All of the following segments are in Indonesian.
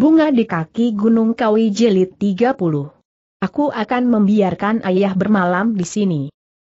Bunga di kaki Gunung Kawi Jelit 30. Aku akan membiarkan ayah bermalam di sini.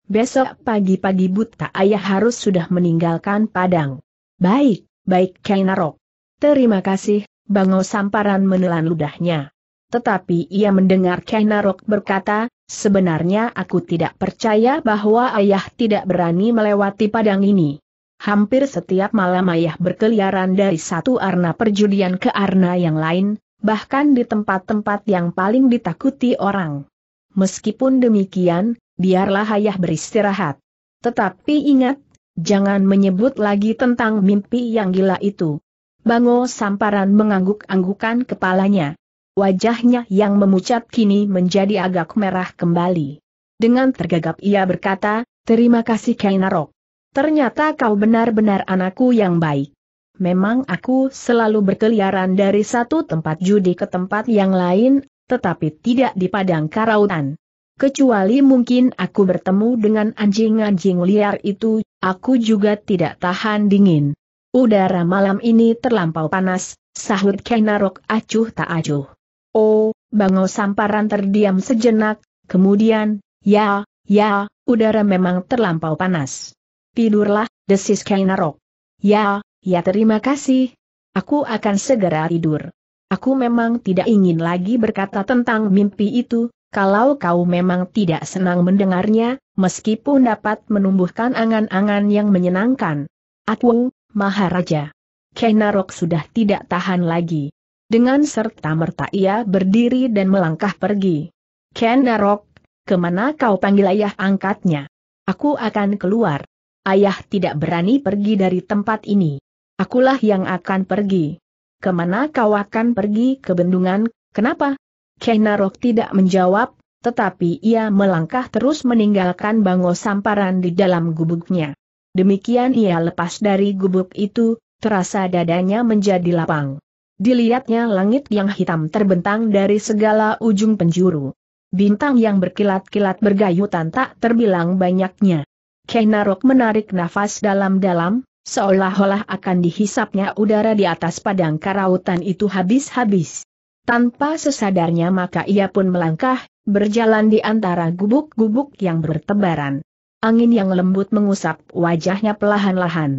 Besok pagi-pagi buta ayah harus sudah meninggalkan Padang. Baik, baik Kainarok. Terima kasih, Bango Samparan menelan ludahnya. Tetapi ia mendengar Kainarok berkata, sebenarnya aku tidak percaya bahwa ayah tidak berani melewati Padang ini. Hampir setiap malam ayah berkeliaran dari satu arna perjudian ke arna yang lain, bahkan di tempat-tempat yang paling ditakuti orang. Meskipun demikian, biarlah ayah beristirahat. Tetapi ingat, jangan menyebut lagi tentang mimpi yang gila itu. Bango Samparan mengangguk-anggukan kepalanya. Wajahnya yang memucat kini menjadi agak merah kembali. Dengan tergagap ia berkata, Terima kasih Kainarok. Ternyata kau benar-benar anakku yang baik. Memang aku selalu berkeliaran dari satu tempat judi ke tempat yang lain, tetapi tidak di padang karautan. Kecuali mungkin aku bertemu dengan anjing-anjing liar itu, aku juga tidak tahan dingin. Udara malam ini terlampau panas, sahut Kenarok acuh tak acuh. Oh, Bango Samparan terdiam sejenak, kemudian, ya, ya, udara memang terlampau panas tidurlah, desis Kainarok. Ya, ya terima kasih. Aku akan segera tidur. Aku memang tidak ingin lagi berkata tentang mimpi itu, kalau kau memang tidak senang mendengarnya, meskipun dapat menumbuhkan angan-angan yang menyenangkan. Aku, Maharaja. Kainarok sudah tidak tahan lagi. Dengan serta-merta ia berdiri dan melangkah pergi. Kainarok, kemana kau panggil ayah angkatnya? Aku akan keluar ayah tidak berani pergi dari tempat ini. Akulah yang akan pergi. Kemana kau akan pergi ke bendungan, kenapa? Kenarok tidak menjawab, tetapi ia melangkah terus meninggalkan bango samparan di dalam gubuknya. Demikian ia lepas dari gubuk itu, terasa dadanya menjadi lapang. Dilihatnya langit yang hitam terbentang dari segala ujung penjuru. Bintang yang berkilat-kilat bergayutan tak terbilang banyaknya. Kenarok menarik nafas dalam-dalam, seolah-olah akan dihisapnya udara di atas padang karautan itu habis-habis. Tanpa sesadarnya maka ia pun melangkah, berjalan di antara gubuk-gubuk yang bertebaran. Angin yang lembut mengusap wajahnya pelahan lahan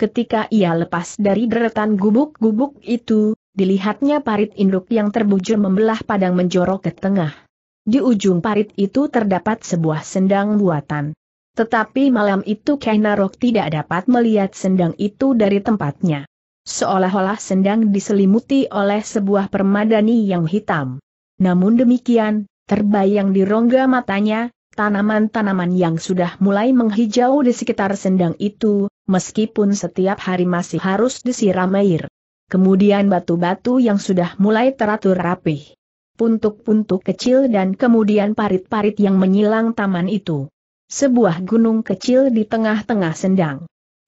Ketika ia lepas dari deretan gubuk-gubuk itu, dilihatnya parit induk yang terbujur membelah padang menjorok ke tengah. Di ujung parit itu terdapat sebuah sendang buatan. Tetapi malam itu Kainarok tidak dapat melihat sendang itu dari tempatnya. Seolah-olah sendang diselimuti oleh sebuah permadani yang hitam. Namun demikian, terbayang di rongga matanya, tanaman-tanaman yang sudah mulai menghijau di sekitar sendang itu, meskipun setiap hari masih harus disiram air. Kemudian batu-batu yang sudah mulai teratur rapih. Puntuk-puntuk kecil dan kemudian parit-parit yang menyilang taman itu sebuah gunung kecil di tengah-tengah sendang.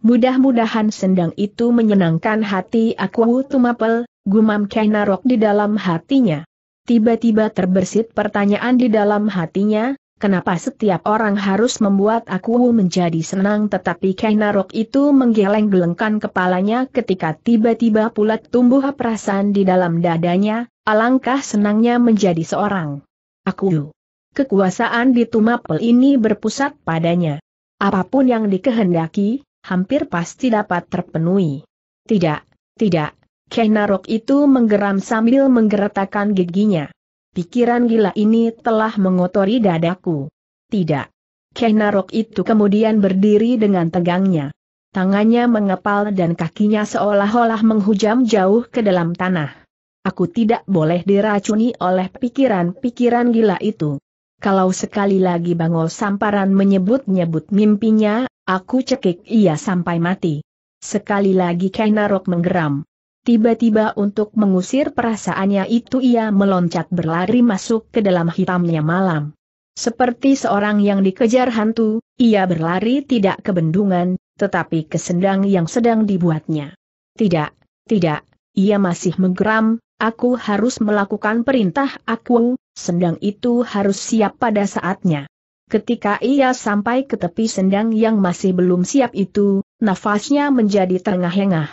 Mudah-mudahan sendang itu menyenangkan hati aku Tumapel, gumam Kainarok di dalam hatinya. Tiba-tiba terbersit pertanyaan di dalam hatinya, kenapa setiap orang harus membuat aku menjadi senang tetapi Kainarok itu menggeleng-gelengkan kepalanya ketika tiba-tiba pula tumbuh perasaan di dalam dadanya, alangkah senangnya menjadi seorang. Aku. Kekuasaan di Tumapel ini berpusat padanya. Apapun yang dikehendaki, hampir pasti dapat terpenuhi. Tidak, tidak, Kenarok itu menggeram sambil menggeretakkan giginya. Pikiran gila ini telah mengotori dadaku. Tidak. Kenarok itu kemudian berdiri dengan tegangnya. Tangannya mengepal dan kakinya seolah-olah menghujam jauh ke dalam tanah. Aku tidak boleh diracuni oleh pikiran-pikiran gila itu. Kalau sekali lagi Bangol Samparan menyebut-nyebut mimpinya, aku cekik ia sampai mati. Sekali lagi Kainarok menggeram. Tiba-tiba untuk mengusir perasaannya itu ia meloncat berlari masuk ke dalam hitamnya malam. Seperti seorang yang dikejar hantu, ia berlari tidak ke bendungan, tetapi ke sendang yang sedang dibuatnya. Tidak, tidak, ia masih menggeram, aku harus melakukan perintah aku, sendang itu harus siap pada saatnya. Ketika ia sampai ke tepi sendang yang masih belum siap itu, nafasnya menjadi terengah-engah.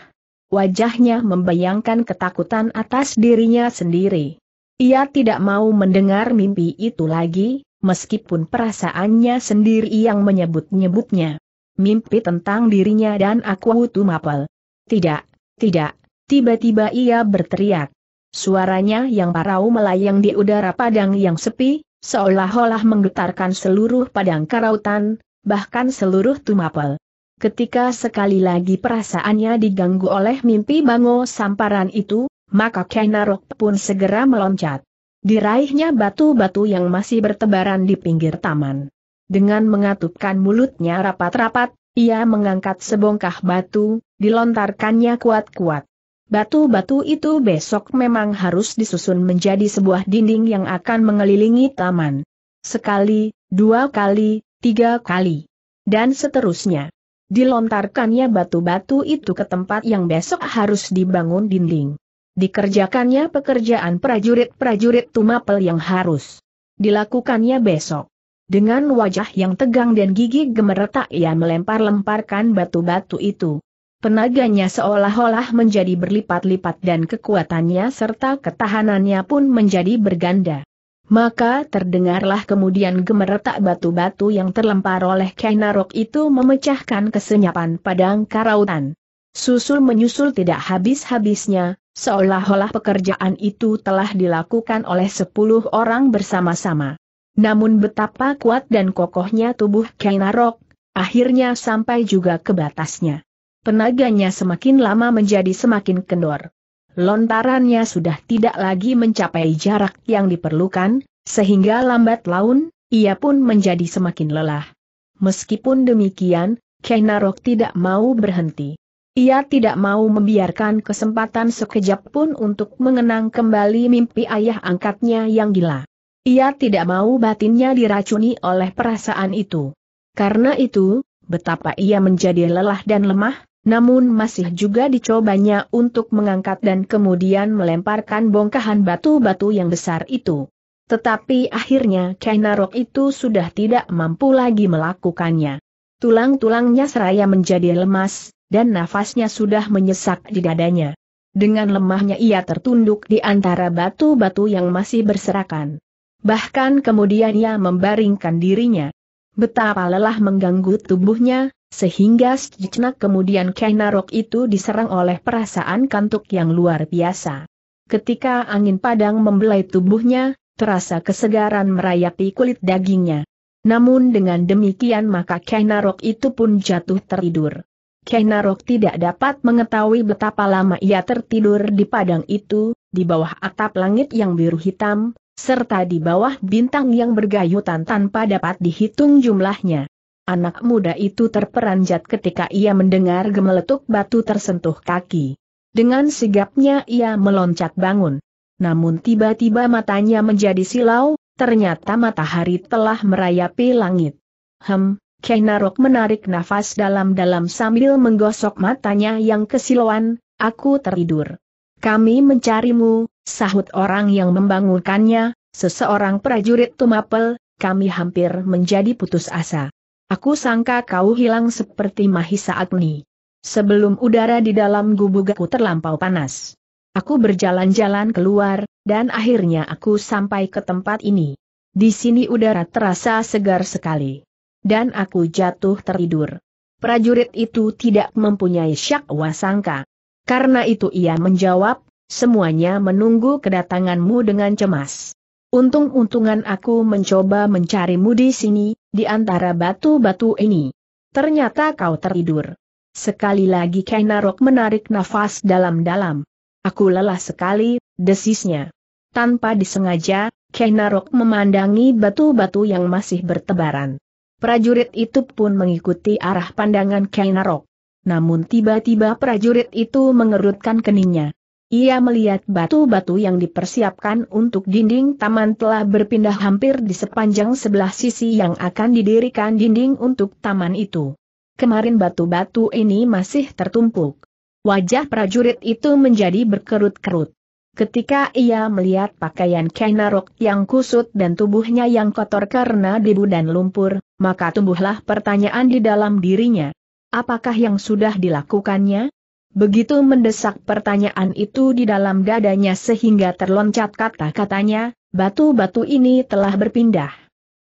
Wajahnya membayangkan ketakutan atas dirinya sendiri. Ia tidak mau mendengar mimpi itu lagi, meskipun perasaannya sendiri yang menyebut-nyebutnya. Mimpi tentang dirinya dan aku Tumapel. Tidak, tidak, tiba-tiba ia berteriak. Suaranya yang parau melayang di udara padang yang sepi, seolah-olah menggetarkan seluruh padang karautan, bahkan seluruh tumapel. Ketika sekali lagi perasaannya diganggu oleh mimpi bango samparan itu, maka Kainarok pun segera meloncat. Diraihnya batu-batu yang masih bertebaran di pinggir taman. Dengan mengatupkan mulutnya rapat-rapat, ia mengangkat sebongkah batu, dilontarkannya kuat-kuat. Batu-batu itu besok memang harus disusun menjadi sebuah dinding yang akan mengelilingi taman. Sekali, dua kali, tiga kali. Dan seterusnya. Dilontarkannya batu-batu itu ke tempat yang besok harus dibangun dinding. Dikerjakannya pekerjaan prajurit-prajurit tumapel yang harus dilakukannya besok. Dengan wajah yang tegang dan gigi gemeretak ia melempar-lemparkan batu-batu itu. Tenaganya seolah-olah menjadi berlipat-lipat dan kekuatannya serta ketahanannya pun menjadi berganda. Maka terdengarlah kemudian gemeretak batu-batu yang terlempar oleh Kainarok itu memecahkan kesenyapan padang karautan. Susul menyusul tidak habis-habisnya, seolah-olah pekerjaan itu telah dilakukan oleh sepuluh orang bersama-sama. Namun betapa kuat dan kokohnya tubuh Kainarok, akhirnya sampai juga ke batasnya. Tenaganya semakin lama menjadi semakin kendor. Lontarannya sudah tidak lagi mencapai jarak yang diperlukan, sehingga lambat laun, ia pun menjadi semakin lelah. Meskipun demikian, Kainarok tidak mau berhenti. Ia tidak mau membiarkan kesempatan sekejap pun untuk mengenang kembali mimpi ayah angkatnya yang gila. Ia tidak mau batinnya diracuni oleh perasaan itu. Karena itu, betapa ia menjadi lelah dan lemah, namun masih juga dicobanya untuk mengangkat dan kemudian melemparkan bongkahan batu-batu yang besar itu. Tetapi akhirnya Kainarok itu sudah tidak mampu lagi melakukannya. Tulang-tulangnya seraya menjadi lemas, dan nafasnya sudah menyesak di dadanya. Dengan lemahnya ia tertunduk di antara batu-batu yang masih berserakan. Bahkan kemudian ia membaringkan dirinya. Betapa lelah mengganggu tubuhnya, sehingga sejenak kemudian Kainarok itu diserang oleh perasaan kantuk yang luar biasa. Ketika angin padang membelai tubuhnya, terasa kesegaran merayapi kulit dagingnya. Namun dengan demikian maka Kainarok itu pun jatuh tertidur. Kainarok tidak dapat mengetahui betapa lama ia tertidur di padang itu, di bawah atap langit yang biru hitam, serta di bawah bintang yang bergayutan tanpa dapat dihitung jumlahnya. Anak muda itu terperanjat ketika ia mendengar gemeletuk batu tersentuh kaki. Dengan sigapnya ia meloncat bangun. Namun tiba-tiba matanya menjadi silau, ternyata matahari telah merayapi langit. Hem, Kenarok menarik nafas dalam-dalam sambil menggosok matanya yang kesilauan, aku tertidur. Kami mencarimu, sahut orang yang membangunkannya, seseorang prajurit Tumapel, kami hampir menjadi putus asa. Aku sangka kau hilang seperti Mahisa Agni. Sebelum udara di dalam gubugaku terlampau panas. Aku berjalan-jalan keluar, dan akhirnya aku sampai ke tempat ini. Di sini udara terasa segar sekali. Dan aku jatuh tertidur. Prajurit itu tidak mempunyai syak wasangka. Karena itu ia menjawab, semuanya menunggu kedatanganmu dengan cemas. Untung-untungan aku mencoba mencarimu di sini, di antara batu-batu ini. Ternyata kau tertidur. Sekali lagi Kainarok menarik nafas dalam-dalam. Aku lelah sekali, desisnya. Tanpa disengaja, Kainarok memandangi batu-batu yang masih bertebaran. Prajurit itu pun mengikuti arah pandangan Kainarok. Namun tiba-tiba prajurit itu mengerutkan keningnya. Ia melihat batu-batu yang dipersiapkan untuk dinding taman telah berpindah hampir di sepanjang sebelah sisi yang akan didirikan dinding untuk taman itu. Kemarin batu-batu ini masih tertumpuk. Wajah prajurit itu menjadi berkerut-kerut. Ketika ia melihat pakaian Kainarok yang kusut dan tubuhnya yang kotor karena debu dan lumpur, maka tumbuhlah pertanyaan di dalam dirinya. Apakah yang sudah dilakukannya? Begitu mendesak pertanyaan itu di dalam dadanya sehingga terloncat kata-katanya, batu-batu ini telah berpindah.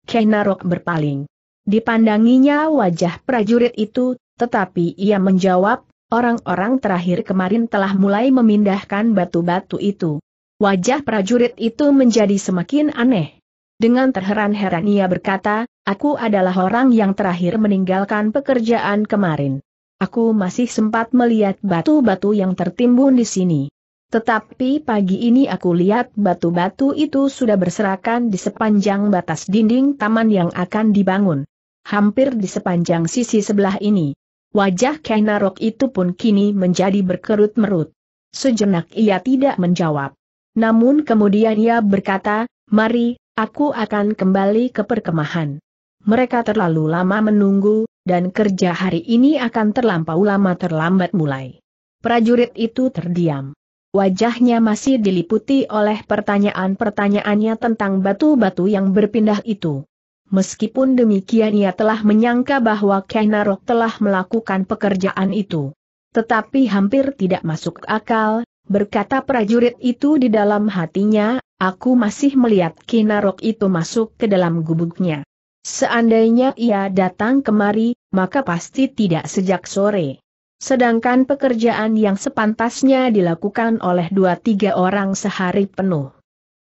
Kenarok berpaling. Dipandanginya wajah prajurit itu, tetapi ia menjawab, orang-orang terakhir kemarin telah mulai memindahkan batu-batu itu. Wajah prajurit itu menjadi semakin aneh. Dengan terheran-heran ia berkata, aku adalah orang yang terakhir meninggalkan pekerjaan kemarin. Aku masih sempat melihat batu-batu yang tertimbun di sini. Tetapi pagi ini aku lihat batu-batu itu sudah berserakan di sepanjang batas dinding taman yang akan dibangun. Hampir di sepanjang sisi sebelah ini. Wajah Kainarok itu pun kini menjadi berkerut merut. Sejenak ia tidak menjawab. Namun kemudian ia berkata, mari, aku akan kembali ke perkemahan mereka terlalu lama menunggu, dan kerja hari ini akan terlampau lama terlambat mulai. Prajurit itu terdiam. Wajahnya masih diliputi oleh pertanyaan-pertanyaannya tentang batu-batu yang berpindah itu. Meskipun demikian ia telah menyangka bahwa Kenarok telah melakukan pekerjaan itu. Tetapi hampir tidak masuk akal, berkata prajurit itu di dalam hatinya, aku masih melihat Kinarok itu masuk ke dalam gubuknya. Seandainya ia datang kemari, maka pasti tidak sejak sore. Sedangkan pekerjaan yang sepantasnya dilakukan oleh dua tiga orang sehari penuh.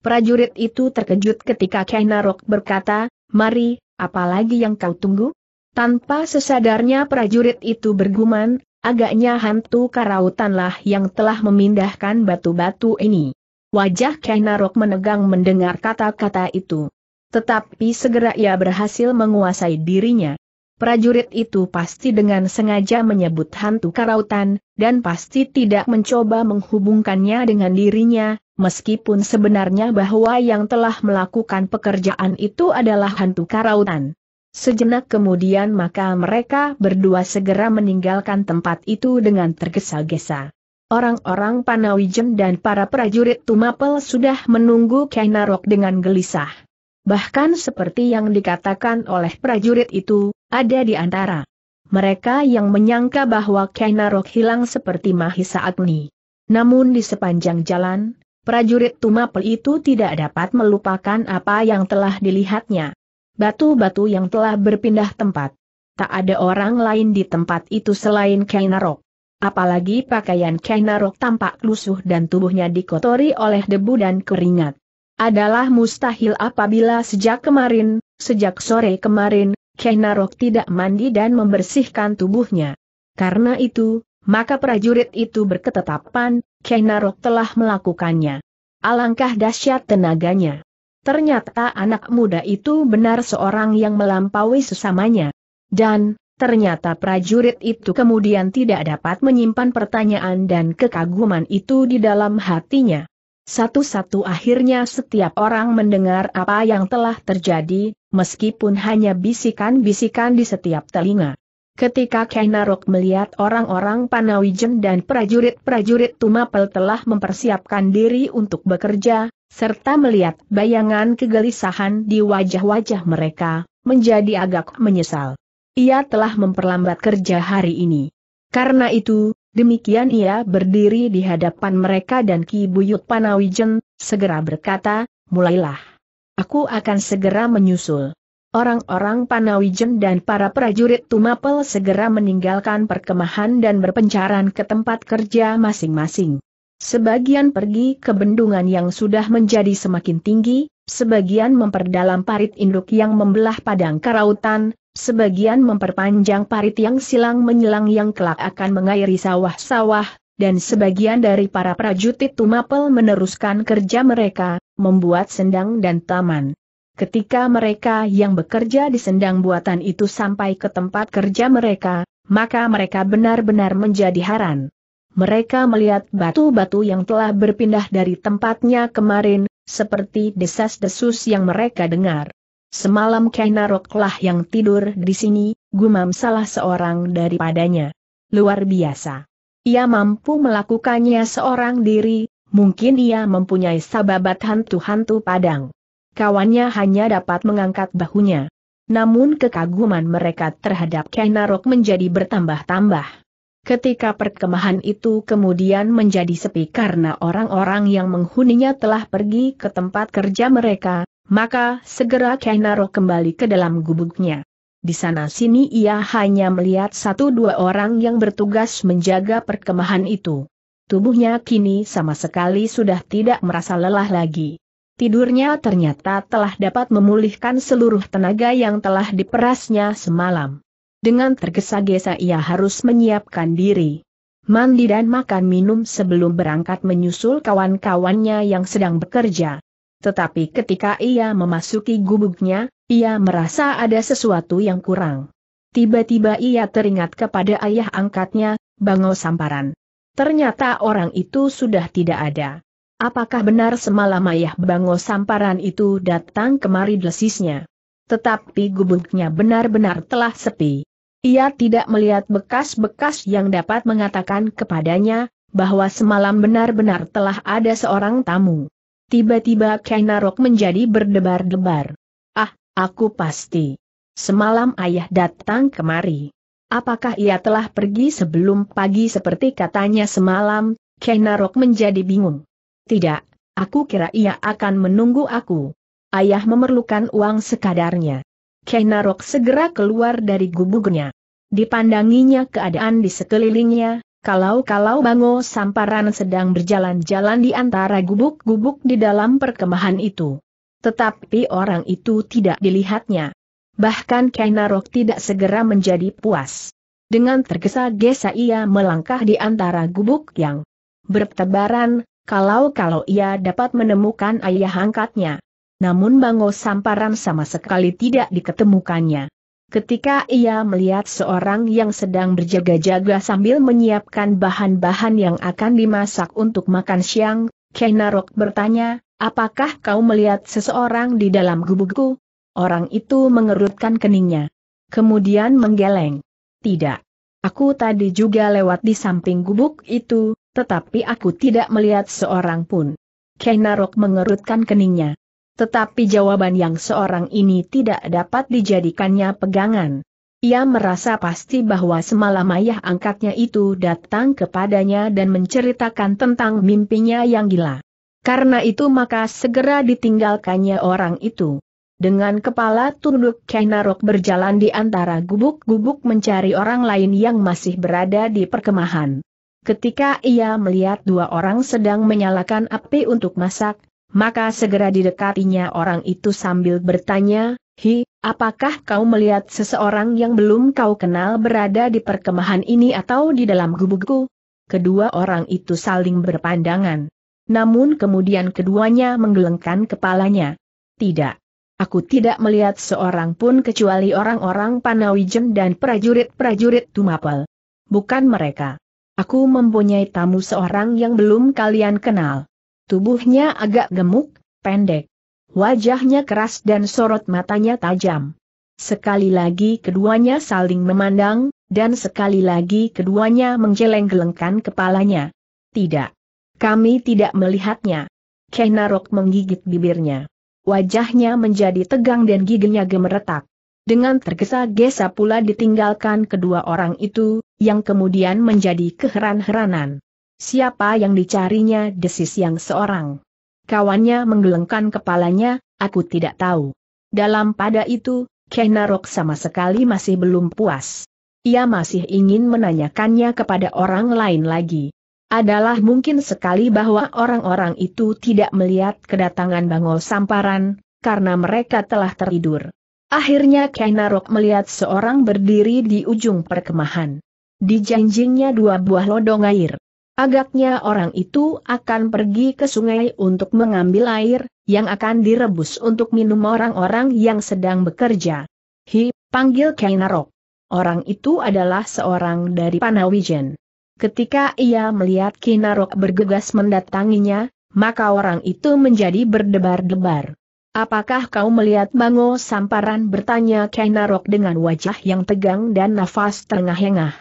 Prajurit itu terkejut ketika Kainarok berkata, Mari, apalagi yang kau tunggu? Tanpa sesadarnya prajurit itu bergumam, agaknya hantu karautanlah yang telah memindahkan batu-batu ini. Wajah Kainarok menegang mendengar kata-kata itu. Tetapi segera ia berhasil menguasai dirinya. Prajurit itu pasti dengan sengaja menyebut hantu karautan, dan pasti tidak mencoba menghubungkannya dengan dirinya, meskipun sebenarnya bahwa yang telah melakukan pekerjaan itu adalah hantu karautan. Sejenak kemudian maka mereka berdua segera meninggalkan tempat itu dengan tergesa-gesa. Orang-orang Panawijen dan para prajurit Tumapel sudah menunggu Kainarok dengan gelisah. Bahkan seperti yang dikatakan oleh prajurit itu, ada di antara mereka yang menyangka bahwa Kainarok hilang seperti Mahisa Agni. Namun di sepanjang jalan, prajurit Tumapel itu tidak dapat melupakan apa yang telah dilihatnya. Batu-batu yang telah berpindah tempat. Tak ada orang lain di tempat itu selain Kainarok. Apalagi pakaian Kainarok tampak lusuh dan tubuhnya dikotori oleh debu dan keringat adalah mustahil apabila sejak kemarin, sejak sore kemarin, Kainarok tidak mandi dan membersihkan tubuhnya. Karena itu, maka prajurit itu berketetapan, Kainarok telah melakukannya. Alangkah dahsyat tenaganya. Ternyata anak muda itu benar seorang yang melampaui sesamanya. Dan, ternyata prajurit itu kemudian tidak dapat menyimpan pertanyaan dan kekaguman itu di dalam hatinya. Satu-satu akhirnya setiap orang mendengar apa yang telah terjadi, meskipun hanya bisikan-bisikan di setiap telinga. Ketika Kainarok melihat orang-orang Panawijen dan prajurit-prajurit Tumapel telah mempersiapkan diri untuk bekerja, serta melihat bayangan kegelisahan di wajah-wajah mereka, menjadi agak menyesal. Ia telah memperlambat kerja hari ini. Karena itu, Demikian ia berdiri di hadapan mereka dan Ki Buyut Panawijen, segera berkata, mulailah. Aku akan segera menyusul. Orang-orang Panawijen dan para prajurit Tumapel segera meninggalkan perkemahan dan berpencaran ke tempat kerja masing-masing. Sebagian pergi ke bendungan yang sudah menjadi semakin tinggi, sebagian memperdalam parit induk yang membelah padang karautan, Sebagian memperpanjang parit yang silang menyilang yang kelak akan mengairi sawah-sawah, dan sebagian dari para prajurit Tumapel meneruskan kerja mereka, membuat sendang dan taman. Ketika mereka yang bekerja di sendang buatan itu sampai ke tempat kerja mereka, maka mereka benar-benar menjadi haran. Mereka melihat batu-batu yang telah berpindah dari tempatnya kemarin, seperti desas-desus yang mereka dengar. Semalam Kainaroklah yang tidur di sini, gumam salah seorang daripadanya. Luar biasa. Ia mampu melakukannya seorang diri, mungkin ia mempunyai sababat hantu-hantu padang. Kawannya hanya dapat mengangkat bahunya. Namun kekaguman mereka terhadap Kainarok menjadi bertambah-tambah. Ketika perkemahan itu kemudian menjadi sepi karena orang-orang yang menghuninya telah pergi ke tempat kerja mereka, maka segera Kainaro kembali ke dalam gubuknya. Di sana-sini ia hanya melihat satu dua orang yang bertugas menjaga perkemahan itu. Tubuhnya kini sama sekali sudah tidak merasa lelah lagi. Tidurnya ternyata telah dapat memulihkan seluruh tenaga yang telah diperasnya semalam. Dengan tergesa-gesa ia harus menyiapkan diri. Mandi dan makan minum sebelum berangkat menyusul kawan-kawannya yang sedang bekerja. Tetapi ketika ia memasuki gubuknya, ia merasa ada sesuatu yang kurang. Tiba-tiba ia teringat kepada ayah angkatnya, Bango Samparan. Ternyata orang itu sudah tidak ada. Apakah benar semalam ayah Bango Samparan itu datang kemari desisnya? Tetapi gubuknya benar-benar telah sepi. Ia tidak melihat bekas-bekas yang dapat mengatakan kepadanya, bahwa semalam benar-benar telah ada seorang tamu. Tiba-tiba Kainarok menjadi berdebar-debar. Ah, aku pasti. Semalam ayah datang kemari. Apakah ia telah pergi sebelum pagi seperti katanya semalam? Kainarok menjadi bingung. Tidak, aku kira ia akan menunggu aku. Ayah memerlukan uang sekadarnya. Kainarok segera keluar dari gubuknya. Dipandanginya keadaan di sekelilingnya, kalau-kalau Bango Samparan sedang berjalan-jalan di antara gubuk-gubuk di dalam perkemahan itu. Tetapi orang itu tidak dilihatnya. Bahkan Kainarok tidak segera menjadi puas. Dengan tergesa-gesa ia melangkah di antara gubuk yang bertebaran, kalau-kalau ia dapat menemukan ayah angkatnya. Namun Bango Samparan sama sekali tidak diketemukannya. Ketika ia melihat seorang yang sedang berjaga-jaga sambil menyiapkan bahan-bahan yang akan dimasak untuk makan siang, Kenarok bertanya, apakah kau melihat seseorang di dalam gubukku? Orang itu mengerutkan keningnya. Kemudian menggeleng. Tidak. Aku tadi juga lewat di samping gubuk itu, tetapi aku tidak melihat seorang pun. Kenarok mengerutkan keningnya. Tetapi jawaban yang seorang ini tidak dapat dijadikannya pegangan. Ia merasa pasti bahwa semalam ayah angkatnya itu datang kepadanya dan menceritakan tentang mimpinya yang gila. Karena itu maka segera ditinggalkannya orang itu. Dengan kepala tunduk Kainarok berjalan di antara gubuk-gubuk mencari orang lain yang masih berada di perkemahan. Ketika ia melihat dua orang sedang menyalakan api untuk masak, maka segera didekatinya orang itu sambil bertanya, Hi, apakah kau melihat seseorang yang belum kau kenal berada di perkemahan ini atau di dalam gubukku? Kedua orang itu saling berpandangan. Namun kemudian keduanya menggelengkan kepalanya. Tidak. Aku tidak melihat seorang pun kecuali orang-orang Panawijen dan prajurit-prajurit Tumapel. Bukan mereka. Aku mempunyai tamu seorang yang belum kalian kenal. Tubuhnya agak gemuk, pendek. Wajahnya keras dan sorot matanya tajam. Sekali lagi keduanya saling memandang, dan sekali lagi keduanya menjeleng gelengkan kepalanya. Tidak. Kami tidak melihatnya. Kenarok menggigit bibirnya. Wajahnya menjadi tegang dan giginya gemeretak. Dengan tergesa-gesa pula ditinggalkan kedua orang itu, yang kemudian menjadi keheran-heranan. Siapa yang dicarinya desis yang seorang? Kawannya menggelengkan kepalanya, aku tidak tahu. Dalam pada itu, Kenarok sama sekali masih belum puas. Ia masih ingin menanyakannya kepada orang lain lagi. Adalah mungkin sekali bahwa orang-orang itu tidak melihat kedatangan Bangol Samparan, karena mereka telah tertidur. Akhirnya Kenarok melihat seorang berdiri di ujung perkemahan. Di Dijanjinya dua buah lodong air. Agaknya orang itu akan pergi ke sungai untuk mengambil air, yang akan direbus untuk minum orang-orang yang sedang bekerja. Hi, panggil Kainarok. Orang itu adalah seorang dari Panawijen. Ketika ia melihat Kinarok bergegas mendatanginya, maka orang itu menjadi berdebar-debar. Apakah kau melihat Bango Samparan bertanya Kainarok dengan wajah yang tegang dan nafas tengah engah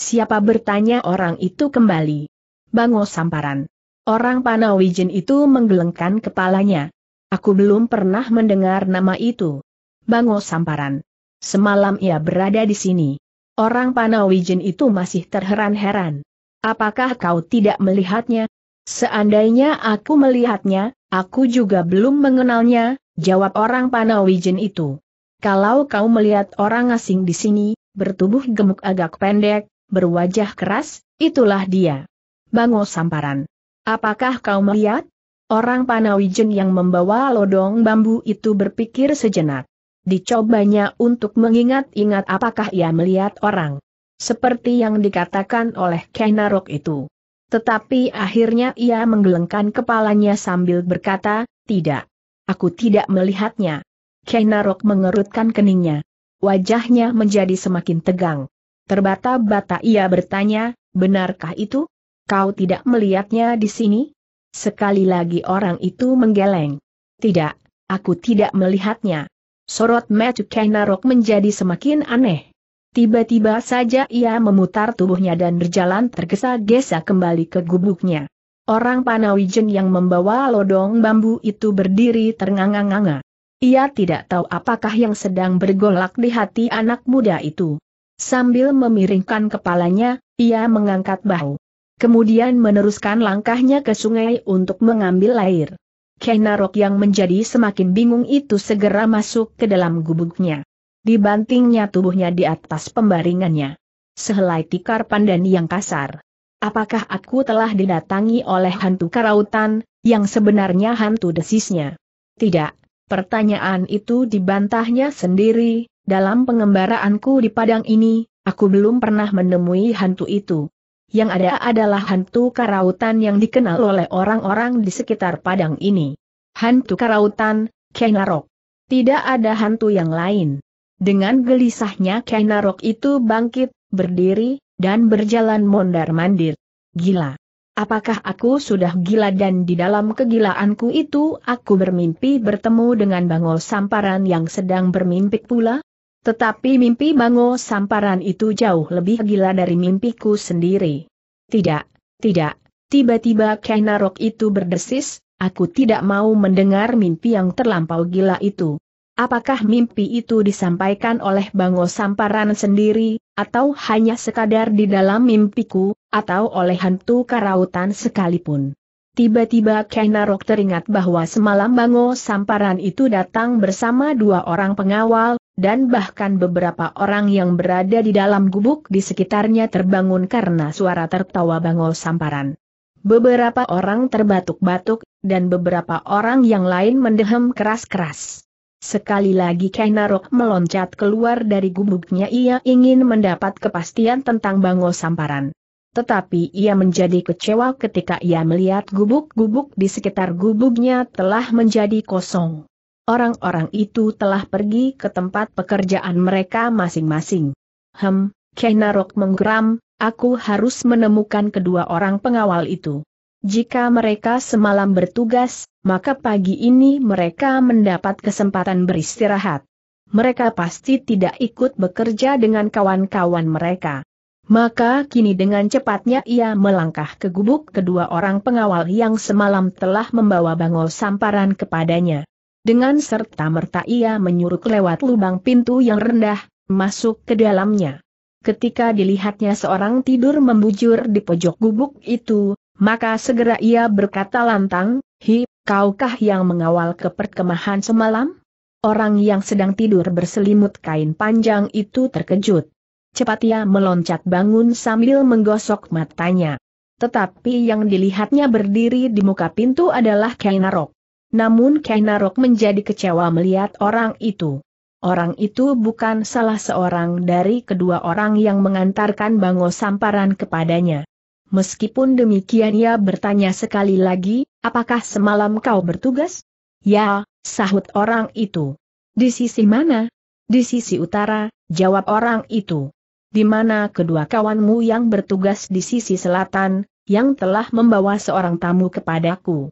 Siapa bertanya orang itu kembali? Bango Samparan. Orang Panawijin itu menggelengkan kepalanya. Aku belum pernah mendengar nama itu. Bango Samparan. Semalam ia berada di sini. Orang Panawijin itu masih terheran-heran. Apakah kau tidak melihatnya? Seandainya aku melihatnya, aku juga belum mengenalnya, jawab orang Panawijin itu. Kalau kau melihat orang asing di sini, bertubuh gemuk agak pendek, berwajah keras, itulah dia. Bango Samparan. Apakah kau melihat? Orang Panawijen yang membawa lodong bambu itu berpikir sejenak. Dicobanya untuk mengingat-ingat apakah ia melihat orang. Seperti yang dikatakan oleh Kenarok itu. Tetapi akhirnya ia menggelengkan kepalanya sambil berkata, tidak. Aku tidak melihatnya. Kenarok mengerutkan keningnya. Wajahnya menjadi semakin tegang. Terbata-bata ia bertanya, benarkah itu? Kau tidak melihatnya di sini? Sekali lagi orang itu menggeleng. Tidak, aku tidak melihatnya. Sorot Matthew Kainarok menjadi semakin aneh. Tiba-tiba saja ia memutar tubuhnya dan berjalan tergesa-gesa kembali ke gubuknya. Orang Panawijen yang membawa lodong bambu itu berdiri ternganga-nganga. Ia tidak tahu apakah yang sedang bergolak di hati anak muda itu. Sambil memiringkan kepalanya, ia mengangkat bahu kemudian meneruskan langkahnya ke sungai untuk mengambil air. Kenarok yang menjadi semakin bingung itu segera masuk ke dalam gubuknya. Dibantingnya tubuhnya di atas pembaringannya. Sehelai tikar pandan yang kasar. Apakah aku telah didatangi oleh hantu karautan, yang sebenarnya hantu desisnya? Tidak, pertanyaan itu dibantahnya sendiri, dalam pengembaraanku di Padang ini, aku belum pernah menemui hantu itu yang ada adalah hantu karautan yang dikenal oleh orang-orang di sekitar padang ini. Hantu karautan, Kainarok. Tidak ada hantu yang lain. Dengan gelisahnya Kainarok itu bangkit, berdiri, dan berjalan mondar-mandir. Gila. Apakah aku sudah gila dan di dalam kegilaanku itu aku bermimpi bertemu dengan Bangol Samparan yang sedang bermimpi pula? Tetapi mimpi Bango Samparan itu jauh lebih gila dari mimpiku sendiri. Tidak, tidak, tiba-tiba Kainarok itu berdesis, aku tidak mau mendengar mimpi yang terlampau gila itu. Apakah mimpi itu disampaikan oleh Bango Samparan sendiri, atau hanya sekadar di dalam mimpiku, atau oleh hantu karautan sekalipun? Tiba-tiba Kainarok teringat bahwa semalam Bango Samparan itu datang bersama dua orang pengawal, dan bahkan beberapa orang yang berada di dalam gubuk di sekitarnya terbangun karena suara tertawa bangol samparan. Beberapa orang terbatuk-batuk, dan beberapa orang yang lain mendehem keras-keras. Sekali lagi Kainarok meloncat keluar dari gubuknya ia ingin mendapat kepastian tentang Bango Samparan. Tetapi ia menjadi kecewa ketika ia melihat gubuk-gubuk di sekitar gubuknya telah menjadi kosong. Orang-orang itu telah pergi ke tempat pekerjaan mereka masing-masing. Hem, Kenarok menggeram, aku harus menemukan kedua orang pengawal itu. Jika mereka semalam bertugas, maka pagi ini mereka mendapat kesempatan beristirahat. Mereka pasti tidak ikut bekerja dengan kawan-kawan mereka. Maka kini dengan cepatnya ia melangkah ke gubuk kedua orang pengawal yang semalam telah membawa bangau samparan kepadanya. Dengan serta merta ia menyuruh lewat lubang pintu yang rendah, masuk ke dalamnya. Ketika dilihatnya seorang tidur membujur di pojok gubuk itu, maka segera ia berkata lantang, Hi, kaukah yang mengawal keperkemahan semalam? Orang yang sedang tidur berselimut kain panjang itu terkejut. Cepat ia meloncat bangun sambil menggosok matanya. Tetapi yang dilihatnya berdiri di muka pintu adalah Kainarok. Namun Kainarok menjadi kecewa melihat orang itu. Orang itu bukan salah seorang dari kedua orang yang mengantarkan Bango Samparan kepadanya. Meskipun demikian ia bertanya sekali lagi, apakah semalam kau bertugas? Ya, sahut orang itu. Di sisi mana? Di sisi utara, jawab orang itu. Di mana kedua kawanmu yang bertugas di sisi selatan, yang telah membawa seorang tamu kepadaku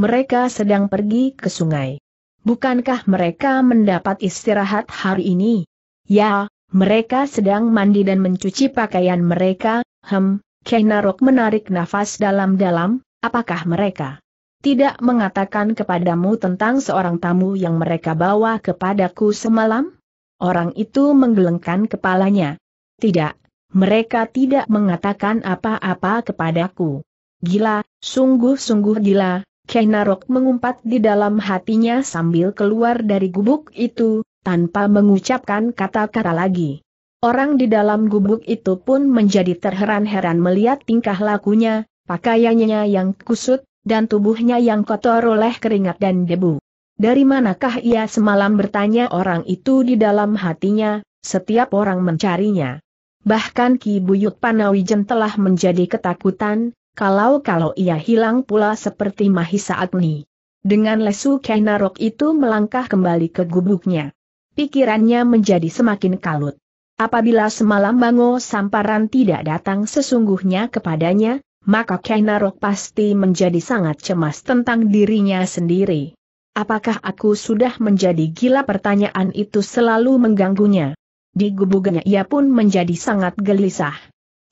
mereka sedang pergi ke sungai. Bukankah mereka mendapat istirahat hari ini? Ya, mereka sedang mandi dan mencuci pakaian mereka, hem, Kenarok menarik nafas dalam-dalam, apakah mereka tidak mengatakan kepadamu tentang seorang tamu yang mereka bawa kepadaku semalam? Orang itu menggelengkan kepalanya. Tidak, mereka tidak mengatakan apa-apa kepadaku. Gila, sungguh-sungguh gila, Kenarok mengumpat di dalam hatinya sambil keluar dari gubuk itu, tanpa mengucapkan kata-kata lagi. Orang di dalam gubuk itu pun menjadi terheran-heran melihat tingkah lakunya, pakaiannya yang kusut, dan tubuhnya yang kotor oleh keringat dan debu. Dari manakah ia semalam bertanya orang itu di dalam hatinya, setiap orang mencarinya. Bahkan Ki Buyut Panawijen telah menjadi ketakutan, kalau-kalau ia hilang pula seperti Mahisa Agni. Dengan lesu Kainarok itu melangkah kembali ke gubuknya. Pikirannya menjadi semakin kalut. Apabila semalam Bango Samparan tidak datang sesungguhnya kepadanya, maka Kainarok pasti menjadi sangat cemas tentang dirinya sendiri. Apakah aku sudah menjadi gila pertanyaan itu selalu mengganggunya. Di gubuknya ia pun menjadi sangat gelisah.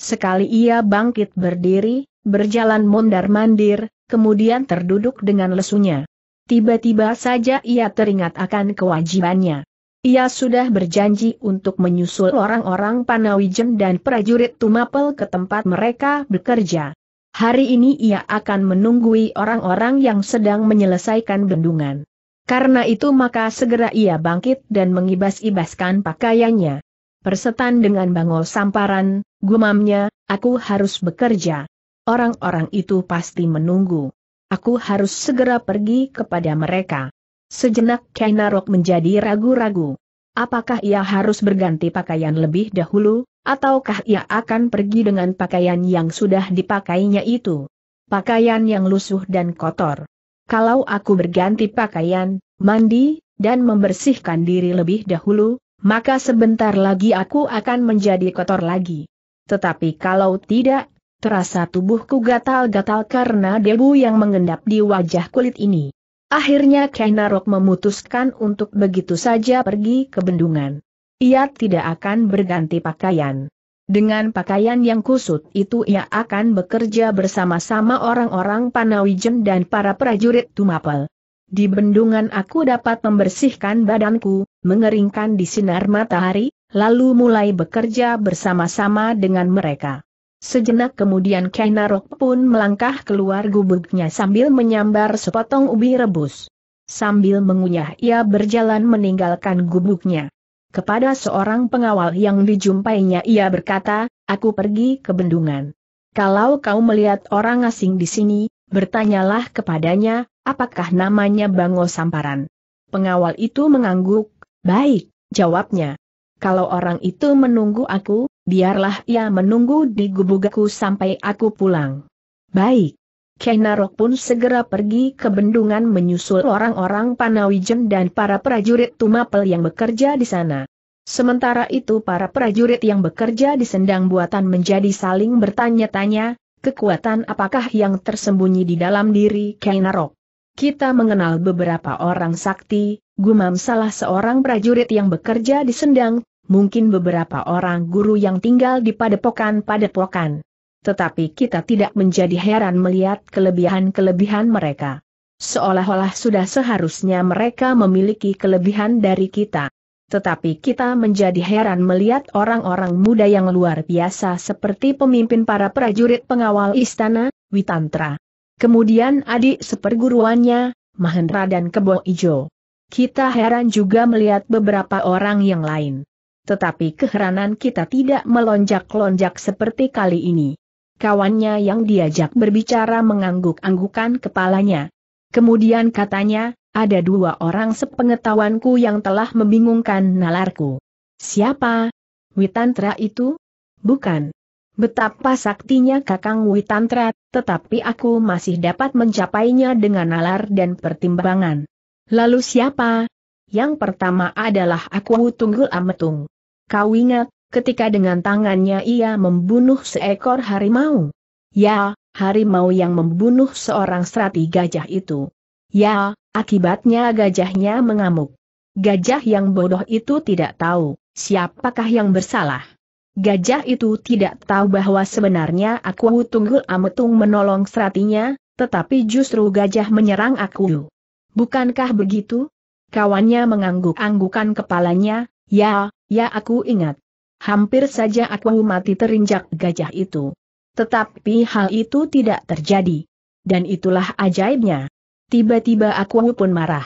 Sekali ia bangkit berdiri, berjalan mondar-mandir, kemudian terduduk dengan lesunya. Tiba-tiba saja ia teringat akan kewajibannya. Ia sudah berjanji untuk menyusul orang-orang Panawijen dan prajurit Tumapel ke tempat mereka bekerja. Hari ini ia akan menunggui orang-orang yang sedang menyelesaikan bendungan. Karena itu maka segera ia bangkit dan mengibas-ibaskan pakaiannya. Persetan dengan bangol samparan, gumamnya, aku harus bekerja orang-orang itu pasti menunggu. Aku harus segera pergi kepada mereka. Sejenak Kainarok menjadi ragu-ragu. Apakah ia harus berganti pakaian lebih dahulu, ataukah ia akan pergi dengan pakaian yang sudah dipakainya itu? Pakaian yang lusuh dan kotor. Kalau aku berganti pakaian, mandi, dan membersihkan diri lebih dahulu, maka sebentar lagi aku akan menjadi kotor lagi. Tetapi kalau tidak, Terasa tubuhku gatal-gatal karena debu yang mengendap di wajah kulit ini. Akhirnya Kainarok memutuskan untuk begitu saja pergi ke bendungan. Ia tidak akan berganti pakaian. Dengan pakaian yang kusut itu ia akan bekerja bersama-sama orang-orang Panawijen dan para prajurit Tumapel. Di bendungan aku dapat membersihkan badanku, mengeringkan di sinar matahari, lalu mulai bekerja bersama-sama dengan mereka. Sejenak kemudian Kainarok pun melangkah keluar gubuknya sambil menyambar sepotong ubi rebus. Sambil mengunyah ia berjalan meninggalkan gubuknya. Kepada seorang pengawal yang dijumpainya ia berkata, aku pergi ke bendungan. Kalau kau melihat orang asing di sini, bertanyalah kepadanya, apakah namanya Bango Samparan. Pengawal itu mengangguk, baik, jawabnya. Kalau orang itu menunggu aku, biarlah ia menunggu di gubugaku sampai aku pulang. Baik. Kenarok pun segera pergi ke bendungan menyusul orang-orang Panawijen dan para prajurit Tumapel yang bekerja di sana. Sementara itu para prajurit yang bekerja di sendang buatan menjadi saling bertanya-tanya, kekuatan apakah yang tersembunyi di dalam diri Kainarok. Kita mengenal beberapa orang sakti, gumam salah seorang prajurit yang bekerja di sendang, mungkin beberapa orang guru yang tinggal di padepokan-padepokan. Tetapi kita tidak menjadi heran melihat kelebihan-kelebihan mereka. Seolah-olah sudah seharusnya mereka memiliki kelebihan dari kita. Tetapi kita menjadi heran melihat orang-orang muda yang luar biasa seperti pemimpin para prajurit pengawal istana, Witantra. Kemudian adik seperguruannya, Mahendra dan Kebo Ijo. Kita heran juga melihat beberapa orang yang lain. Tetapi keheranan kita tidak melonjak-lonjak seperti kali ini. Kawannya yang diajak berbicara mengangguk-anggukan kepalanya. Kemudian katanya, ada dua orang sepengetahuanku yang telah membingungkan nalarku. Siapa? Witantra itu? Bukan. Betapa saktinya Kakang Witantra, tetapi aku masih dapat mencapainya dengan nalar dan pertimbangan. Lalu siapa? Yang pertama adalah aku Tunggul Ametung. Kau ingat, ketika dengan tangannya ia membunuh seekor harimau? Ya, harimau yang membunuh seorang serati gajah itu. Ya, akibatnya gajahnya mengamuk. Gajah yang bodoh itu tidak tahu, siapakah yang bersalah. Gajah itu tidak tahu bahwa sebenarnya aku Tunggul Ametung menolong seratinya, tetapi justru gajah menyerang aku. Bukankah begitu? Kawannya mengangguk-anggukan kepalanya, Ya, ya aku ingat. Hampir saja aku mati terinjak gajah itu. Tetapi hal itu tidak terjadi. Dan itulah ajaibnya. Tiba-tiba aku pun marah.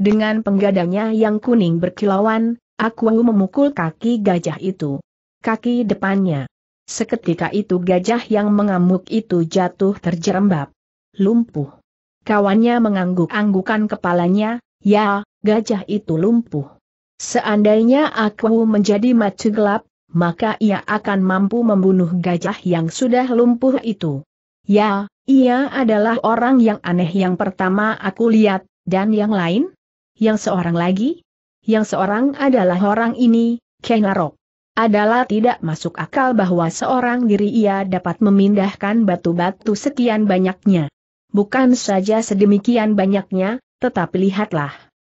Dengan penggadangnya yang kuning berkilauan, aku memukul kaki gajah itu. Kaki depannya. Seketika itu gajah yang mengamuk itu jatuh terjerembab. Lumpuh. Kawannya mengangguk-anggukan kepalanya, ya, gajah itu lumpuh. Seandainya aku menjadi macu gelap, maka ia akan mampu membunuh gajah yang sudah lumpuh itu. Ya, ia adalah orang yang aneh yang pertama aku lihat, dan yang lain? Yang seorang lagi? Yang seorang adalah orang ini, Kenarok. Adalah tidak masuk akal bahwa seorang diri ia dapat memindahkan batu-batu sekian banyaknya. Bukan saja sedemikian banyaknya, tetapi lihatlah.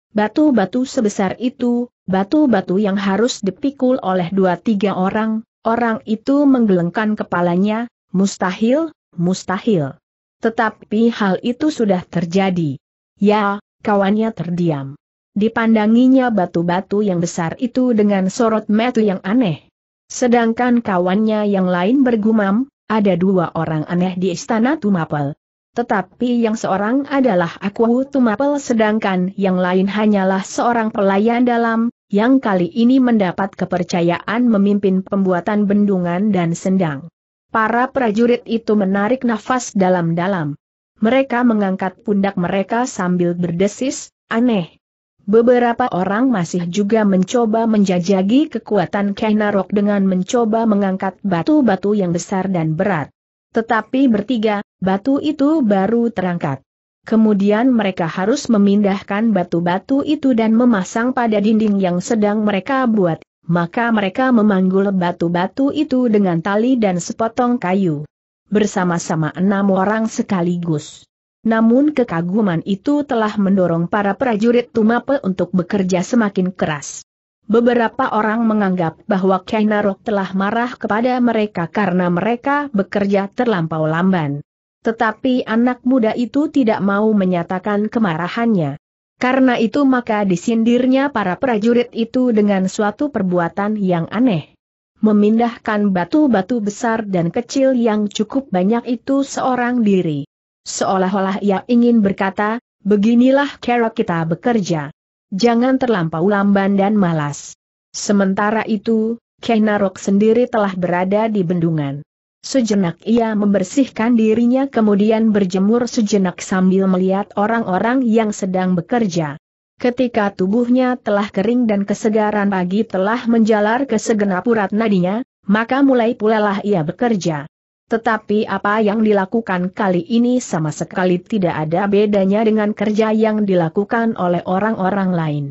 Batu-batu sebesar itu, batu-batu yang harus dipikul oleh dua tiga orang, orang itu menggelengkan kepalanya, mustahil, mustahil. Tetapi hal itu sudah terjadi. Ya, kawannya terdiam. Dipandanginya batu-batu yang besar itu dengan sorot metu yang aneh. Sedangkan kawannya yang lain bergumam, ada dua orang aneh di istana Tumapel, tetapi yang seorang adalah aku Tumapel sedangkan yang lain hanyalah seorang pelayan dalam, yang kali ini mendapat kepercayaan memimpin pembuatan bendungan dan sendang. Para prajurit itu menarik nafas dalam-dalam. Mereka mengangkat pundak mereka sambil berdesis, aneh. Beberapa orang masih juga mencoba menjajagi kekuatan Kainarok dengan mencoba mengangkat batu-batu yang besar dan berat. Tetapi bertiga, batu itu baru terangkat. Kemudian mereka harus memindahkan batu-batu itu dan memasang pada dinding yang sedang mereka buat, maka mereka memanggul batu-batu itu dengan tali dan sepotong kayu. Bersama-sama enam orang sekaligus. Namun kekaguman itu telah mendorong para prajurit Tumape untuk bekerja semakin keras. Beberapa orang menganggap bahwa Kainarok telah marah kepada mereka karena mereka bekerja terlampau lamban. Tetapi anak muda itu tidak mau menyatakan kemarahannya. Karena itu maka disindirnya para prajurit itu dengan suatu perbuatan yang aneh. Memindahkan batu-batu besar dan kecil yang cukup banyak itu seorang diri. Seolah-olah ia ingin berkata, beginilah cara kita bekerja. Jangan terlampau lamban dan malas. Sementara itu, Narok sendiri telah berada di bendungan. Sejenak ia membersihkan dirinya kemudian berjemur sejenak sambil melihat orang-orang yang sedang bekerja. Ketika tubuhnya telah kering dan kesegaran pagi telah menjalar ke segenap urat nadinya, maka mulai pulalah ia bekerja. Tetapi apa yang dilakukan kali ini sama sekali tidak ada bedanya dengan kerja yang dilakukan oleh orang-orang lain.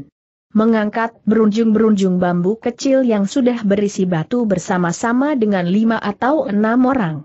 Mengangkat berunjung-berunjung bambu kecil yang sudah berisi batu bersama-sama dengan lima atau enam orang.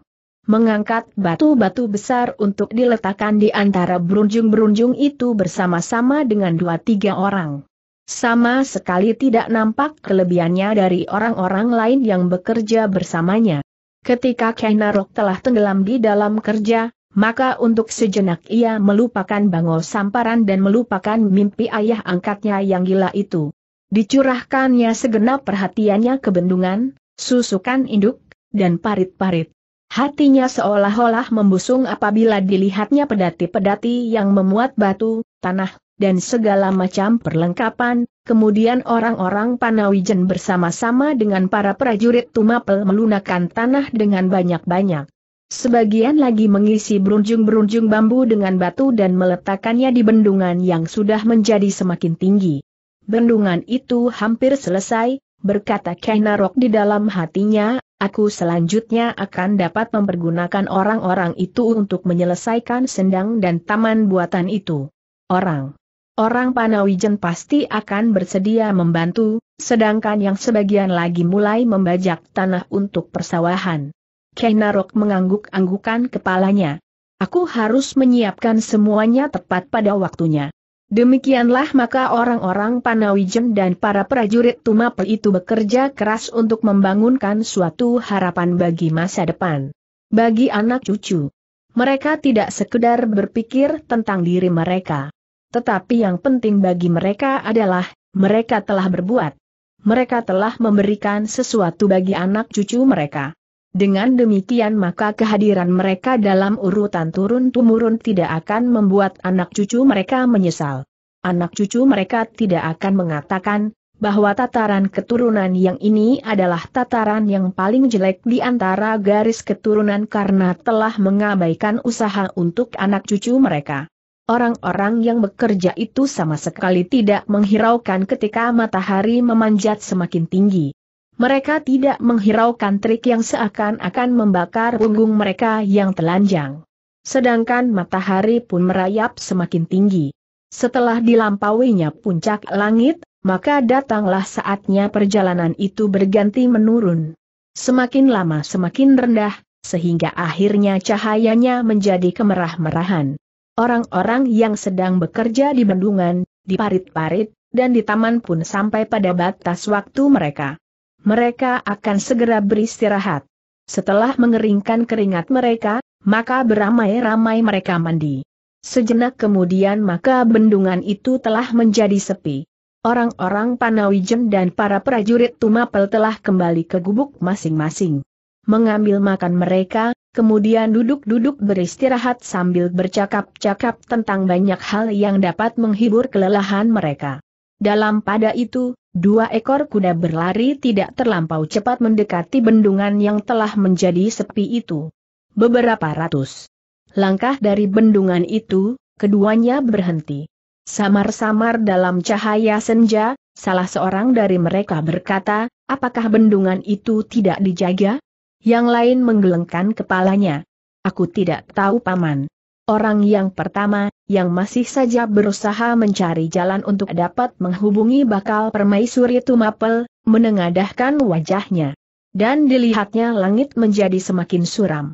Mengangkat batu-batu besar untuk diletakkan di antara berunjung-berunjung itu bersama-sama dengan dua tiga orang. Sama sekali tidak nampak kelebihannya dari orang-orang lain yang bekerja bersamanya. Ketika Kainarok telah tenggelam di dalam kerja, maka untuk sejenak ia melupakan bangau samparan dan melupakan mimpi ayah angkatnya yang gila itu. Dicurahkannya segenap perhatiannya ke bendungan, susukan induk, dan parit-parit. Hatinya seolah-olah membusung apabila dilihatnya pedati-pedati yang memuat batu, tanah, dan segala macam perlengkapan, kemudian orang-orang Panawijen bersama-sama dengan para prajurit Tumapel melunakan tanah dengan banyak-banyak. Sebagian lagi mengisi berunjung-berunjung bambu dengan batu dan meletakkannya di bendungan yang sudah menjadi semakin tinggi. Bendungan itu hampir selesai, berkata Kainarok di dalam hatinya, aku selanjutnya akan dapat mempergunakan orang-orang itu untuk menyelesaikan sendang dan taman buatan itu. Orang Orang Panawijen pasti akan bersedia membantu, sedangkan yang sebagian lagi mulai membajak tanah untuk persawahan. Kainarok mengangguk-anggukan kepalanya. Aku harus menyiapkan semuanya tepat pada waktunya. Demikianlah maka orang-orang Panawijen dan para prajurit Tumapel itu bekerja keras untuk membangunkan suatu harapan bagi masa depan. Bagi anak cucu. Mereka tidak sekedar berpikir tentang diri mereka. Tetapi yang penting bagi mereka adalah, mereka telah berbuat. Mereka telah memberikan sesuatu bagi anak cucu mereka. Dengan demikian maka kehadiran mereka dalam urutan turun tumurun tidak akan membuat anak cucu mereka menyesal. Anak cucu mereka tidak akan mengatakan, bahwa tataran keturunan yang ini adalah tataran yang paling jelek di antara garis keturunan karena telah mengabaikan usaha untuk anak cucu mereka. Orang-orang yang bekerja itu sama sekali tidak menghiraukan ketika matahari memanjat semakin tinggi. Mereka tidak menghiraukan trik yang seakan-akan membakar punggung mereka yang telanjang. Sedangkan matahari pun merayap semakin tinggi. Setelah dilampauinya puncak langit, maka datanglah saatnya perjalanan itu berganti menurun. Semakin lama semakin rendah, sehingga akhirnya cahayanya menjadi kemerah-merahan. Orang-orang yang sedang bekerja di bendungan, di parit-parit, dan di taman pun sampai pada batas waktu mereka. Mereka akan segera beristirahat. Setelah mengeringkan keringat mereka, maka beramai-ramai mereka mandi. Sejenak kemudian maka bendungan itu telah menjadi sepi. Orang-orang Panawijen dan para prajurit Tumapel telah kembali ke gubuk masing-masing mengambil makan mereka, kemudian duduk-duduk beristirahat sambil bercakap-cakap tentang banyak hal yang dapat menghibur kelelahan mereka. Dalam pada itu, dua ekor kuda berlari tidak terlampau cepat mendekati bendungan yang telah menjadi sepi itu. Beberapa ratus langkah dari bendungan itu, keduanya berhenti. Samar-samar dalam cahaya senja, salah seorang dari mereka berkata, apakah bendungan itu tidak dijaga? yang lain menggelengkan kepalanya. Aku tidak tahu paman. Orang yang pertama, yang masih saja berusaha mencari jalan untuk dapat menghubungi bakal permaisuri Tumapel, menengadahkan wajahnya. Dan dilihatnya langit menjadi semakin suram.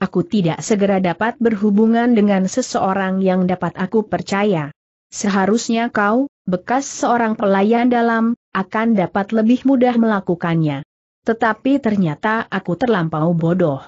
Aku tidak segera dapat berhubungan dengan seseorang yang dapat aku percaya. Seharusnya kau, bekas seorang pelayan dalam, akan dapat lebih mudah melakukannya. Tetapi ternyata aku terlampau bodoh.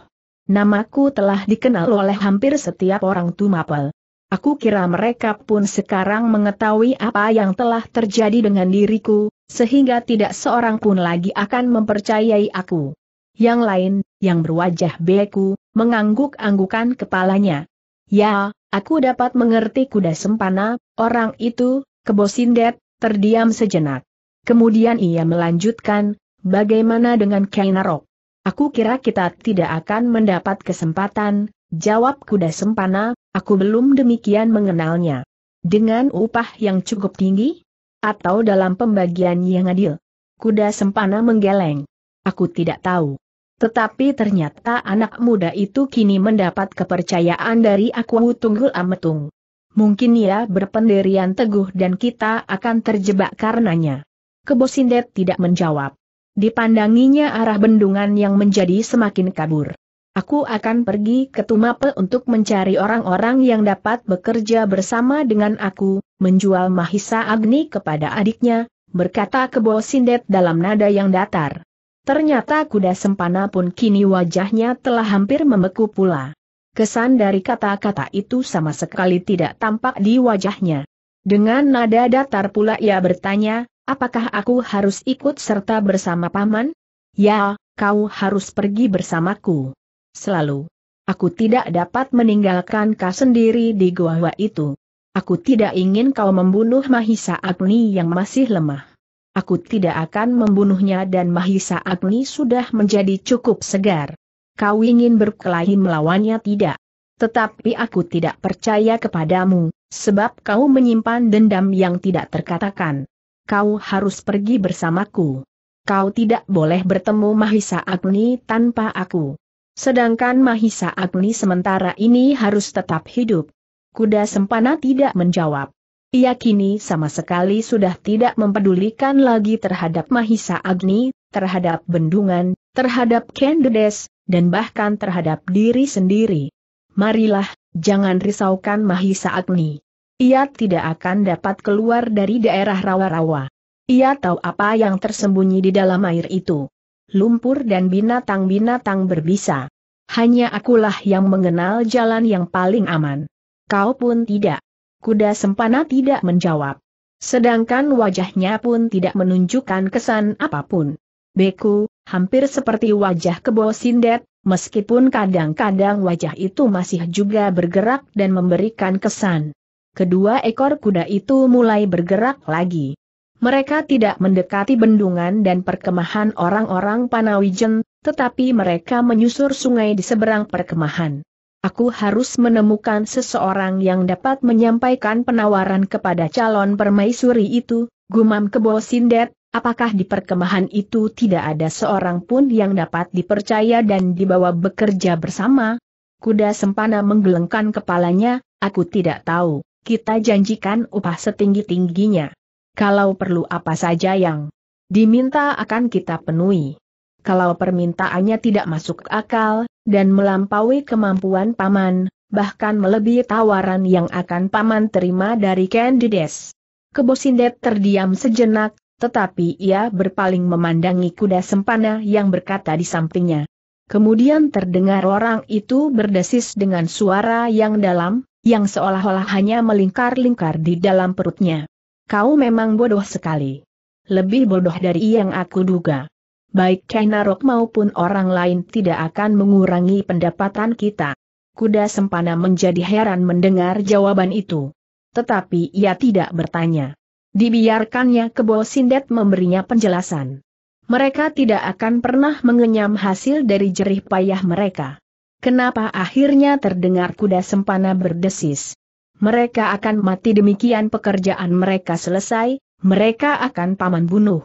Namaku telah dikenal oleh hampir setiap orang Tumapel. Aku kira mereka pun sekarang mengetahui apa yang telah terjadi dengan diriku, sehingga tidak seorang pun lagi akan mempercayai aku. Yang lain, yang berwajah beku, mengangguk-anggukan kepalanya. Ya, aku dapat mengerti kuda sempana, orang itu, kebosindet, terdiam sejenak. Kemudian ia melanjutkan, bagaimana dengan Kainarok? Aku kira kita tidak akan mendapat kesempatan, jawab kuda sempana, aku belum demikian mengenalnya. Dengan upah yang cukup tinggi? Atau dalam pembagian yang adil? Kuda sempana menggeleng. Aku tidak tahu. Tetapi ternyata anak muda itu kini mendapat kepercayaan dari aku Tunggul Ametung. Mungkin ia berpendirian teguh dan kita akan terjebak karenanya. Kebosindet tidak menjawab. Dipandanginya arah bendungan yang menjadi semakin kabur. Aku akan pergi ke Tumapel untuk mencari orang-orang yang dapat bekerja bersama dengan aku, menjual Mahisa Agni kepada adiknya, berkata Kebo Sindet dalam nada yang datar. Ternyata kuda sempana pun kini wajahnya telah hampir membeku pula. Kesan dari kata-kata itu sama sekali tidak tampak di wajahnya. Dengan nada datar pula ia bertanya, Apakah aku harus ikut serta bersama paman? Ya, kau harus pergi bersamaku. Selalu. Aku tidak dapat meninggalkan kau sendiri di gua itu. Aku tidak ingin kau membunuh Mahisa Agni yang masih lemah. Aku tidak akan membunuhnya dan Mahisa Agni sudah menjadi cukup segar. Kau ingin berkelahi melawannya tidak? Tetapi aku tidak percaya kepadamu, sebab kau menyimpan dendam yang tidak terkatakan kau harus pergi bersamaku. Kau tidak boleh bertemu Mahisa Agni tanpa aku. Sedangkan Mahisa Agni sementara ini harus tetap hidup. Kuda Sempana tidak menjawab. Ia kini sama sekali sudah tidak mempedulikan lagi terhadap Mahisa Agni, terhadap bendungan, terhadap Kendedes, dan bahkan terhadap diri sendiri. Marilah, jangan risaukan Mahisa Agni. Ia tidak akan dapat keluar dari daerah rawa-rawa. Ia tahu apa yang tersembunyi di dalam air itu. Lumpur dan binatang-binatang berbisa. Hanya akulah yang mengenal jalan yang paling aman. Kau pun tidak. Kuda sempana tidak menjawab. Sedangkan wajahnya pun tidak menunjukkan kesan apapun. Beku, hampir seperti wajah kebo sindet, meskipun kadang-kadang wajah itu masih juga bergerak dan memberikan kesan kedua ekor kuda itu mulai bergerak lagi. Mereka tidak mendekati bendungan dan perkemahan orang-orang Panawijen, tetapi mereka menyusur sungai di seberang perkemahan. Aku harus menemukan seseorang yang dapat menyampaikan penawaran kepada calon permaisuri itu, gumam kebo Sindet, apakah di perkemahan itu tidak ada seorang pun yang dapat dipercaya dan dibawa bekerja bersama? Kuda Sempana menggelengkan kepalanya, aku tidak tahu kita janjikan upah setinggi-tingginya. Kalau perlu apa saja yang diminta akan kita penuhi. Kalau permintaannya tidak masuk akal, dan melampaui kemampuan paman, bahkan melebihi tawaran yang akan paman terima dari Candides. Kebosindet terdiam sejenak, tetapi ia berpaling memandangi kuda sempana yang berkata di sampingnya. Kemudian terdengar orang itu berdesis dengan suara yang dalam, yang seolah-olah hanya melingkar-lingkar di dalam perutnya. Kau memang bodoh sekali. Lebih bodoh dari yang aku duga. Baik China Rock maupun orang lain tidak akan mengurangi pendapatan kita. Kuda Sempana menjadi heran mendengar jawaban itu. Tetapi ia tidak bertanya. Dibiarkannya Kebo Sindet memberinya penjelasan mereka tidak akan pernah mengenyam hasil dari jerih payah mereka. Kenapa akhirnya terdengar kuda sempana berdesis? Mereka akan mati demikian pekerjaan mereka selesai, mereka akan paman bunuh.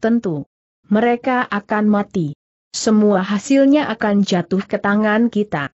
Tentu. Mereka akan mati. Semua hasilnya akan jatuh ke tangan kita.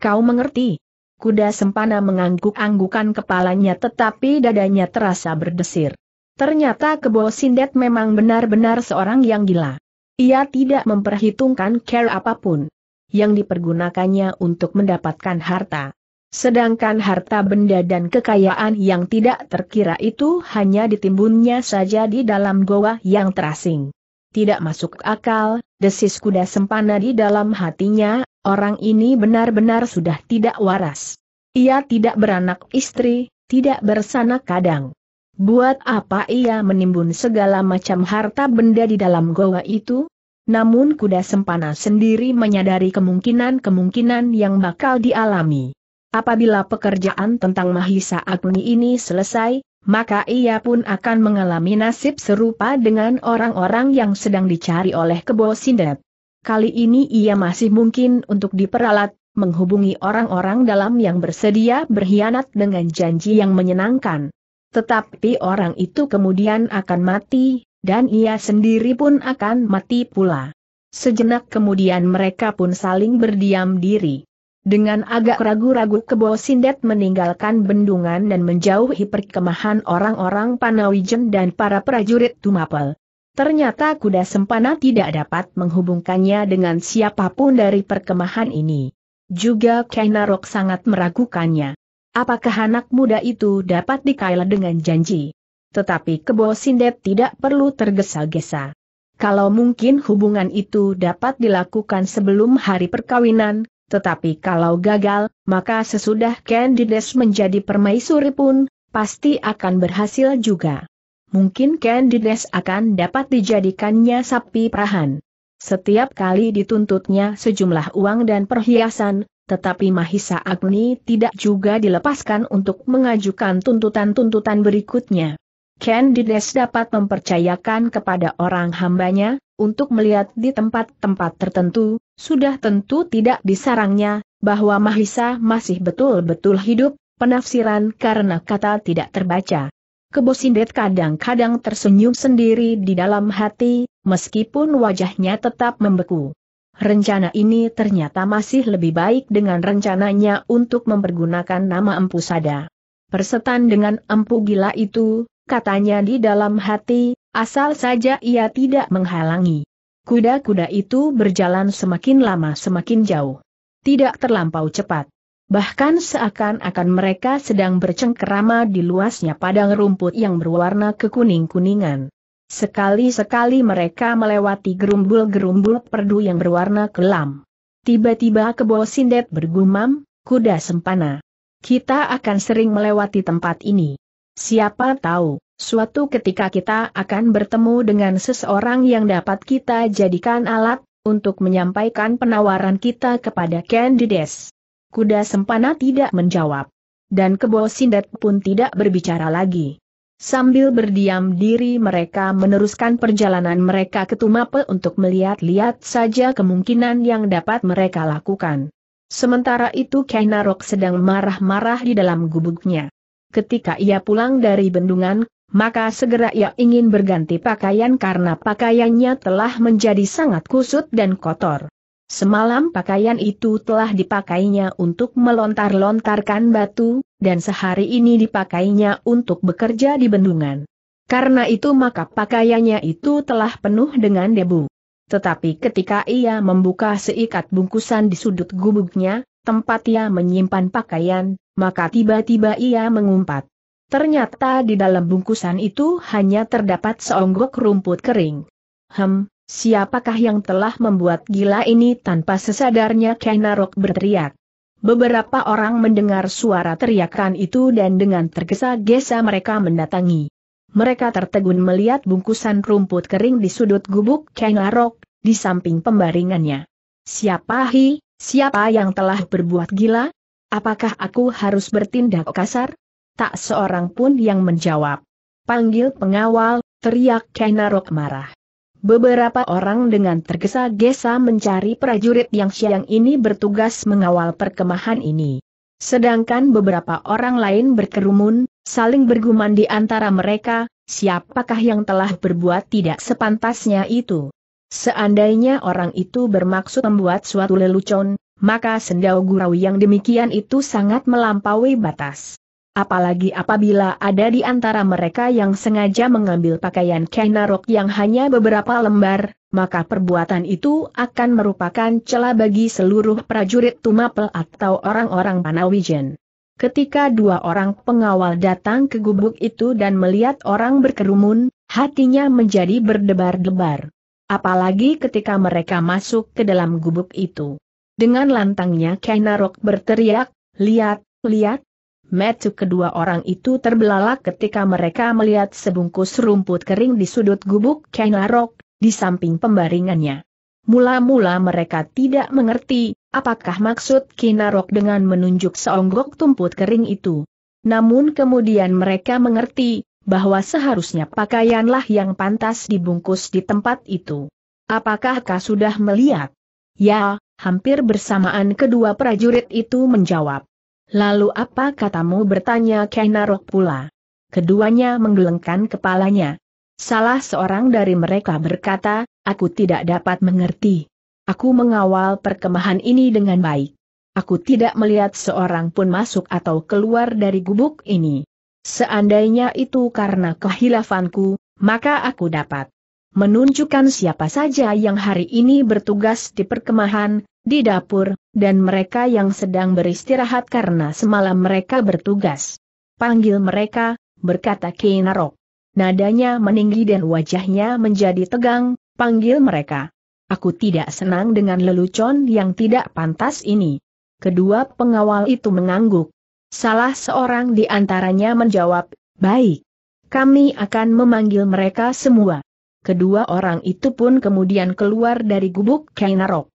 Kau mengerti? Kuda sempana mengangguk-anggukan kepalanya tetapi dadanya terasa berdesir. Ternyata Kebo Sindet memang benar-benar seorang yang gila. Ia tidak memperhitungkan care apapun yang dipergunakannya untuk mendapatkan harta. Sedangkan harta benda dan kekayaan yang tidak terkira itu hanya ditimbunnya saja di dalam goa yang terasing. Tidak masuk akal, desis kuda sempana di dalam hatinya, orang ini benar-benar sudah tidak waras. Ia tidak beranak istri, tidak bersanak kadang. Buat apa ia menimbun segala macam harta benda di dalam goa itu? namun kuda sempana sendiri menyadari kemungkinan-kemungkinan yang bakal dialami. Apabila pekerjaan tentang Mahisa Agni ini selesai, maka ia pun akan mengalami nasib serupa dengan orang-orang yang sedang dicari oleh kebo sindet. Kali ini ia masih mungkin untuk diperalat, menghubungi orang-orang dalam yang bersedia berkhianat dengan janji yang menyenangkan. Tetapi orang itu kemudian akan mati, dan ia sendiri pun akan mati pula. Sejenak kemudian mereka pun saling berdiam diri. Dengan agak ragu-ragu Kebo Sindet meninggalkan bendungan dan menjauhi perkemahan orang-orang Panawijen dan para prajurit Tumapel. Ternyata kuda sempana tidak dapat menghubungkannya dengan siapapun dari perkemahan ini. Juga Kainarok sangat meragukannya. Apakah anak muda itu dapat dikaila dengan janji? Tetapi Kebo Sindet tidak perlu tergesa-gesa. Kalau mungkin hubungan itu dapat dilakukan sebelum hari perkawinan, tetapi kalau gagal, maka sesudah Candides menjadi permaisuri pun, pasti akan berhasil juga. Mungkin Candides akan dapat dijadikannya sapi perahan. Setiap kali dituntutnya sejumlah uang dan perhiasan, tetapi Mahisa Agni tidak juga dilepaskan untuk mengajukan tuntutan-tuntutan berikutnya. Ken Candides dapat mempercayakan kepada orang hambanya, untuk melihat di tempat-tempat tertentu, sudah tentu tidak disarangnya, bahwa Mahisa masih betul-betul hidup, penafsiran karena kata tidak terbaca. Kebosindet kadang-kadang tersenyum sendiri di dalam hati, meskipun wajahnya tetap membeku. Rencana ini ternyata masih lebih baik dengan rencananya untuk mempergunakan nama Empu Sada. Persetan dengan Empu Gila itu, katanya di dalam hati, asal saja ia tidak menghalangi. Kuda-kuda itu berjalan semakin lama semakin jauh. Tidak terlampau cepat. Bahkan seakan-akan mereka sedang bercengkerama di luasnya padang rumput yang berwarna kekuning-kuningan. Sekali-sekali mereka melewati gerumbul-gerumbul perdu yang berwarna kelam. Tiba-tiba kebo sindet bergumam, kuda sempana. Kita akan sering melewati tempat ini. Siapa tahu, suatu ketika kita akan bertemu dengan seseorang yang dapat kita jadikan alat, untuk menyampaikan penawaran kita kepada Candides. Kuda Sempana tidak menjawab. Dan Kebo Sindet pun tidak berbicara lagi. Sambil berdiam diri mereka meneruskan perjalanan mereka ke Tumape untuk melihat-lihat saja kemungkinan yang dapat mereka lakukan. Sementara itu Kainarok sedang marah-marah di dalam gubuknya ketika ia pulang dari bendungan, maka segera ia ingin berganti pakaian karena pakaiannya telah menjadi sangat kusut dan kotor. Semalam pakaian itu telah dipakainya untuk melontar-lontarkan batu, dan sehari ini dipakainya untuk bekerja di bendungan. Karena itu maka pakaiannya itu telah penuh dengan debu. Tetapi ketika ia membuka seikat bungkusan di sudut gubuknya, tempat ia menyimpan pakaian, maka tiba-tiba ia mengumpat. Ternyata di dalam bungkusan itu hanya terdapat seonggok rumput kering. Hem, siapakah yang telah membuat gila ini tanpa sesadarnya Kenarok berteriak. Beberapa orang mendengar suara teriakan itu dan dengan tergesa-gesa mereka mendatangi. Mereka tertegun melihat bungkusan rumput kering di sudut gubuk Kenarok, di samping pembaringannya. Siapa hi, siapa yang telah berbuat gila? Apakah aku harus bertindak kasar? Tak seorang pun yang menjawab. Panggil pengawal, teriak Kenarok marah. Beberapa orang dengan tergesa-gesa mencari prajurit yang siang ini bertugas mengawal perkemahan ini. Sedangkan beberapa orang lain berkerumun, saling bergumam di antara mereka, siapakah yang telah berbuat tidak sepantasnya itu. Seandainya orang itu bermaksud membuat suatu lelucon, maka sendau gurau yang demikian itu sangat melampaui batas. Apalagi apabila ada di antara mereka yang sengaja mengambil pakaian kainarok yang hanya beberapa lembar, maka perbuatan itu akan merupakan celah bagi seluruh prajurit Tumapel atau orang-orang Panawijen. Ketika dua orang pengawal datang ke gubuk itu dan melihat orang berkerumun, hatinya menjadi berdebar-debar. Apalagi ketika mereka masuk ke dalam gubuk itu. Dengan lantangnya Kainarok berteriak, lihat, lihat. Metu kedua orang itu terbelalak ketika mereka melihat sebungkus rumput kering di sudut gubuk Kainarok, di samping pembaringannya. Mula-mula mereka tidak mengerti, apakah maksud Kainarok dengan menunjuk seonggok tumput kering itu. Namun kemudian mereka mengerti, bahwa seharusnya pakaianlah yang pantas dibungkus di tempat itu. Apakah kau sudah melihat? Ya, Hampir bersamaan kedua prajurit itu menjawab. Lalu apa katamu bertanya Kainarok pula. Keduanya menggelengkan kepalanya. Salah seorang dari mereka berkata, aku tidak dapat mengerti. Aku mengawal perkemahan ini dengan baik. Aku tidak melihat seorang pun masuk atau keluar dari gubuk ini. Seandainya itu karena kehilafanku, maka aku dapat menunjukkan siapa saja yang hari ini bertugas di perkemahan, di dapur, dan mereka yang sedang beristirahat karena semalam mereka bertugas. Panggil mereka, berkata Kinarok. Nadanya meninggi dan wajahnya menjadi tegang, panggil mereka. Aku tidak senang dengan lelucon yang tidak pantas ini. Kedua pengawal itu mengangguk. Salah seorang di antaranya menjawab, baik. Kami akan memanggil mereka semua. Kedua orang itu pun kemudian keluar dari gubuk Kainarok.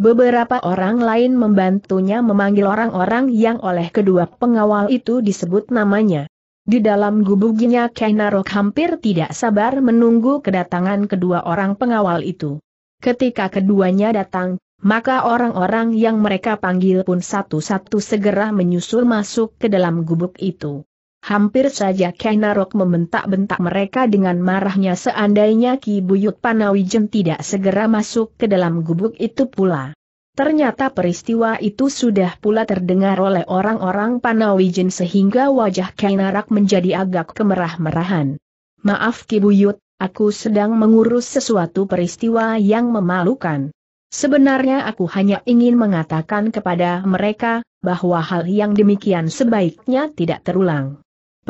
Beberapa orang lain membantunya memanggil orang-orang yang oleh kedua pengawal itu disebut namanya. Di dalam gubuginya Kenarok hampir tidak sabar menunggu kedatangan kedua orang pengawal itu. Ketika keduanya datang, maka orang-orang yang mereka panggil pun satu-satu segera menyusul masuk ke dalam gubuk itu. Hampir saja Kainarok membentak-bentak mereka dengan marahnya seandainya Ki Buyut Panawijen tidak segera masuk ke dalam gubuk itu pula. Ternyata peristiwa itu sudah pula terdengar oleh orang-orang Panawijen sehingga wajah Kainarok menjadi agak kemerah-merahan. Maaf Ki Buyut, aku sedang mengurus sesuatu peristiwa yang memalukan. Sebenarnya aku hanya ingin mengatakan kepada mereka, bahwa hal yang demikian sebaiknya tidak terulang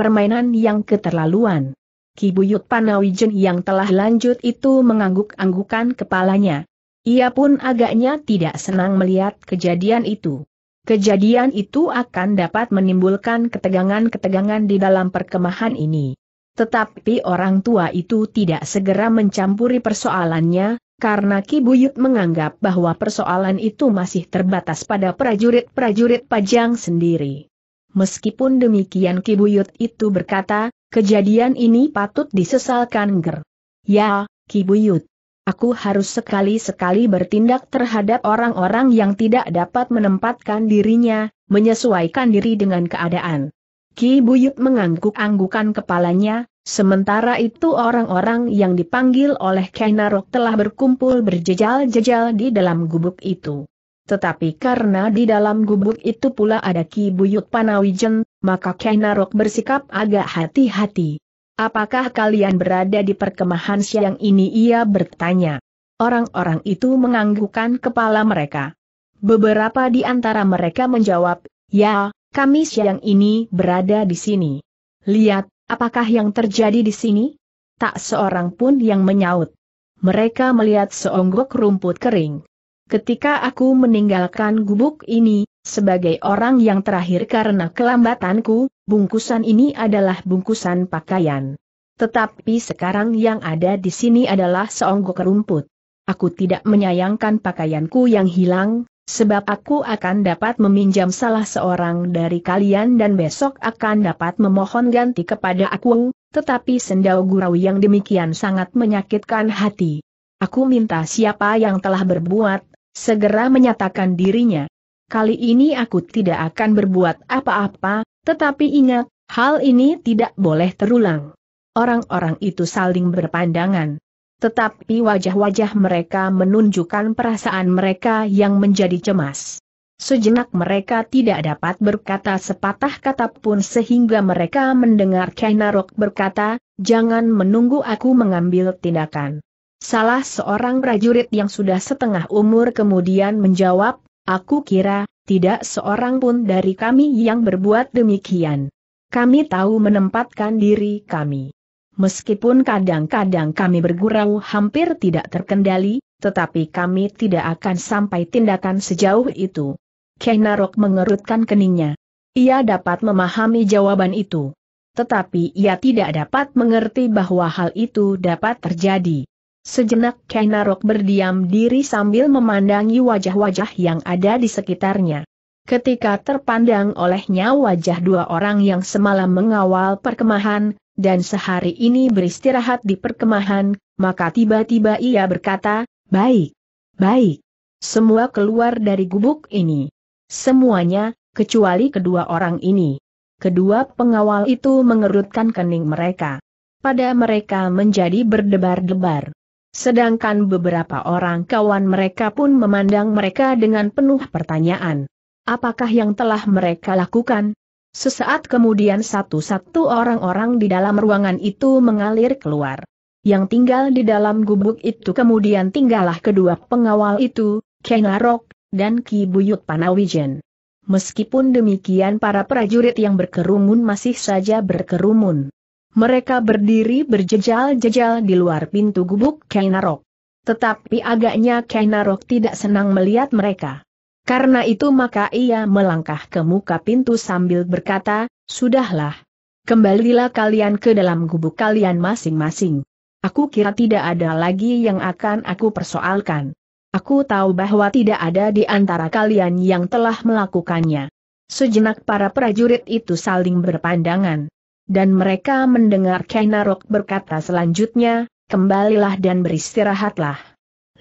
permainan yang keterlaluan. Kibuyut Panawijen yang telah lanjut itu mengangguk-anggukan kepalanya. Ia pun agaknya tidak senang melihat kejadian itu. Kejadian itu akan dapat menimbulkan ketegangan-ketegangan di dalam perkemahan ini. Tetapi orang tua itu tidak segera mencampuri persoalannya, karena Kibuyut menganggap bahwa persoalan itu masih terbatas pada prajurit-prajurit pajang sendiri. Meskipun demikian Kibuyut itu berkata, kejadian ini patut disesalkan ger. Ya, Kibuyut. Aku harus sekali-sekali bertindak terhadap orang-orang yang tidak dapat menempatkan dirinya, menyesuaikan diri dengan keadaan. Ki Buyut mengangguk-anggukan kepalanya, sementara itu orang-orang yang dipanggil oleh Kainarok telah berkumpul berjejal-jejal di dalam gubuk itu tetapi karena di dalam gubuk itu pula ada Ki Buyut Panawijen, maka Kainarok bersikap agak hati-hati. Apakah kalian berada di perkemahan siang ini? Ia bertanya. Orang-orang itu menganggukkan kepala mereka. Beberapa di antara mereka menjawab, Ya, kami siang ini berada di sini. Lihat, apakah yang terjadi di sini? Tak seorang pun yang menyaut. Mereka melihat seonggok rumput kering. Ketika aku meninggalkan gubuk ini, sebagai orang yang terakhir karena kelambatanku, bungkusan ini adalah bungkusan pakaian. Tetapi sekarang yang ada di sini adalah seonggok rumput. Aku tidak menyayangkan pakaianku yang hilang, sebab aku akan dapat meminjam salah seorang dari kalian dan besok akan dapat memohon ganti kepada aku, tetapi sendau gurau yang demikian sangat menyakitkan hati. Aku minta siapa yang telah berbuat segera menyatakan dirinya. Kali ini aku tidak akan berbuat apa-apa, tetapi ingat, hal ini tidak boleh terulang. Orang-orang itu saling berpandangan. Tetapi wajah-wajah mereka menunjukkan perasaan mereka yang menjadi cemas. Sejenak mereka tidak dapat berkata sepatah kata pun sehingga mereka mendengar Kainarok berkata, jangan menunggu aku mengambil tindakan. Salah seorang prajurit yang sudah setengah umur kemudian menjawab, aku kira, tidak seorang pun dari kami yang berbuat demikian. Kami tahu menempatkan diri kami. Meskipun kadang-kadang kami bergurau hampir tidak terkendali, tetapi kami tidak akan sampai tindakan sejauh itu. Kenarok mengerutkan keningnya. Ia dapat memahami jawaban itu. Tetapi ia tidak dapat mengerti bahwa hal itu dapat terjadi. Sejenak Kainarok berdiam diri sambil memandangi wajah-wajah yang ada di sekitarnya. Ketika terpandang olehnya wajah dua orang yang semalam mengawal perkemahan, dan sehari ini beristirahat di perkemahan, maka tiba-tiba ia berkata, baik, baik. Semua keluar dari gubuk ini. Semuanya, kecuali kedua orang ini. Kedua pengawal itu mengerutkan kening mereka. Pada mereka menjadi berdebar-debar. Sedangkan beberapa orang kawan mereka pun memandang mereka dengan penuh pertanyaan. Apakah yang telah mereka lakukan? Sesaat kemudian satu-satu orang-orang di dalam ruangan itu mengalir keluar. Yang tinggal di dalam gubuk itu kemudian tinggallah kedua pengawal itu, Kenarok, dan Ki Buyut Panawijen. Meskipun demikian para prajurit yang berkerumun masih saja berkerumun. Mereka berdiri berjejal-jejal di luar pintu gubuk Kainarok. Tetapi agaknya Kainarok tidak senang melihat mereka. Karena itu maka ia melangkah ke muka pintu sambil berkata, Sudahlah. Kembalilah kalian ke dalam gubuk kalian masing-masing. Aku kira tidak ada lagi yang akan aku persoalkan. Aku tahu bahwa tidak ada di antara kalian yang telah melakukannya. Sejenak para prajurit itu saling berpandangan dan mereka mendengar Kainarok berkata selanjutnya, kembalilah dan beristirahatlah.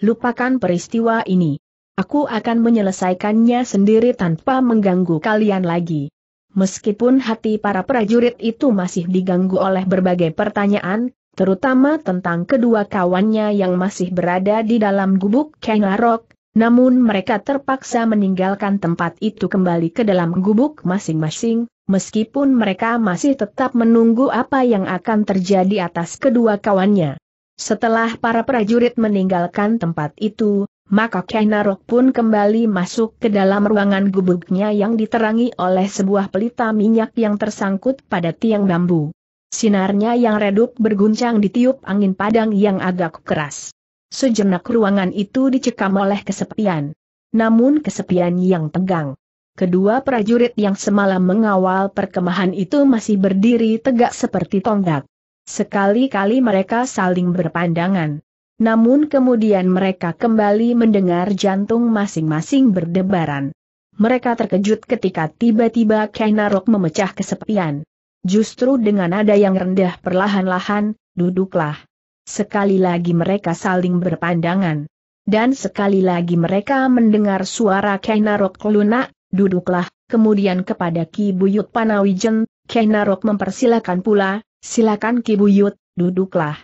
Lupakan peristiwa ini. Aku akan menyelesaikannya sendiri tanpa mengganggu kalian lagi. Meskipun hati para prajurit itu masih diganggu oleh berbagai pertanyaan, terutama tentang kedua kawannya yang masih berada di dalam gubuk Kainarok, namun mereka terpaksa meninggalkan tempat itu kembali ke dalam gubuk masing-masing, meskipun mereka masih tetap menunggu apa yang akan terjadi atas kedua kawannya. Setelah para prajurit meninggalkan tempat itu, maka Kainarok pun kembali masuk ke dalam ruangan gubuknya yang diterangi oleh sebuah pelita minyak yang tersangkut pada tiang bambu. Sinarnya yang redup berguncang ditiup angin padang yang agak keras. Sejenak ruangan itu dicekam oleh kesepian. Namun kesepian yang tegang. Kedua prajurit yang semalam mengawal perkemahan itu masih berdiri tegak seperti tonggak. Sekali-kali mereka saling berpandangan. Namun kemudian mereka kembali mendengar jantung masing-masing berdebaran. Mereka terkejut ketika tiba-tiba Kainarok memecah kesepian. Justru dengan nada yang rendah perlahan-lahan, duduklah. Sekali lagi mereka saling berpandangan. Dan sekali lagi mereka mendengar suara Kainarok lunak, duduklah, kemudian kepada Ki Buyut Panawijen, Kenarok mempersilakan pula, silakan Ki Buyut, duduklah.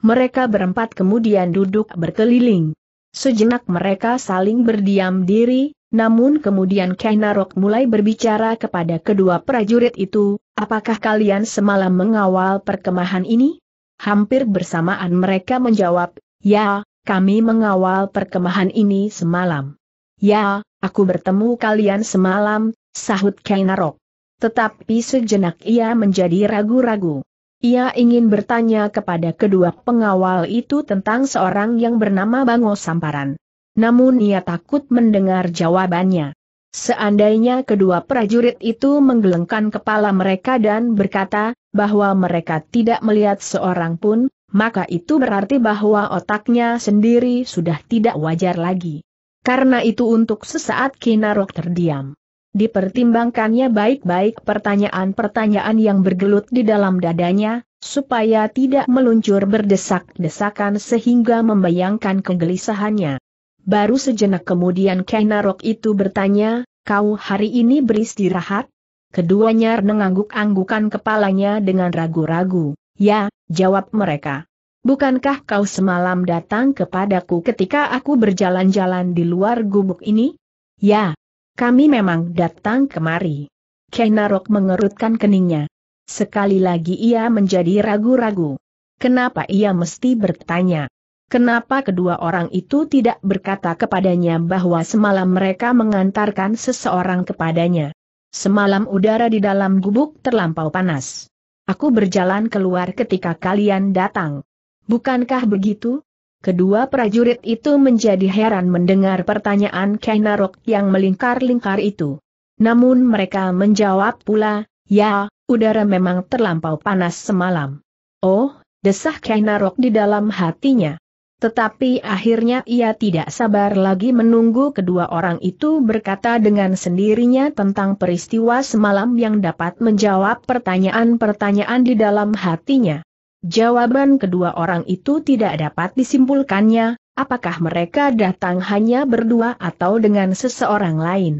Mereka berempat kemudian duduk berkeliling. Sejenak mereka saling berdiam diri, namun kemudian Kenarok mulai berbicara kepada kedua prajurit itu, apakah kalian semalam mengawal perkemahan ini? Hampir bersamaan mereka menjawab, ya, kami mengawal perkemahan ini semalam. Ya, Aku bertemu kalian semalam, sahut Kainarok. Tetapi sejenak ia menjadi ragu-ragu. Ia ingin bertanya kepada kedua pengawal itu tentang seorang yang bernama Bango Samparan. Namun ia takut mendengar jawabannya. Seandainya kedua prajurit itu menggelengkan kepala mereka dan berkata, bahwa mereka tidak melihat seorang pun, maka itu berarti bahwa otaknya sendiri sudah tidak wajar lagi. Karena itu untuk sesaat Kinarok terdiam. Dipertimbangkannya baik-baik pertanyaan-pertanyaan yang bergelut di dalam dadanya, supaya tidak meluncur berdesak-desakan sehingga membayangkan kegelisahannya. Baru sejenak kemudian Kinarok itu bertanya, kau hari ini beristirahat? Keduanya mengangguk-anggukan kepalanya dengan ragu-ragu. Ya, jawab mereka bukankah kau semalam datang kepadaku ketika aku berjalan-jalan di luar gubuk ini? Ya, kami memang datang kemari. Kenarok mengerutkan keningnya. Sekali lagi ia menjadi ragu-ragu. Kenapa ia mesti bertanya? Kenapa kedua orang itu tidak berkata kepadanya bahwa semalam mereka mengantarkan seseorang kepadanya? Semalam udara di dalam gubuk terlampau panas. Aku berjalan keluar ketika kalian datang. Bukankah begitu? Kedua prajurit itu menjadi heran mendengar pertanyaan Kainarok yang melingkar-lingkar itu. Namun mereka menjawab pula, ya, udara memang terlampau panas semalam. Oh, desah Kainarok di dalam hatinya. Tetapi akhirnya ia tidak sabar lagi menunggu kedua orang itu berkata dengan sendirinya tentang peristiwa semalam yang dapat menjawab pertanyaan-pertanyaan di dalam hatinya. Jawaban kedua orang itu tidak dapat disimpulkannya, apakah mereka datang hanya berdua atau dengan seseorang lain.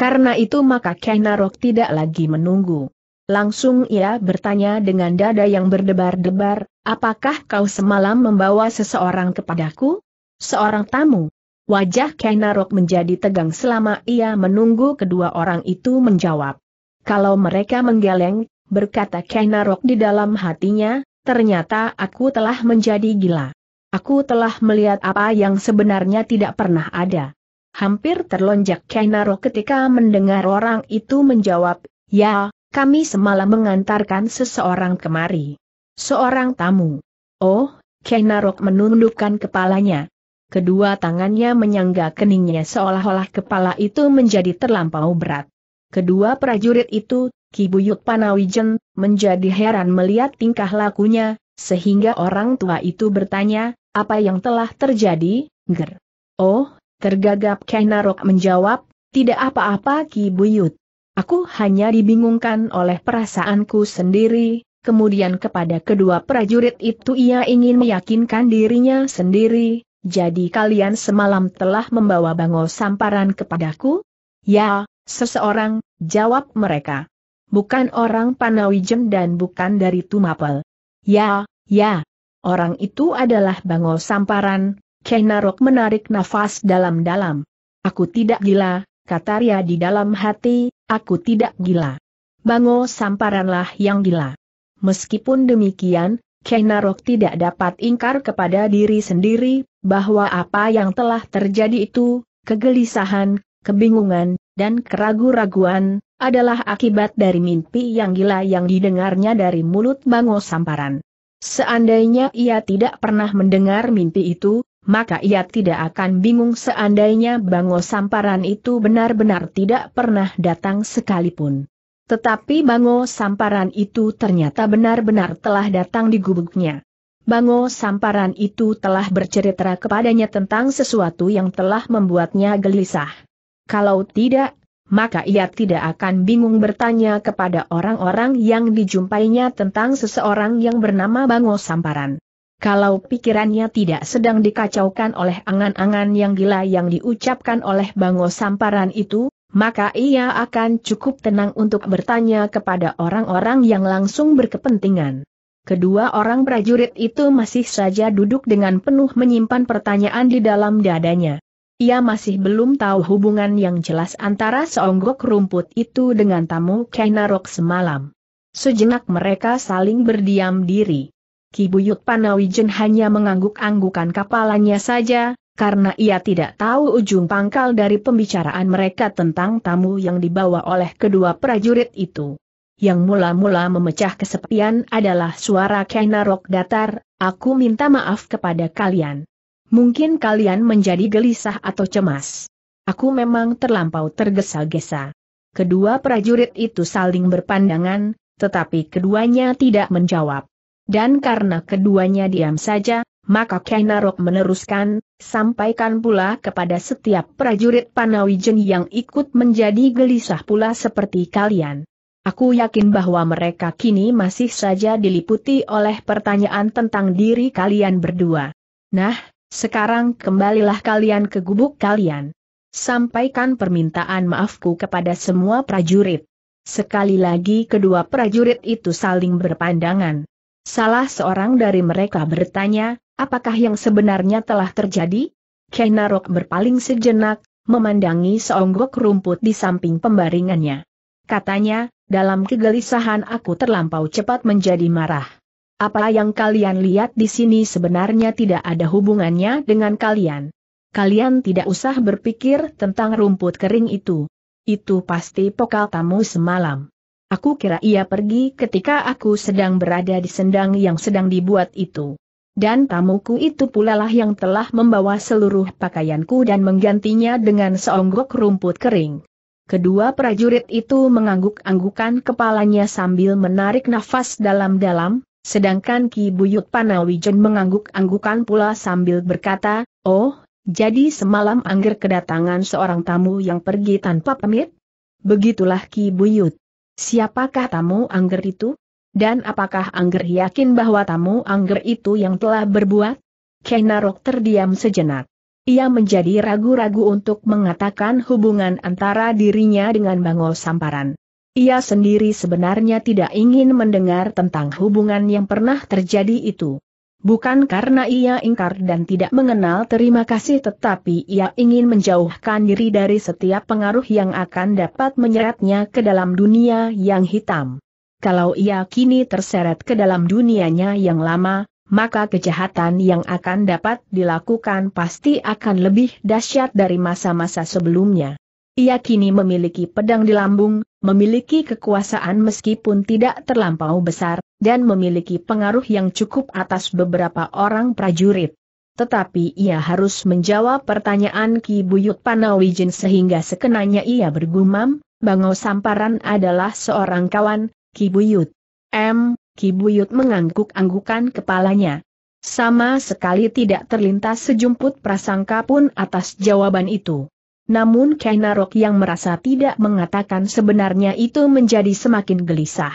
Karena itu maka Kenarok tidak lagi menunggu. Langsung ia bertanya dengan dada yang berdebar-debar, apakah kau semalam membawa seseorang kepadaku? Seorang tamu. Wajah Kenarok menjadi tegang selama ia menunggu kedua orang itu menjawab. Kalau mereka menggeleng, berkata Kenarok di dalam hatinya, ternyata aku telah menjadi gila. Aku telah melihat apa yang sebenarnya tidak pernah ada. Hampir terlonjak Kainaro ketika mendengar orang itu menjawab, Ya, kami semalam mengantarkan seseorang kemari. Seorang tamu. Oh, Kainarok menundukkan kepalanya. Kedua tangannya menyangga keningnya seolah-olah kepala itu menjadi terlampau berat. Kedua prajurit itu Ki Buyut Panawijen, menjadi heran melihat tingkah lakunya, sehingga orang tua itu bertanya, apa yang telah terjadi, Ger? Oh, tergagap Kenarok menjawab, tidak apa-apa Ki Buyut. Aku hanya dibingungkan oleh perasaanku sendiri, Kemudian kepada kedua prajurit itu ia ingin meyakinkan dirinya sendiri, jadi kalian semalam telah membawa bangau samparan kepadaku? Ya, seseorang, jawab mereka bukan orang Panawijem dan bukan dari Tumapel. Ya, ya, orang itu adalah Bangol Samparan, Kenarok menarik nafas dalam-dalam. Aku tidak gila, kata Ria di dalam hati, aku tidak gila. Bangol Samparanlah yang gila. Meskipun demikian, Kenarok tidak dapat ingkar kepada diri sendiri, bahwa apa yang telah terjadi itu, kegelisahan, kebingungan, dan keragu-raguan, adalah akibat dari mimpi yang gila yang didengarnya dari mulut Bango Samparan. Seandainya ia tidak pernah mendengar mimpi itu, maka ia tidak akan bingung seandainya Bango Samparan itu benar-benar tidak pernah datang sekalipun. Tetapi Bango Samparan itu ternyata benar-benar telah datang di gubuknya. Bango Samparan itu telah bercerita kepadanya tentang sesuatu yang telah membuatnya gelisah. Kalau tidak, maka ia tidak akan bingung bertanya kepada orang-orang yang dijumpainya tentang seseorang yang bernama Bango Samparan. Kalau pikirannya tidak sedang dikacaukan oleh angan-angan yang gila yang diucapkan oleh Bango Samparan itu, maka ia akan cukup tenang untuk bertanya kepada orang-orang yang langsung berkepentingan. Kedua orang prajurit itu masih saja duduk dengan penuh menyimpan pertanyaan di dalam dadanya. Ia masih belum tahu hubungan yang jelas antara seonggok rumput itu dengan tamu Kainarok semalam. Sejenak mereka saling berdiam diri. Kibuyut Panawijen hanya mengangguk-anggukan kepalanya saja, karena ia tidak tahu ujung pangkal dari pembicaraan mereka tentang tamu yang dibawa oleh kedua prajurit itu. Yang mula-mula memecah kesepian adalah suara Kainarok datar, aku minta maaf kepada kalian. Mungkin kalian menjadi gelisah atau cemas. Aku memang terlampau tergesa-gesa. Kedua prajurit itu saling berpandangan, tetapi keduanya tidak menjawab. Dan karena keduanya diam saja, maka Kainarok meneruskan, sampaikan pula kepada setiap prajurit Panawijen yang ikut menjadi gelisah pula seperti kalian. Aku yakin bahwa mereka kini masih saja diliputi oleh pertanyaan tentang diri kalian berdua. Nah, sekarang kembalilah kalian ke gubuk kalian. Sampaikan permintaan maafku kepada semua prajurit. Sekali lagi kedua prajurit itu saling berpandangan. Salah seorang dari mereka bertanya, apakah yang sebenarnya telah terjadi? Kenarok berpaling sejenak, memandangi seonggok rumput di samping pembaringannya. Katanya, dalam kegelisahan aku terlampau cepat menjadi marah. Apa yang kalian lihat di sini sebenarnya tidak ada hubungannya dengan kalian. Kalian tidak usah berpikir tentang rumput kering itu. Itu pasti pokal tamu semalam. Aku kira ia pergi ketika aku sedang berada di sendang yang sedang dibuat itu. Dan tamuku itu pula lah yang telah membawa seluruh pakaianku dan menggantinya dengan seonggok rumput kering. Kedua prajurit itu mengangguk-anggukan kepalanya sambil menarik nafas dalam-dalam, Sedangkan Ki Buyut Panawijen mengangguk-anggukan pula sambil berkata, Oh, jadi semalam angger kedatangan seorang tamu yang pergi tanpa pamit? Begitulah Ki Buyut. Siapakah tamu angger itu? Dan apakah angger yakin bahwa tamu angger itu yang telah berbuat? Kenarok terdiam sejenak. Ia menjadi ragu-ragu untuk mengatakan hubungan antara dirinya dengan Bango Samparan. Ia sendiri sebenarnya tidak ingin mendengar tentang hubungan yang pernah terjadi itu. Bukan karena ia ingkar dan tidak mengenal terima kasih tetapi ia ingin menjauhkan diri dari setiap pengaruh yang akan dapat menyeretnya ke dalam dunia yang hitam. Kalau ia kini terseret ke dalam dunianya yang lama, maka kejahatan yang akan dapat dilakukan pasti akan lebih dahsyat dari masa-masa sebelumnya. Ia kini memiliki pedang di lambung, memiliki kekuasaan meskipun tidak terlampau besar, dan memiliki pengaruh yang cukup atas beberapa orang prajurit. Tetapi ia harus menjawab pertanyaan Ki Buyut Panawijin sehingga sekenanya ia bergumam, Bangau Samparan adalah seorang kawan, Ki Buyut. M. Ki Buyut mengangguk-anggukan kepalanya. Sama sekali tidak terlintas sejumput prasangka pun atas jawaban itu. Namun Kainarok yang merasa tidak mengatakan sebenarnya itu menjadi semakin gelisah.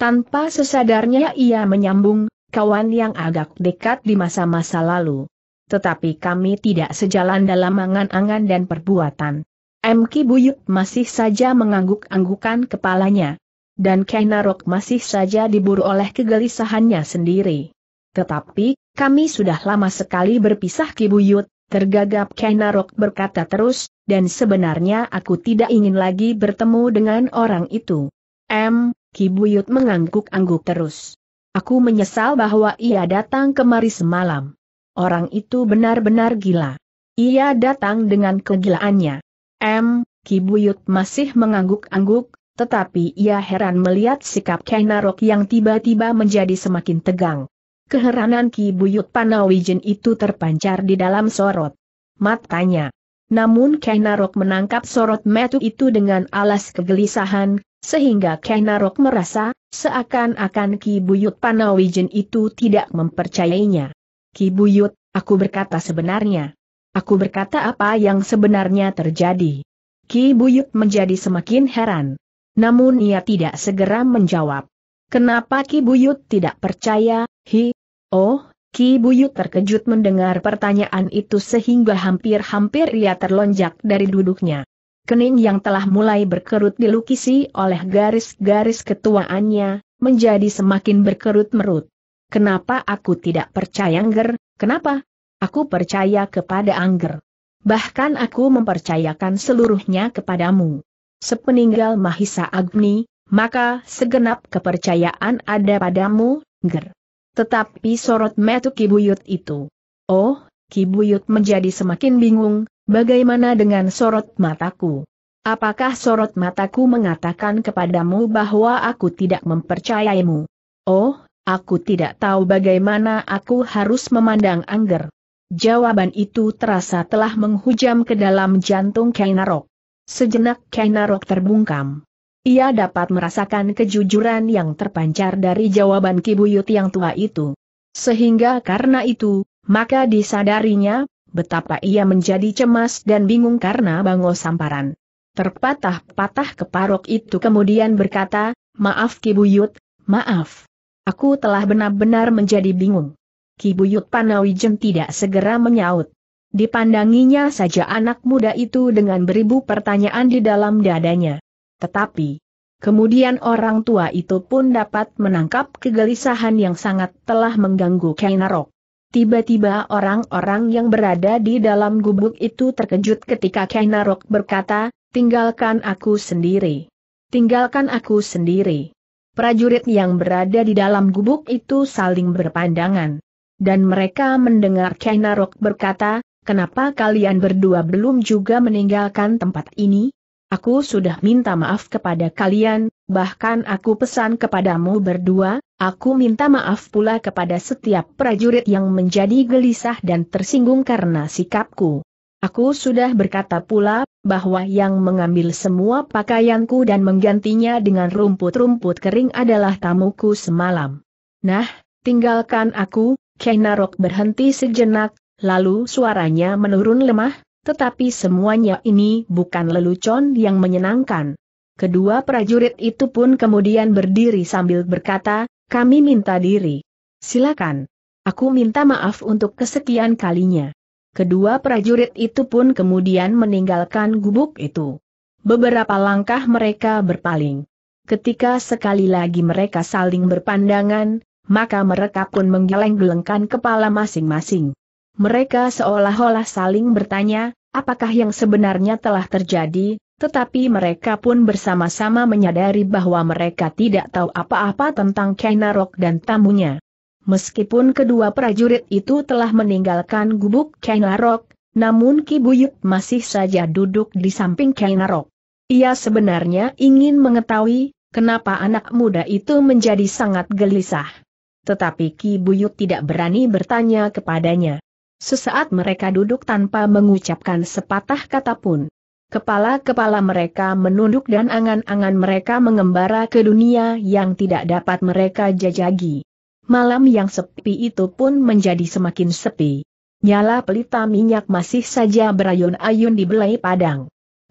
Tanpa sesadarnya ia menyambung, kawan yang agak dekat di masa-masa lalu. Tetapi kami tidak sejalan dalam angan-angan dan perbuatan. M. Buyut masih saja mengangguk-anggukan kepalanya. Dan Kainarok masih saja diburu oleh kegelisahannya sendiri. Tetapi, kami sudah lama sekali berpisah Kibuyut, Tergagap Kainarok berkata terus, dan sebenarnya aku tidak ingin lagi bertemu dengan orang itu. M. Kibuyut mengangguk-angguk terus. Aku menyesal bahwa ia datang kemari semalam. Orang itu benar-benar gila. Ia datang dengan kegilaannya. M. Kibuyut masih mengangguk-angguk, tetapi ia heran melihat sikap Kainarok yang tiba-tiba menjadi semakin tegang. Keheranan Ki Buyut Panawijen itu terpancar di dalam sorot matanya. Namun Kenarok menangkap sorot metu itu dengan alas kegelisahan, sehingga Kenarok merasa, seakan-akan Ki Buyut Panawijen itu tidak mempercayainya. Ki Buyut, aku berkata sebenarnya. Aku berkata apa yang sebenarnya terjadi. Ki Buyut menjadi semakin heran. Namun ia tidak segera menjawab. Kenapa Ki Buyut tidak percaya, hi, Oh, Ki Buyut terkejut mendengar pertanyaan itu sehingga hampir-hampir ia terlonjak dari duduknya. Kening yang telah mulai berkerut dilukisi oleh garis-garis ketuaannya, menjadi semakin berkerut merut. Kenapa aku tidak percaya Angger? Kenapa? Aku percaya kepada Angger. Bahkan aku mempercayakan seluruhnya kepadamu. Sepeninggal Mahisa Agni, maka segenap kepercayaan ada padamu, Ger. Tetapi sorot metu Kibuyut itu. Oh, Kibuyut menjadi semakin bingung, bagaimana dengan sorot mataku? Apakah sorot mataku mengatakan kepadamu bahwa aku tidak mempercayaimu? Oh, aku tidak tahu bagaimana aku harus memandang Angger. Jawaban itu terasa telah menghujam ke dalam jantung Kainarok. Sejenak Kainarok terbungkam. Ia dapat merasakan kejujuran yang terpancar dari jawaban Kibuyut yang tua itu. Sehingga karena itu, maka disadarinya, betapa ia menjadi cemas dan bingung karena bangau Samparan. Terpatah-patah keparok itu kemudian berkata, Maaf Kibuyut, maaf. Aku telah benar-benar menjadi bingung. Kibuyut Panawijen tidak segera menyaut. Dipandanginya saja anak muda itu dengan beribu pertanyaan di dalam dadanya. Tetapi, kemudian orang tua itu pun dapat menangkap kegelisahan yang sangat telah mengganggu Kainarok. Tiba-tiba orang-orang yang berada di dalam gubuk itu terkejut ketika Kainarok berkata, tinggalkan aku sendiri. Tinggalkan aku sendiri. Prajurit yang berada di dalam gubuk itu saling berpandangan. Dan mereka mendengar Kainarok berkata, kenapa kalian berdua belum juga meninggalkan tempat ini? Aku sudah minta maaf kepada kalian, bahkan aku pesan kepadamu berdua, aku minta maaf pula kepada setiap prajurit yang menjadi gelisah dan tersinggung karena sikapku. Aku sudah berkata pula, bahwa yang mengambil semua pakaianku dan menggantinya dengan rumput-rumput kering adalah tamuku semalam. Nah, tinggalkan aku, Kainarok berhenti sejenak, lalu suaranya menurun lemah, tetapi semuanya ini bukan lelucon yang menyenangkan. Kedua prajurit itu pun kemudian berdiri sambil berkata, kami minta diri. Silakan. Aku minta maaf untuk kesekian kalinya. Kedua prajurit itu pun kemudian meninggalkan gubuk itu. Beberapa langkah mereka berpaling. Ketika sekali lagi mereka saling berpandangan, maka mereka pun menggeleng-gelengkan kepala masing-masing. Mereka seolah-olah saling bertanya, apakah yang sebenarnya telah terjadi, tetapi mereka pun bersama-sama menyadari bahwa mereka tidak tahu apa-apa tentang Kainarok dan tamunya. Meskipun kedua prajurit itu telah meninggalkan gubuk Kainarok, namun Kibuyut masih saja duduk di samping Kainarok. Ia sebenarnya ingin mengetahui, kenapa anak muda itu menjadi sangat gelisah. Tetapi Kibuyut tidak berani bertanya kepadanya. Sesaat mereka duduk tanpa mengucapkan sepatah kata pun. Kepala-kepala mereka menunduk dan angan-angan mereka mengembara ke dunia yang tidak dapat mereka jajagi. Malam yang sepi itu pun menjadi semakin sepi. Nyala pelita minyak masih saja berayun-ayun di belai padang.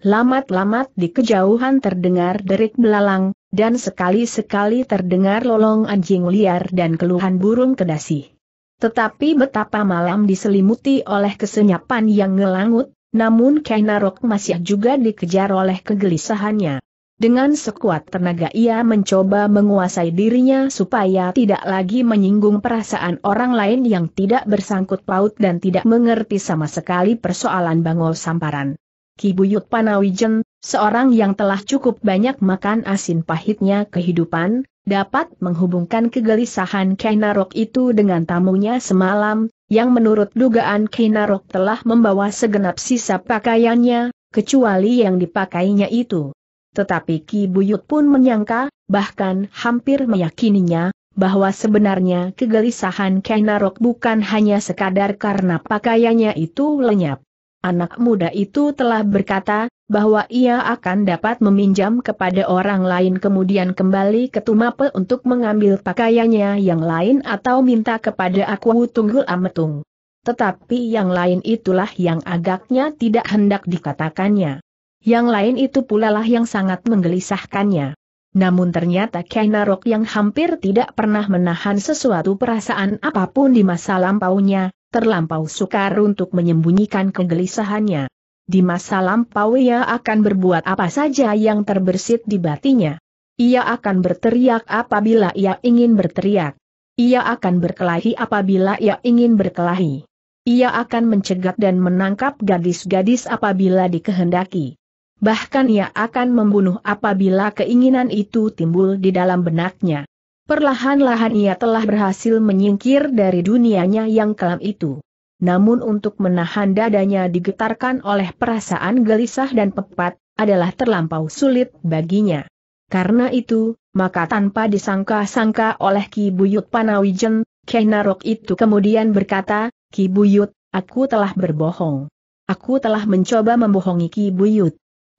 Lamat-lamat di kejauhan terdengar derik belalang, dan sekali-sekali terdengar lolong anjing liar dan keluhan burung kedasih. Tetapi betapa malam diselimuti oleh kesenyapan yang ngelangut, namun Kainarok masih juga dikejar oleh kegelisahannya. Dengan sekuat tenaga ia mencoba menguasai dirinya supaya tidak lagi menyinggung perasaan orang lain yang tidak bersangkut paut dan tidak mengerti sama sekali persoalan Bangol Samparan. Kibuyut Panawijen, seorang yang telah cukup banyak makan asin pahitnya kehidupan, dapat menghubungkan kegelisahan Kainarok itu dengan tamunya semalam, yang menurut dugaan Kainarok telah membawa segenap sisa pakaiannya, kecuali yang dipakainya itu. Tetapi Ki Buyut pun menyangka, bahkan hampir meyakininya, bahwa sebenarnya kegelisahan Kainarok bukan hanya sekadar karena pakaiannya itu lenyap. Anak muda itu telah berkata, bahwa ia akan dapat meminjam kepada orang lain kemudian kembali ke Tumapel untuk mengambil pakaiannya yang lain atau minta kepada aku Tunggul Ametung. Tetapi yang lain itulah yang agaknya tidak hendak dikatakannya. Yang lain itu pula lah yang sangat menggelisahkannya. Namun ternyata Kainarok yang hampir tidak pernah menahan sesuatu perasaan apapun di masa lampaunya, terlampau sukar untuk menyembunyikan kegelisahannya. Di masa lampau ia akan berbuat apa saja yang terbersit di batinya. Ia akan berteriak apabila ia ingin berteriak. Ia akan berkelahi apabila ia ingin berkelahi. Ia akan mencegat dan menangkap gadis-gadis apabila dikehendaki. Bahkan ia akan membunuh apabila keinginan itu timbul di dalam benaknya. Perlahan-lahan ia telah berhasil menyingkir dari dunianya yang kelam itu namun untuk menahan dadanya digetarkan oleh perasaan gelisah dan pepat, adalah terlampau sulit baginya. Karena itu, maka tanpa disangka-sangka oleh Ki Buyut Panawijen, Kenarok itu kemudian berkata, Ki Buyut, aku telah berbohong. Aku telah mencoba membohongi Ki Buyut.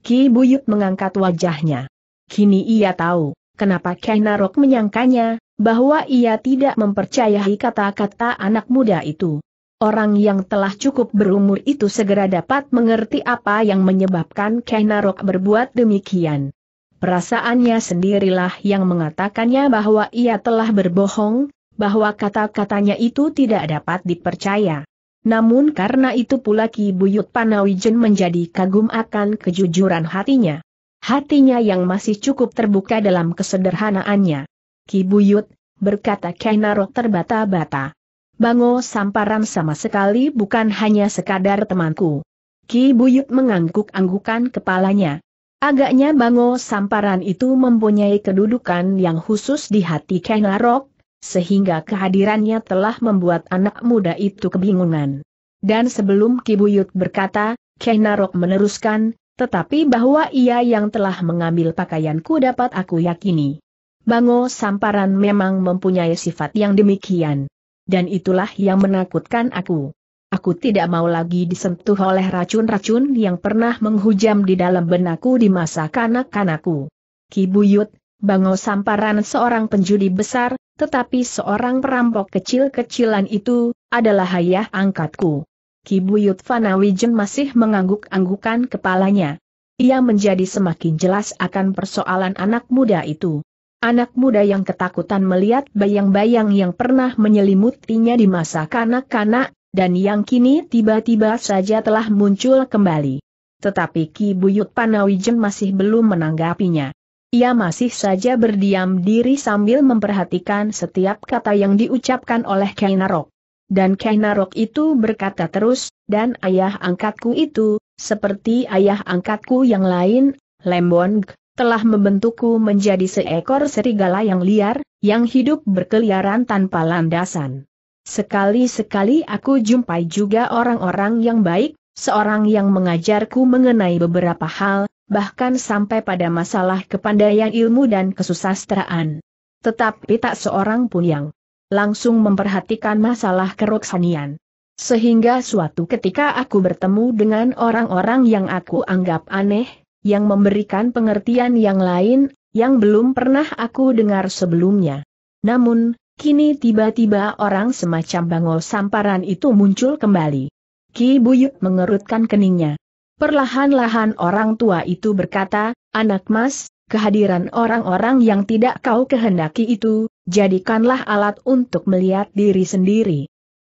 Ki Buyut mengangkat wajahnya. Kini ia tahu, kenapa Kenarok menyangkanya, bahwa ia tidak mempercayai kata-kata anak muda itu. Orang yang telah cukup berumur itu segera dapat mengerti apa yang menyebabkan Kainarok berbuat demikian. Perasaannya sendirilah yang mengatakannya bahwa ia telah berbohong, bahwa kata-katanya itu tidak dapat dipercaya. Namun karena itu pula Ki Buyut Panawijen menjadi kagum akan kejujuran hatinya. Hatinya yang masih cukup terbuka dalam kesederhanaannya. Ki Buyut, berkata Kainarok terbata-bata. Bango Samparan sama sekali bukan hanya sekadar temanku. Ki Buyut mengangguk-anggukan kepalanya. Agaknya Bango Samparan itu mempunyai kedudukan yang khusus di hati Larok, sehingga kehadirannya telah membuat anak muda itu kebingungan. Dan sebelum Ki Buyut berkata, Larok meneruskan, tetapi bahwa ia yang telah mengambil pakaianku dapat aku yakini. Bango Samparan memang mempunyai sifat yang demikian dan itulah yang menakutkan aku. Aku tidak mau lagi disentuh oleh racun-racun yang pernah menghujam di dalam benakku di masa kanak-kanakku. Kibuyut, bangau Samparan seorang penjudi besar, tetapi seorang perampok kecil-kecilan itu, adalah ayah angkatku. Kibuyut Fanawijen masih mengangguk-anggukan kepalanya. Ia menjadi semakin jelas akan persoalan anak muda itu. Anak muda yang ketakutan melihat bayang-bayang yang pernah menyelimutinya di masa kanak-kanak, dan yang kini tiba-tiba saja telah muncul kembali. Tetapi Ki Buyut Panawijen masih belum menanggapinya. Ia masih saja berdiam diri sambil memperhatikan setiap kata yang diucapkan oleh Kainarok. Dan Kainarok itu berkata terus, dan ayah angkatku itu, seperti ayah angkatku yang lain, Lembong, telah membentukku menjadi seekor serigala yang liar, yang hidup berkeliaran tanpa landasan. Sekali-sekali aku jumpai juga orang-orang yang baik, seorang yang mengajarku mengenai beberapa hal, bahkan sampai pada masalah kepandaian ilmu dan kesusastraan. Tetapi tak seorang pun yang langsung memperhatikan masalah keroksanian. Sehingga suatu ketika aku bertemu dengan orang-orang yang aku anggap aneh, yang memberikan pengertian yang lain, yang belum pernah aku dengar sebelumnya. Namun, kini tiba-tiba orang semacam bangol samparan itu muncul kembali. Ki Buyut mengerutkan keningnya. Perlahan-lahan orang tua itu berkata, anak mas, kehadiran orang-orang yang tidak kau kehendaki itu, jadikanlah alat untuk melihat diri sendiri.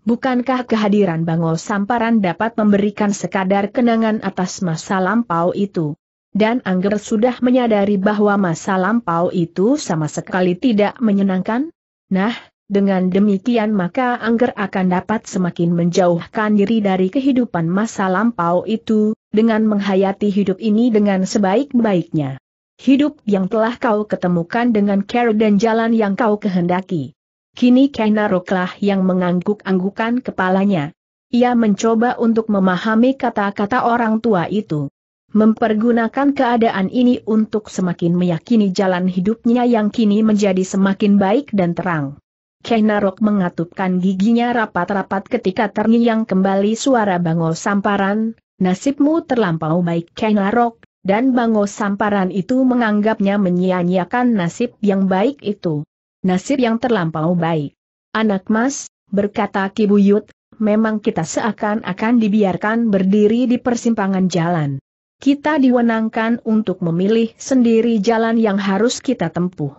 Bukankah kehadiran Bangol Samparan dapat memberikan sekadar kenangan atas masa lampau itu? dan Angger sudah menyadari bahwa masa lampau itu sama sekali tidak menyenangkan? Nah, dengan demikian maka Angger akan dapat semakin menjauhkan diri dari kehidupan masa lampau itu, dengan menghayati hidup ini dengan sebaik-baiknya. Hidup yang telah kau ketemukan dengan care dan jalan yang kau kehendaki. Kini Kainaroklah yang mengangguk-anggukan kepalanya. Ia mencoba untuk memahami kata-kata orang tua itu mempergunakan keadaan ini untuk semakin meyakini jalan hidupnya yang kini menjadi semakin baik dan terang. Kenarok mengatupkan giginya rapat-rapat ketika terngiang kembali suara Bango Samparan, nasibmu terlampau baik Kenarok, dan Bango Samparan itu menganggapnya menyia-nyiakan nasib yang baik itu. Nasib yang terlampau baik. Anak mas, berkata Kibuyut, memang kita seakan-akan dibiarkan berdiri di persimpangan jalan kita diwenangkan untuk memilih sendiri jalan yang harus kita tempuh.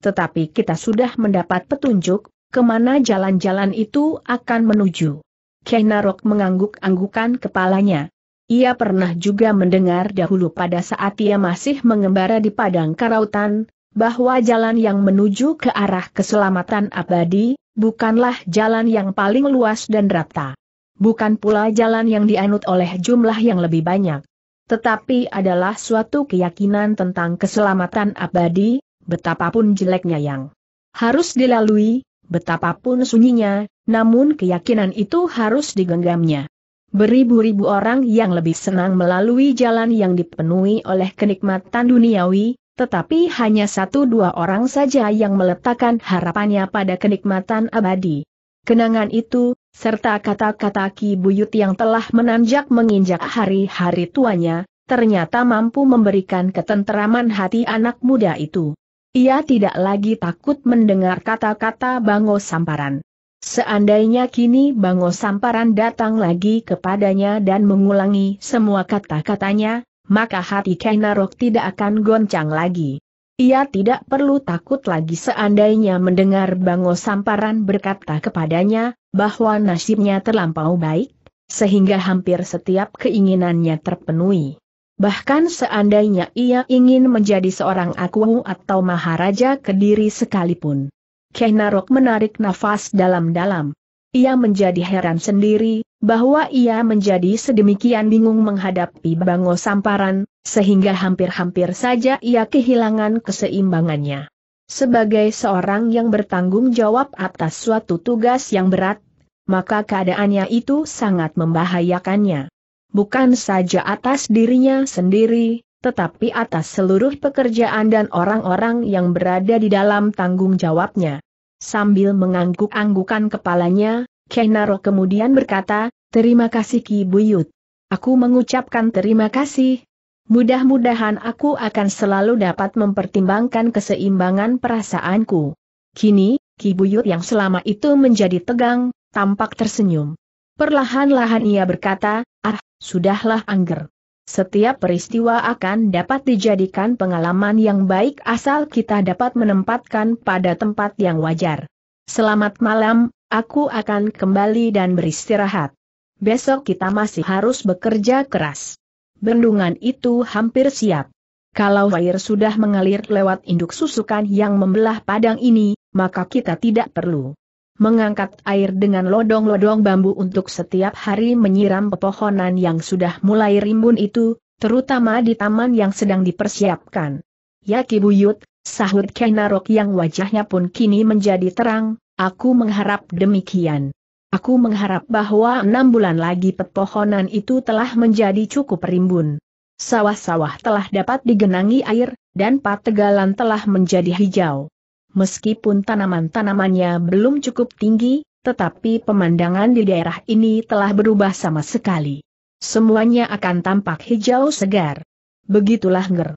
Tetapi kita sudah mendapat petunjuk, kemana jalan-jalan itu akan menuju. Kenarok mengangguk-anggukan kepalanya. Ia pernah juga mendengar dahulu pada saat ia masih mengembara di padang karautan, bahwa jalan yang menuju ke arah keselamatan abadi, bukanlah jalan yang paling luas dan rata. Bukan pula jalan yang dianut oleh jumlah yang lebih banyak. Tetapi adalah suatu keyakinan tentang keselamatan abadi, betapapun jeleknya yang harus dilalui, betapapun sunyinya, namun keyakinan itu harus digenggamnya. Beribu-ribu orang yang lebih senang melalui jalan yang dipenuhi oleh kenikmatan duniawi, tetapi hanya satu dua orang saja yang meletakkan harapannya pada kenikmatan abadi. Kenangan itu, serta kata-kata Ki Buyut yang telah menanjak menginjak hari-hari tuanya, ternyata mampu memberikan ketenteraman hati anak muda itu. Ia tidak lagi takut mendengar kata-kata Bango Samparan. Seandainya kini Bango Samparan datang lagi kepadanya dan mengulangi semua kata-katanya, maka hati Kainarok tidak akan goncang lagi. Ia tidak perlu takut lagi seandainya mendengar Bango Samparan berkata kepadanya, bahwa nasibnya terlampau baik, sehingga hampir setiap keinginannya terpenuhi. Bahkan seandainya ia ingin menjadi seorang akuhu atau maharaja kediri sekalipun. Kenarok menarik nafas dalam-dalam. Ia menjadi heran sendiri, bahwa ia menjadi sedemikian bingung menghadapi Bango Samparan, sehingga hampir-hampir saja ia kehilangan keseimbangannya. Sebagai seorang yang bertanggung jawab atas suatu tugas yang berat, maka keadaannya itu sangat membahayakannya. Bukan saja atas dirinya sendiri, tetapi atas seluruh pekerjaan dan orang-orang yang berada di dalam tanggung jawabnya. Sambil mengangguk-anggukan kepalanya, Kenaro kemudian berkata, Terima kasih Ki Buyut. Aku mengucapkan terima kasih, Mudah-mudahan aku akan selalu dapat mempertimbangkan keseimbangan perasaanku. Kini, Ki Buyut yang selama itu menjadi tegang, tampak tersenyum. Perlahan-lahan ia berkata, ah, sudahlah Angger. Setiap peristiwa akan dapat dijadikan pengalaman yang baik asal kita dapat menempatkan pada tempat yang wajar. Selamat malam, aku akan kembali dan beristirahat. Besok kita masih harus bekerja keras bendungan itu hampir siap. Kalau air sudah mengalir lewat induk susukan yang membelah padang ini, maka kita tidak perlu mengangkat air dengan lodong-lodong bambu untuk setiap hari menyiram pepohonan yang sudah mulai rimbun itu, terutama di taman yang sedang dipersiapkan. Ya Kibuyut, sahut Kenarok yang wajahnya pun kini menjadi terang, aku mengharap demikian. Aku mengharap bahwa enam bulan lagi pepohonan itu telah menjadi cukup rimbun. Sawah-sawah telah dapat digenangi air, dan pategalan telah menjadi hijau. Meskipun tanaman-tanamannya belum cukup tinggi, tetapi pemandangan di daerah ini telah berubah sama sekali. Semuanya akan tampak hijau segar. Begitulah nger.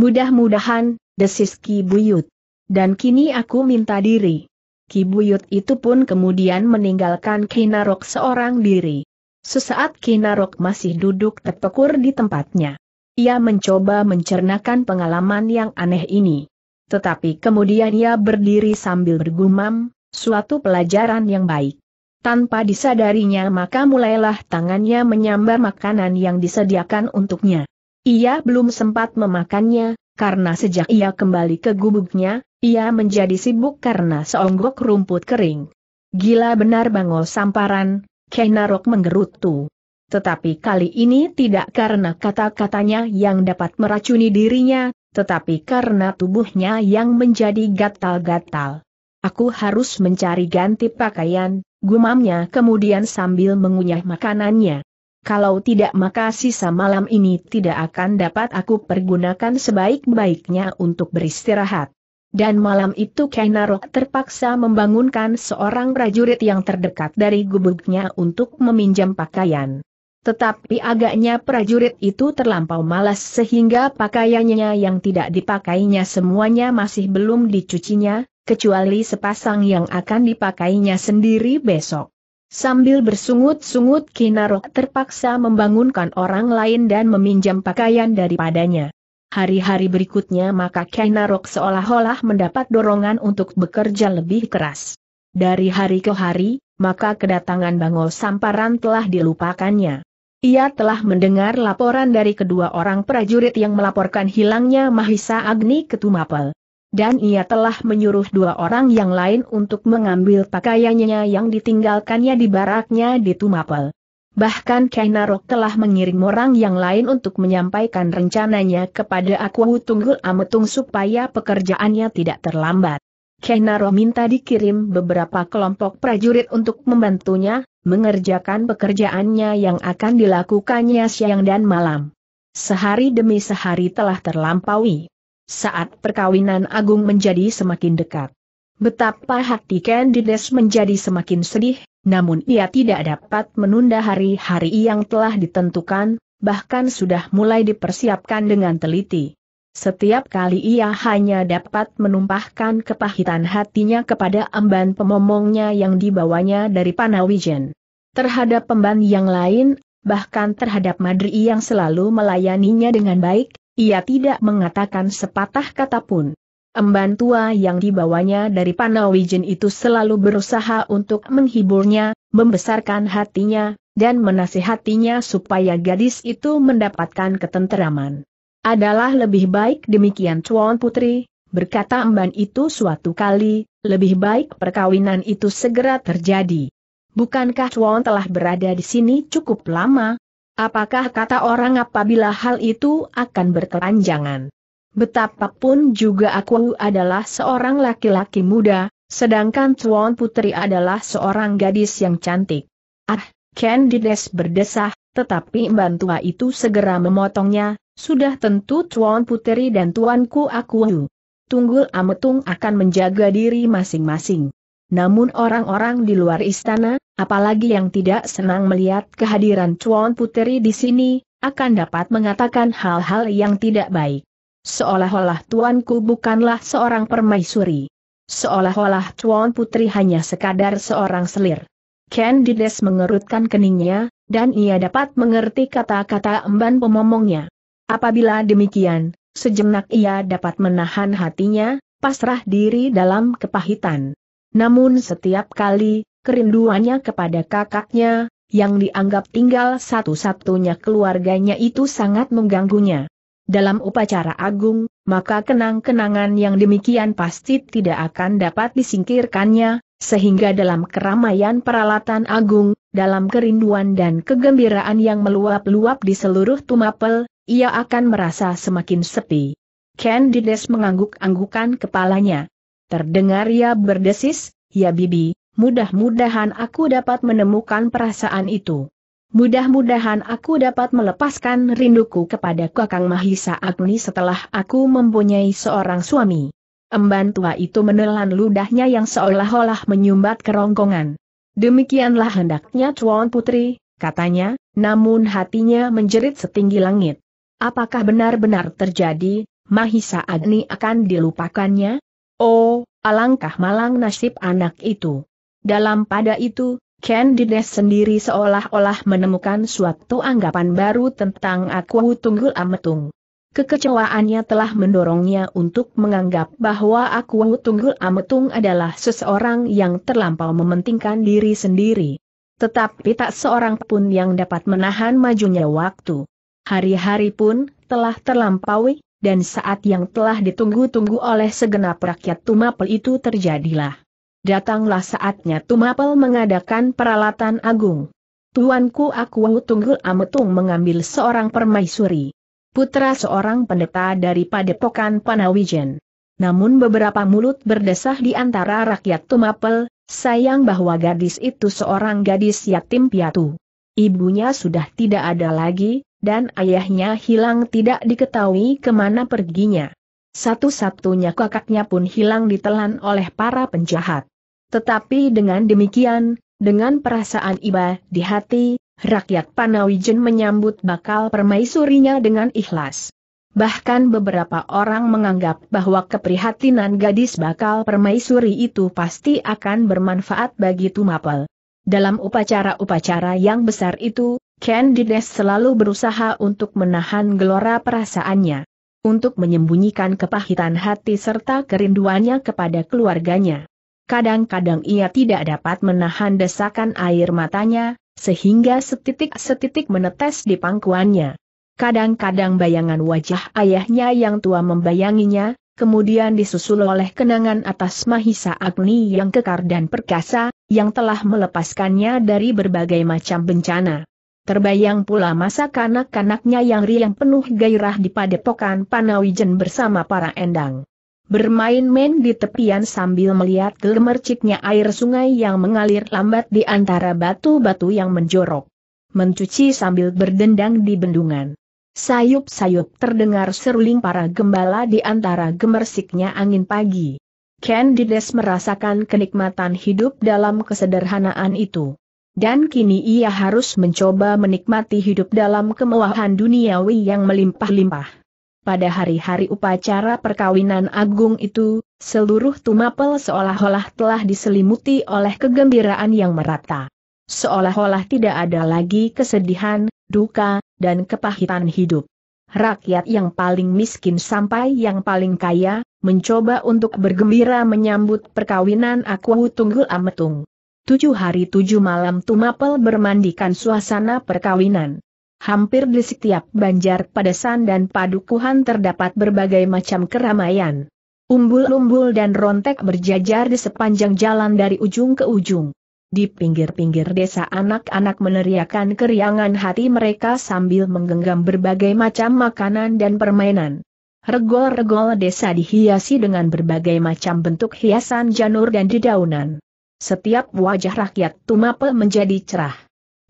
Mudah-mudahan, desiski Buyut. Dan kini aku minta diri. Kibuyut itu pun kemudian meninggalkan Kinarok seorang diri. Sesaat Kinarok masih duduk terpekur di tempatnya. Ia mencoba mencernakan pengalaman yang aneh ini. Tetapi kemudian ia berdiri sambil bergumam, suatu pelajaran yang baik. Tanpa disadarinya maka mulailah tangannya menyambar makanan yang disediakan untuknya. Ia belum sempat memakannya, karena sejak ia kembali ke gubuknya, ia menjadi sibuk karena seonggok rumput kering. Gila benar Bango Samparan, Kenarok menggerutu. Tetapi kali ini tidak karena kata-katanya yang dapat meracuni dirinya, tetapi karena tubuhnya yang menjadi gatal-gatal. Aku harus mencari ganti pakaian, gumamnya kemudian sambil mengunyah makanannya. Kalau tidak maka sisa malam ini tidak akan dapat aku pergunakan sebaik-baiknya untuk beristirahat dan malam itu Kainarok terpaksa membangunkan seorang prajurit yang terdekat dari gubuknya untuk meminjam pakaian. Tetapi agaknya prajurit itu terlampau malas sehingga pakaiannya yang tidak dipakainya semuanya masih belum dicucinya, kecuali sepasang yang akan dipakainya sendiri besok. Sambil bersungut-sungut Kinarok terpaksa membangunkan orang lain dan meminjam pakaian daripadanya. Hari-hari berikutnya maka Kainarok seolah-olah mendapat dorongan untuk bekerja lebih keras. Dari hari ke hari, maka kedatangan Bangol Samparan telah dilupakannya. Ia telah mendengar laporan dari kedua orang prajurit yang melaporkan hilangnya Mahisa Agni Ketumapel. Dan ia telah menyuruh dua orang yang lain untuk mengambil pakaiannya yang ditinggalkannya di baraknya di Tumapel. Bahkan Kainarok telah mengirim orang yang lain untuk menyampaikan rencananya kepada aku Tunggul Ametung supaya pekerjaannya tidak terlambat. Kainarok minta dikirim beberapa kelompok prajurit untuk membantunya, mengerjakan pekerjaannya yang akan dilakukannya siang dan malam. Sehari demi sehari telah terlampaui. Saat perkawinan Agung menjadi semakin dekat. Betapa hati Candides menjadi semakin sedih, namun ia tidak dapat menunda hari-hari yang telah ditentukan, bahkan sudah mulai dipersiapkan dengan teliti. Setiap kali ia hanya dapat menumpahkan kepahitan hatinya kepada emban pemomongnya yang dibawanya dari Panawijen. Terhadap pemban yang lain, bahkan terhadap Madri yang selalu melayaninya dengan baik, ia tidak mengatakan sepatah kata pun. Emban tua yang dibawanya dari Panawijen itu selalu berusaha untuk menghiburnya, membesarkan hatinya, dan menasihatinya supaya gadis itu mendapatkan ketenteraman. Adalah lebih baik demikian Cuan Putri, berkata Emban itu suatu kali, lebih baik perkawinan itu segera terjadi. Bukankah Cuan telah berada di sini cukup lama? Apakah kata orang apabila hal itu akan berkelanjangan? Betapapun juga aku adalah seorang laki-laki muda, sedangkan Tuan Putri adalah seorang gadis yang cantik. Ah, Candides berdesah, tetapi tua itu segera memotongnya, sudah tentu Tuan Putri dan Tuanku aku. Tunggul Ametung akan menjaga diri masing-masing. Namun orang-orang di luar istana, apalagi yang tidak senang melihat kehadiran Tuan Putri di sini, akan dapat mengatakan hal-hal yang tidak baik. Seolah-olah tuanku bukanlah seorang permaisuri. Seolah-olah tuan putri hanya sekadar seorang selir. Candides mengerutkan keningnya, dan ia dapat mengerti kata-kata emban pemomongnya. Apabila demikian, sejenak ia dapat menahan hatinya, pasrah diri dalam kepahitan. Namun setiap kali, kerinduannya kepada kakaknya, yang dianggap tinggal satu-satunya keluarganya itu sangat mengganggunya dalam upacara agung, maka kenang-kenangan yang demikian pasti tidak akan dapat disingkirkannya, sehingga dalam keramaian peralatan agung, dalam kerinduan dan kegembiraan yang meluap-luap di seluruh Tumapel, ia akan merasa semakin sepi. Candides mengangguk-anggukan kepalanya. Terdengar ia berdesis, ya bibi, mudah-mudahan aku dapat menemukan perasaan itu. Mudah-mudahan aku dapat melepaskan rinduku kepada Kakang Mahisa Agni setelah aku mempunyai seorang suami. Emban tua itu menelan ludahnya yang seolah-olah menyumbat kerongkongan. Demikianlah hendaknya Chuan Putri, katanya, namun hatinya menjerit setinggi langit. Apakah benar-benar terjadi, Mahisa Agni akan dilupakannya? Oh, alangkah malang nasib anak itu. Dalam pada itu, Ken Candides sendiri seolah-olah menemukan suatu anggapan baru tentang aku Tunggul Ametung. Kekecewaannya telah mendorongnya untuk menganggap bahwa aku Tunggul Ametung adalah seseorang yang terlampau mementingkan diri sendiri. Tetapi tak seorang pun yang dapat menahan majunya waktu. Hari-hari pun telah terlampaui, dan saat yang telah ditunggu-tunggu oleh segenap rakyat Tumapel itu terjadilah datanglah saatnya Tumapel mengadakan peralatan agung. Tuanku aku Tunggul Ametung mengambil seorang permaisuri, putra seorang pendeta dari Padepokan Panawijen. Namun beberapa mulut berdesah di antara rakyat Tumapel, sayang bahwa gadis itu seorang gadis yatim piatu. Ibunya sudah tidak ada lagi, dan ayahnya hilang tidak diketahui kemana perginya. Satu-satunya kakaknya pun hilang ditelan oleh para penjahat. Tetapi dengan demikian, dengan perasaan iba di hati, rakyat Panawijen menyambut bakal permaisurinya dengan ikhlas. Bahkan beberapa orang menganggap bahwa keprihatinan gadis bakal permaisuri itu pasti akan bermanfaat bagi Tumapel. Dalam upacara-upacara yang besar itu, Candides selalu berusaha untuk menahan gelora perasaannya. Untuk menyembunyikan kepahitan hati serta kerinduannya kepada keluarganya. Kadang-kadang ia tidak dapat menahan desakan air matanya, sehingga setitik-setitik menetes di pangkuannya. Kadang-kadang bayangan wajah ayahnya yang tua membayanginya, kemudian disusul oleh kenangan atas Mahisa Agni yang kekar dan perkasa, yang telah melepaskannya dari berbagai macam bencana. Terbayang pula masa kanak-kanaknya yang riang penuh gairah di padepokan Panawijen bersama para endang bermain-main di tepian sambil melihat gemerciknya air sungai yang mengalir lambat di antara batu-batu yang menjorok. Mencuci sambil berdendang di bendungan. Sayup-sayup terdengar seruling para gembala di antara gemersiknya angin pagi. Ken Candides merasakan kenikmatan hidup dalam kesederhanaan itu. Dan kini ia harus mencoba menikmati hidup dalam kemewahan duniawi yang melimpah-limpah pada hari-hari upacara perkawinan agung itu, seluruh Tumapel seolah-olah telah diselimuti oleh kegembiraan yang merata. Seolah-olah tidak ada lagi kesedihan, duka, dan kepahitan hidup. Rakyat yang paling miskin sampai yang paling kaya, mencoba untuk bergembira menyambut perkawinan aku Tunggul Ametung. Tujuh hari tujuh malam Tumapel bermandikan suasana perkawinan hampir di setiap banjar padesan dan padukuhan terdapat berbagai macam keramaian. Umbul-umbul dan rontek berjajar di sepanjang jalan dari ujung ke ujung. Di pinggir-pinggir desa anak-anak meneriakan keriangan hati mereka sambil menggenggam berbagai macam makanan dan permainan. Regol-regol desa dihiasi dengan berbagai macam bentuk hiasan janur dan dedaunan. Setiap wajah rakyat Tumapel menjadi cerah.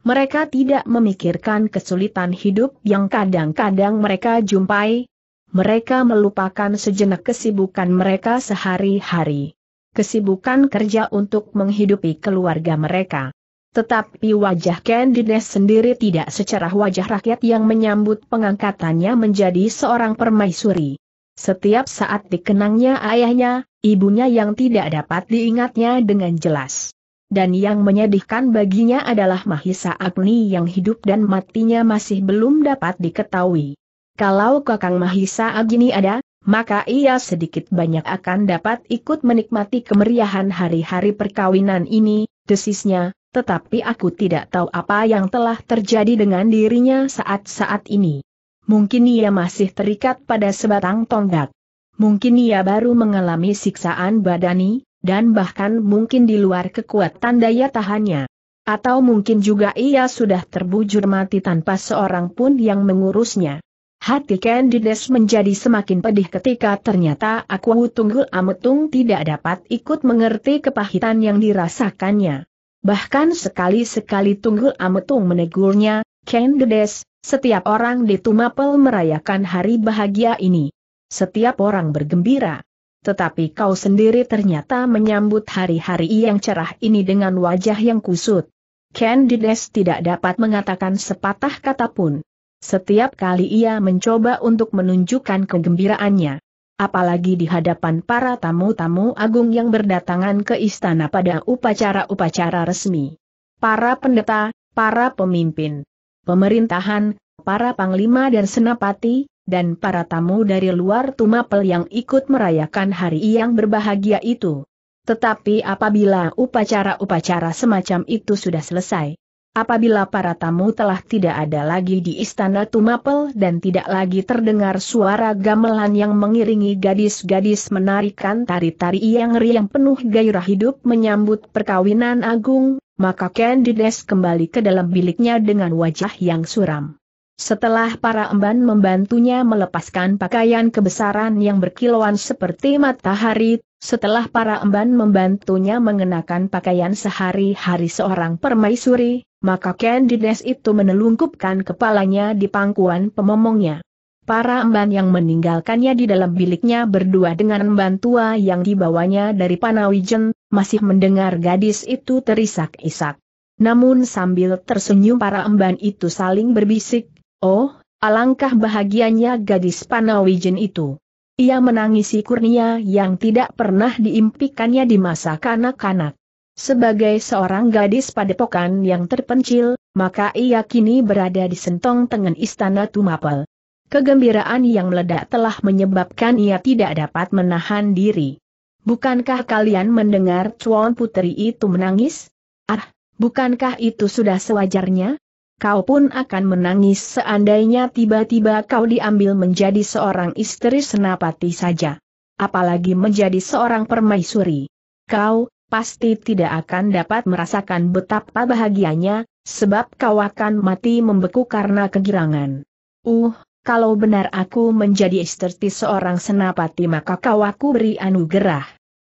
Mereka tidak memikirkan kesulitan hidup yang kadang-kadang mereka jumpai. Mereka melupakan sejenak kesibukan mereka sehari-hari. Kesibukan kerja untuk menghidupi keluarga mereka. Tetapi wajah Candides sendiri tidak secara wajah rakyat yang menyambut pengangkatannya menjadi seorang permaisuri. Setiap saat dikenangnya ayahnya, ibunya yang tidak dapat diingatnya dengan jelas dan yang menyedihkan baginya adalah Mahisa Agni yang hidup dan matinya masih belum dapat diketahui. Kalau Kakang Mahisa Agni ada, maka ia sedikit banyak akan dapat ikut menikmati kemeriahan hari-hari perkawinan ini, desisnya, tetapi aku tidak tahu apa yang telah terjadi dengan dirinya saat-saat ini. Mungkin ia masih terikat pada sebatang tonggak. Mungkin ia baru mengalami siksaan badani, dan bahkan mungkin di luar kekuatan daya tahannya. Atau mungkin juga ia sudah terbujur mati tanpa seorang pun yang mengurusnya. Hati Candides menjadi semakin pedih ketika ternyata Aku Tunggul Ametung tidak dapat ikut mengerti kepahitan yang dirasakannya. Bahkan sekali-sekali Tunggul Ametung menegurnya, Candides, setiap orang di Tumapel merayakan hari bahagia ini. Setiap orang bergembira tetapi kau sendiri ternyata menyambut hari-hari yang cerah ini dengan wajah yang kusut. Candides tidak dapat mengatakan sepatah kata pun. Setiap kali ia mencoba untuk menunjukkan kegembiraannya. Apalagi di hadapan para tamu-tamu agung yang berdatangan ke istana pada upacara-upacara resmi. Para pendeta, para pemimpin pemerintahan, para panglima dan senapati, dan para tamu dari luar Tumapel yang ikut merayakan hari yang berbahagia itu. Tetapi apabila upacara-upacara semacam itu sudah selesai, apabila para tamu telah tidak ada lagi di istana Tumapel dan tidak lagi terdengar suara gamelan yang mengiringi gadis-gadis menarikan tari-tari yang riang penuh gairah hidup menyambut perkawinan agung, maka Candides kembali ke dalam biliknya dengan wajah yang suram. Setelah para emban membantunya melepaskan pakaian kebesaran yang berkilauan seperti matahari, setelah para emban membantunya mengenakan pakaian sehari-hari seorang permaisuri, maka Candides itu menelungkupkan kepalanya di pangkuan pemomongnya. Para emban yang meninggalkannya di dalam biliknya berdua dengan emban tua yang dibawanya dari Panawijen, masih mendengar gadis itu terisak-isak. Namun sambil tersenyum para emban itu saling berbisik, Oh, alangkah bahagianya gadis Panawijen itu. Ia menangisi kurnia yang tidak pernah diimpikannya di masa kanak-kanak. Sebagai seorang gadis padepokan yang terpencil, maka ia kini berada di sentong tengen istana Tumapel. Kegembiraan yang meledak telah menyebabkan ia tidak dapat menahan diri. Bukankah kalian mendengar Cuan Putri itu menangis? Ah, bukankah itu sudah sewajarnya? kau pun akan menangis seandainya tiba-tiba kau diambil menjadi seorang istri senapati saja. Apalagi menjadi seorang permaisuri. Kau, pasti tidak akan dapat merasakan betapa bahagianya, sebab kau akan mati membeku karena kegirangan. Uh, kalau benar aku menjadi istri seorang senapati maka kau aku beri anugerah.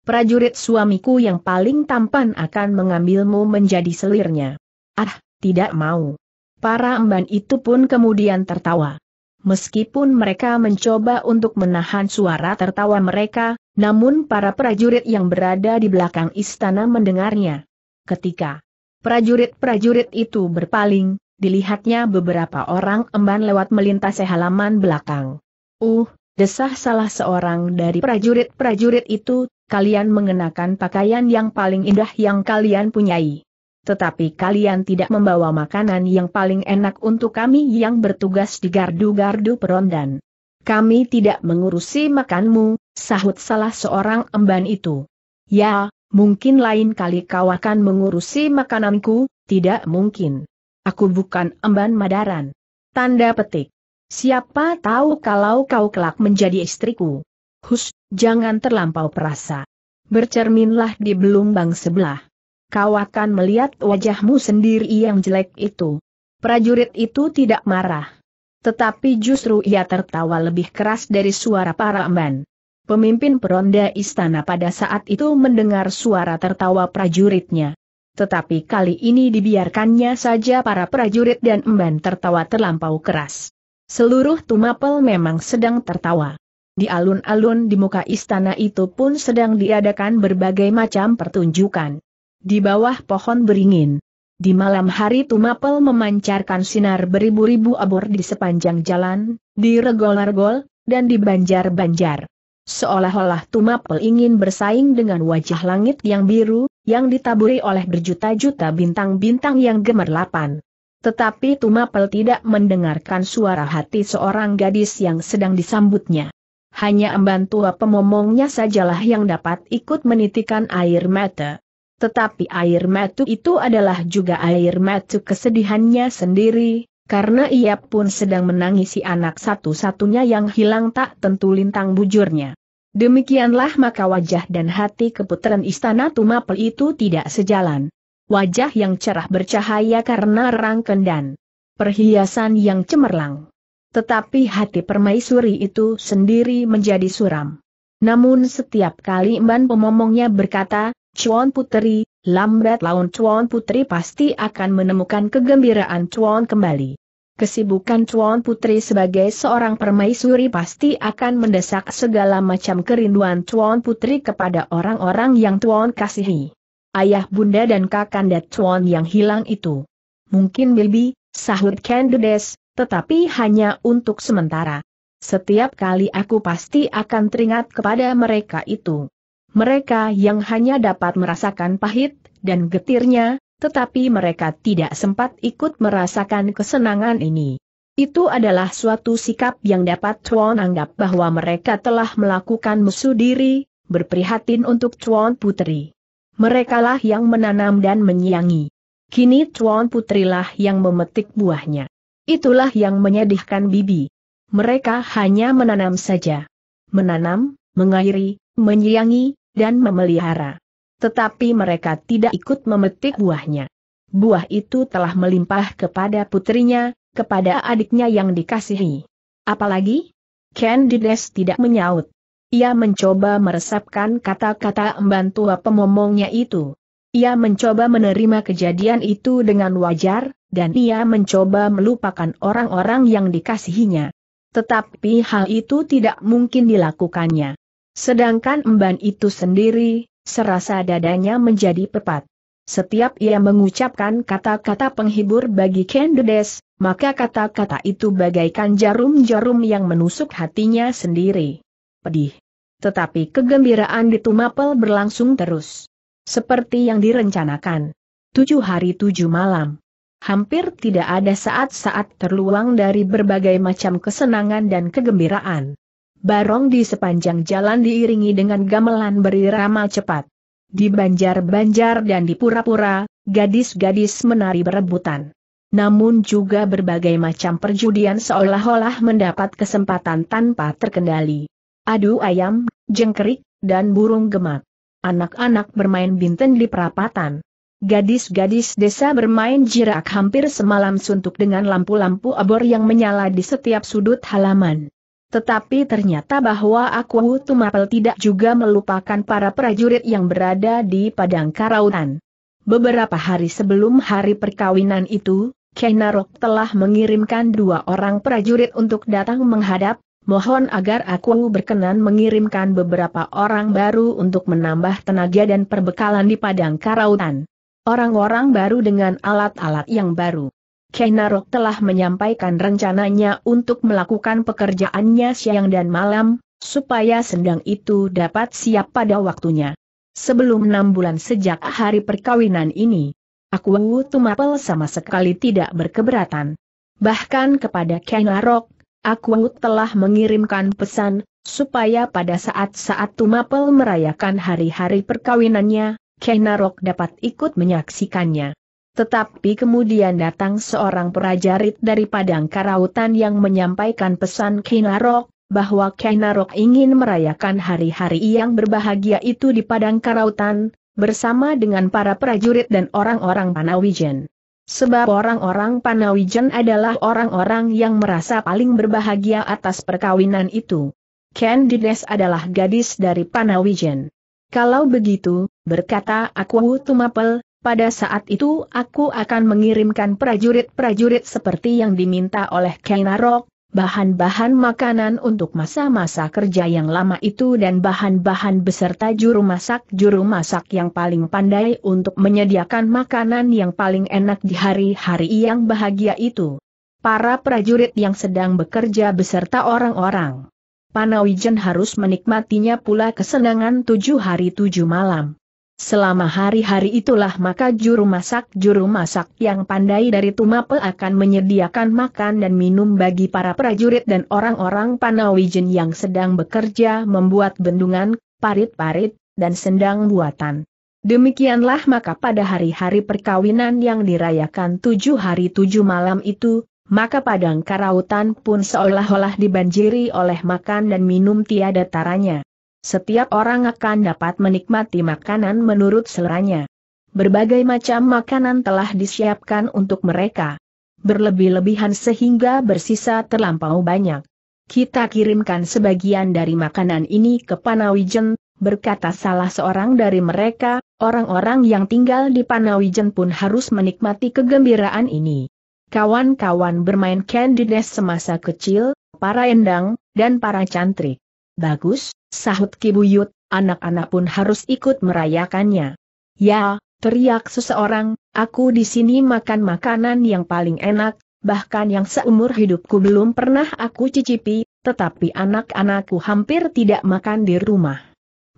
Prajurit suamiku yang paling tampan akan mengambilmu menjadi selirnya. Ah, tidak mau. Para emban itu pun kemudian tertawa. Meskipun mereka mencoba untuk menahan suara tertawa mereka, namun para prajurit yang berada di belakang istana mendengarnya. Ketika prajurit-prajurit itu berpaling, dilihatnya beberapa orang emban lewat melintasi halaman belakang. Uh, desah salah seorang dari prajurit-prajurit itu, kalian mengenakan pakaian yang paling indah yang kalian punyai tetapi kalian tidak membawa makanan yang paling enak untuk kami yang bertugas di gardu-gardu perondan. Kami tidak mengurusi makanmu, sahut salah seorang emban itu. Ya, mungkin lain kali kau akan mengurusi makananku, tidak mungkin. Aku bukan emban madaran. Tanda petik. Siapa tahu kalau kau kelak menjadi istriku. Hus, jangan terlampau perasa. Bercerminlah di belumbang sebelah kau akan melihat wajahmu sendiri yang jelek itu. Prajurit itu tidak marah. Tetapi justru ia tertawa lebih keras dari suara para emban. Pemimpin peronda istana pada saat itu mendengar suara tertawa prajuritnya. Tetapi kali ini dibiarkannya saja para prajurit dan emban tertawa terlampau keras. Seluruh Tumapel memang sedang tertawa. Di alun-alun di muka istana itu pun sedang diadakan berbagai macam pertunjukan di bawah pohon beringin. Di malam hari Tumapel memancarkan sinar beribu-ribu abor di sepanjang jalan, di regol-regol, dan di banjar-banjar. Seolah-olah Tumapel ingin bersaing dengan wajah langit yang biru, yang ditaburi oleh berjuta-juta bintang-bintang yang gemerlapan. Tetapi Tumapel tidak mendengarkan suara hati seorang gadis yang sedang disambutnya. Hanya emban tua pemomongnya sajalah yang dapat ikut menitikan air mata. Tetapi air metu itu adalah juga air metu kesedihannya sendiri, karena ia pun sedang menangisi anak satu-satunya yang hilang tak tentu lintang bujurnya. Demikianlah maka wajah dan hati keputeran istana Tumapel itu tidak sejalan. Wajah yang cerah bercahaya karena rang kendan. Perhiasan yang cemerlang. Tetapi hati permaisuri itu sendiri menjadi suram. Namun setiap kali Mban pemomongnya berkata, Chuan Putri, lambat laun Chuan Putri pasti akan menemukan kegembiraan Chuan kembali. Kesibukan Chuan Putri sebagai seorang permaisuri pasti akan mendesak segala macam kerinduan Chuan Putri kepada orang-orang yang Chuan kasihi. Ayah bunda dan kakanda Chuan yang hilang itu. Mungkin Bilbi, sahut Candides, tetapi hanya untuk sementara. Setiap kali aku pasti akan teringat kepada mereka itu. Mereka yang hanya dapat merasakan pahit dan getirnya, tetapi mereka tidak sempat ikut merasakan kesenangan ini. Itu adalah suatu sikap yang dapat Chuan anggap bahwa mereka telah melakukan musuh diri, berprihatin untuk Chuan Putri. Merekalah yang menanam dan menyiangi. Kini Chuan Putrilah yang memetik buahnya. Itulah yang menyedihkan Bibi. Mereka hanya menanam saja. Menanam, mengairi, menyiangi, dan memelihara. Tetapi mereka tidak ikut memetik buahnya. Buah itu telah melimpah kepada putrinya, kepada adiknya yang dikasihi. Apalagi? Candides tidak menyaut. Ia mencoba meresapkan kata-kata tua pemomongnya itu. Ia mencoba menerima kejadian itu dengan wajar, dan ia mencoba melupakan orang-orang yang dikasihinya. Tetapi hal itu tidak mungkin dilakukannya. Sedangkan emban itu sendiri, serasa dadanya menjadi pepat. Setiap ia mengucapkan kata-kata penghibur bagi Kendedes, maka kata-kata itu bagaikan jarum-jarum yang menusuk hatinya sendiri. Pedih. Tetapi kegembiraan di Tumapel berlangsung terus. Seperti yang direncanakan. Tujuh hari tujuh malam. Hampir tidak ada saat-saat terluang dari berbagai macam kesenangan dan kegembiraan. Barong di sepanjang jalan diiringi dengan gamelan berirama cepat. Di banjar-banjar dan di pura-pura, gadis-gadis menari berebutan. Namun juga berbagai macam perjudian seolah-olah mendapat kesempatan tanpa terkendali. Adu ayam, jengkerik, dan burung gemak. Anak-anak bermain binten di perapatan. Gadis-gadis desa bermain jirak hampir semalam suntuk dengan lampu-lampu abor yang menyala di setiap sudut halaman. Tetapi ternyata bahwa aku Tumapel tidak juga melupakan para prajurit yang berada di Padang Karautan. Beberapa hari sebelum hari perkawinan itu, Kenarok telah mengirimkan dua orang prajurit untuk datang menghadap, mohon agar aku berkenan mengirimkan beberapa orang baru untuk menambah tenaga dan perbekalan di Padang Karautan. Orang-orang baru dengan alat-alat yang baru. Kainarok telah menyampaikan rencananya untuk melakukan pekerjaannya siang dan malam, supaya sendang itu dapat siap pada waktunya. Sebelum enam bulan sejak hari perkawinan ini, aku Tumapel sama sekali tidak berkeberatan. Bahkan kepada Kenarok, aku telah mengirimkan pesan, supaya pada saat-saat Tumapel merayakan hari-hari perkawinannya, Kenarok dapat ikut menyaksikannya. Tetapi kemudian datang seorang prajurit dari Padang Karautan yang menyampaikan pesan Kinarok, bahwa Kinarok ingin merayakan hari-hari yang berbahagia itu di Padang Karautan, bersama dengan para prajurit dan orang-orang Panawijen. Sebab orang-orang Panawijen adalah orang-orang yang merasa paling berbahagia atas perkawinan itu. Candides adalah gadis dari Panawijen. Kalau begitu, berkata aku Tumapel, pada saat itu aku akan mengirimkan prajurit-prajurit seperti yang diminta oleh Kainarok, bahan-bahan makanan untuk masa-masa kerja yang lama itu dan bahan-bahan beserta juru masak-juru masak yang paling pandai untuk menyediakan makanan yang paling enak di hari-hari yang bahagia itu. Para prajurit yang sedang bekerja beserta orang-orang. Panawijen harus menikmatinya pula kesenangan tujuh hari tujuh malam. Selama hari-hari itulah maka juru masak-juru masak yang pandai dari Tumape akan menyediakan makan dan minum bagi para prajurit dan orang-orang Panawijen yang sedang bekerja membuat bendungan, parit-parit, dan sendang buatan. Demikianlah maka pada hari-hari perkawinan yang dirayakan tujuh hari tujuh malam itu, maka padang karautan pun seolah-olah dibanjiri oleh makan dan minum tiada taranya. Setiap orang akan dapat menikmati makanan menurut seleranya. Berbagai macam makanan telah disiapkan untuk mereka. Berlebih-lebihan sehingga bersisa terlampau banyak. Kita kirimkan sebagian dari makanan ini ke Panawijen, berkata salah seorang dari mereka, orang-orang yang tinggal di Panawijen pun harus menikmati kegembiraan ini. Kawan-kawan bermain candy semasa kecil, para endang, dan para cantrik. Bagus, sahut Kibuyut, anak-anak pun harus ikut merayakannya. Ya, teriak seseorang, aku di sini makan makanan yang paling enak, bahkan yang seumur hidupku belum pernah aku cicipi, tetapi anak-anakku hampir tidak makan di rumah.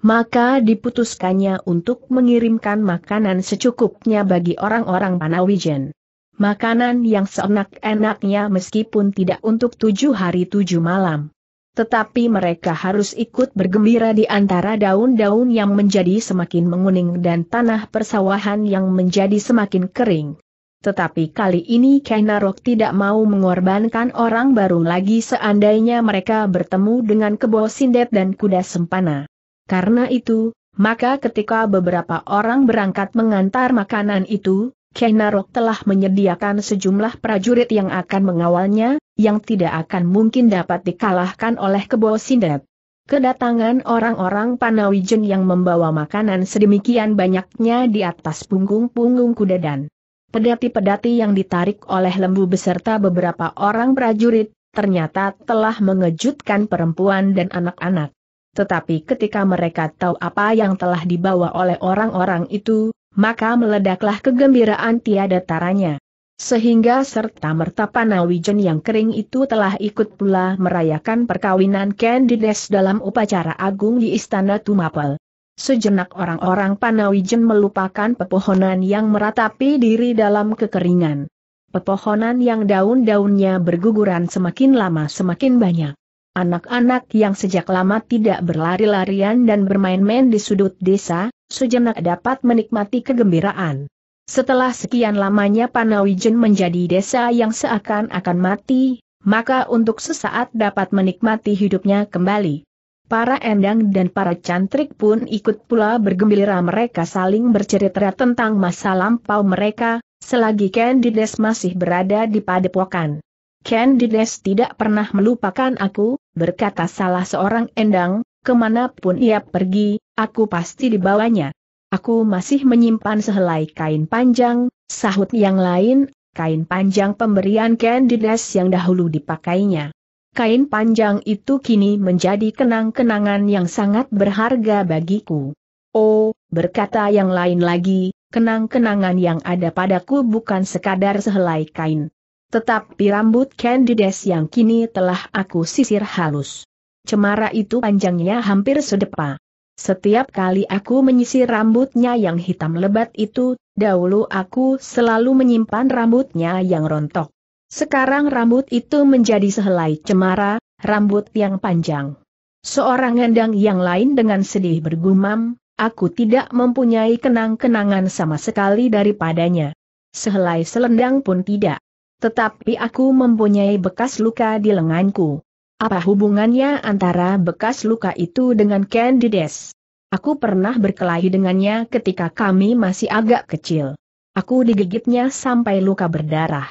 Maka diputuskannya untuk mengirimkan makanan secukupnya bagi orang-orang Panawijen. Makanan yang seenak-enaknya meskipun tidak untuk tujuh hari tujuh malam tetapi mereka harus ikut bergembira di antara daun-daun yang menjadi semakin menguning dan tanah persawahan yang menjadi semakin kering. Tetapi kali ini Kainarok tidak mau mengorbankan orang baru lagi seandainya mereka bertemu dengan kebo sindet dan kuda sempana. Karena itu, maka ketika beberapa orang berangkat mengantar makanan itu, Kainarok telah menyediakan sejumlah prajurit yang akan mengawalnya, yang tidak akan mungkin dapat dikalahkan oleh kebo sindet. Kedatangan orang-orang Panawijen yang membawa makanan sedemikian banyaknya di atas punggung-punggung kuda dan pedati-pedati yang ditarik oleh lembu beserta beberapa orang prajurit, ternyata telah mengejutkan perempuan dan anak-anak. Tetapi ketika mereka tahu apa yang telah dibawa oleh orang-orang itu, maka meledaklah kegembiraan tiada taranya. Sehingga serta-merta Panawijen yang kering itu telah ikut pula merayakan perkawinan Candides dalam upacara agung di Istana Tumapel. Sejenak orang-orang Panawijen melupakan pepohonan yang meratapi diri dalam kekeringan. Pepohonan yang daun-daunnya berguguran semakin lama semakin banyak. Anak-anak yang sejak lama tidak berlari-larian dan bermain-main di sudut desa, sejenak dapat menikmati kegembiraan. Setelah sekian lamanya Panawijen menjadi desa yang seakan-akan mati, maka untuk sesaat dapat menikmati hidupnya kembali. Para endang dan para cantrik pun ikut pula bergembira mereka saling bercerita tentang masa lampau mereka, selagi Candides masih berada di padepokan. Candides tidak pernah melupakan aku, berkata salah seorang endang, kemanapun ia pergi, aku pasti dibawanya. Aku masih menyimpan sehelai kain panjang, sahut yang lain, kain panjang pemberian Candides yang dahulu dipakainya. Kain panjang itu kini menjadi kenang-kenangan yang sangat berharga bagiku. Oh, berkata yang lain lagi, kenang-kenangan yang ada padaku bukan sekadar sehelai kain. Tetapi rambut Candides yang kini telah aku sisir halus. Cemara itu panjangnya hampir sedepa. Setiap kali aku menyisir rambutnya yang hitam lebat itu, dahulu aku selalu menyimpan rambutnya yang rontok. Sekarang rambut itu menjadi sehelai cemara, rambut yang panjang. Seorang gendang yang lain dengan sedih bergumam, aku tidak mempunyai kenang-kenangan sama sekali daripadanya. Sehelai selendang pun tidak. Tetapi aku mempunyai bekas luka di lenganku. Apa hubungannya antara bekas luka itu dengan Candides? Aku pernah berkelahi dengannya ketika kami masih agak kecil. Aku digigitnya sampai luka berdarah.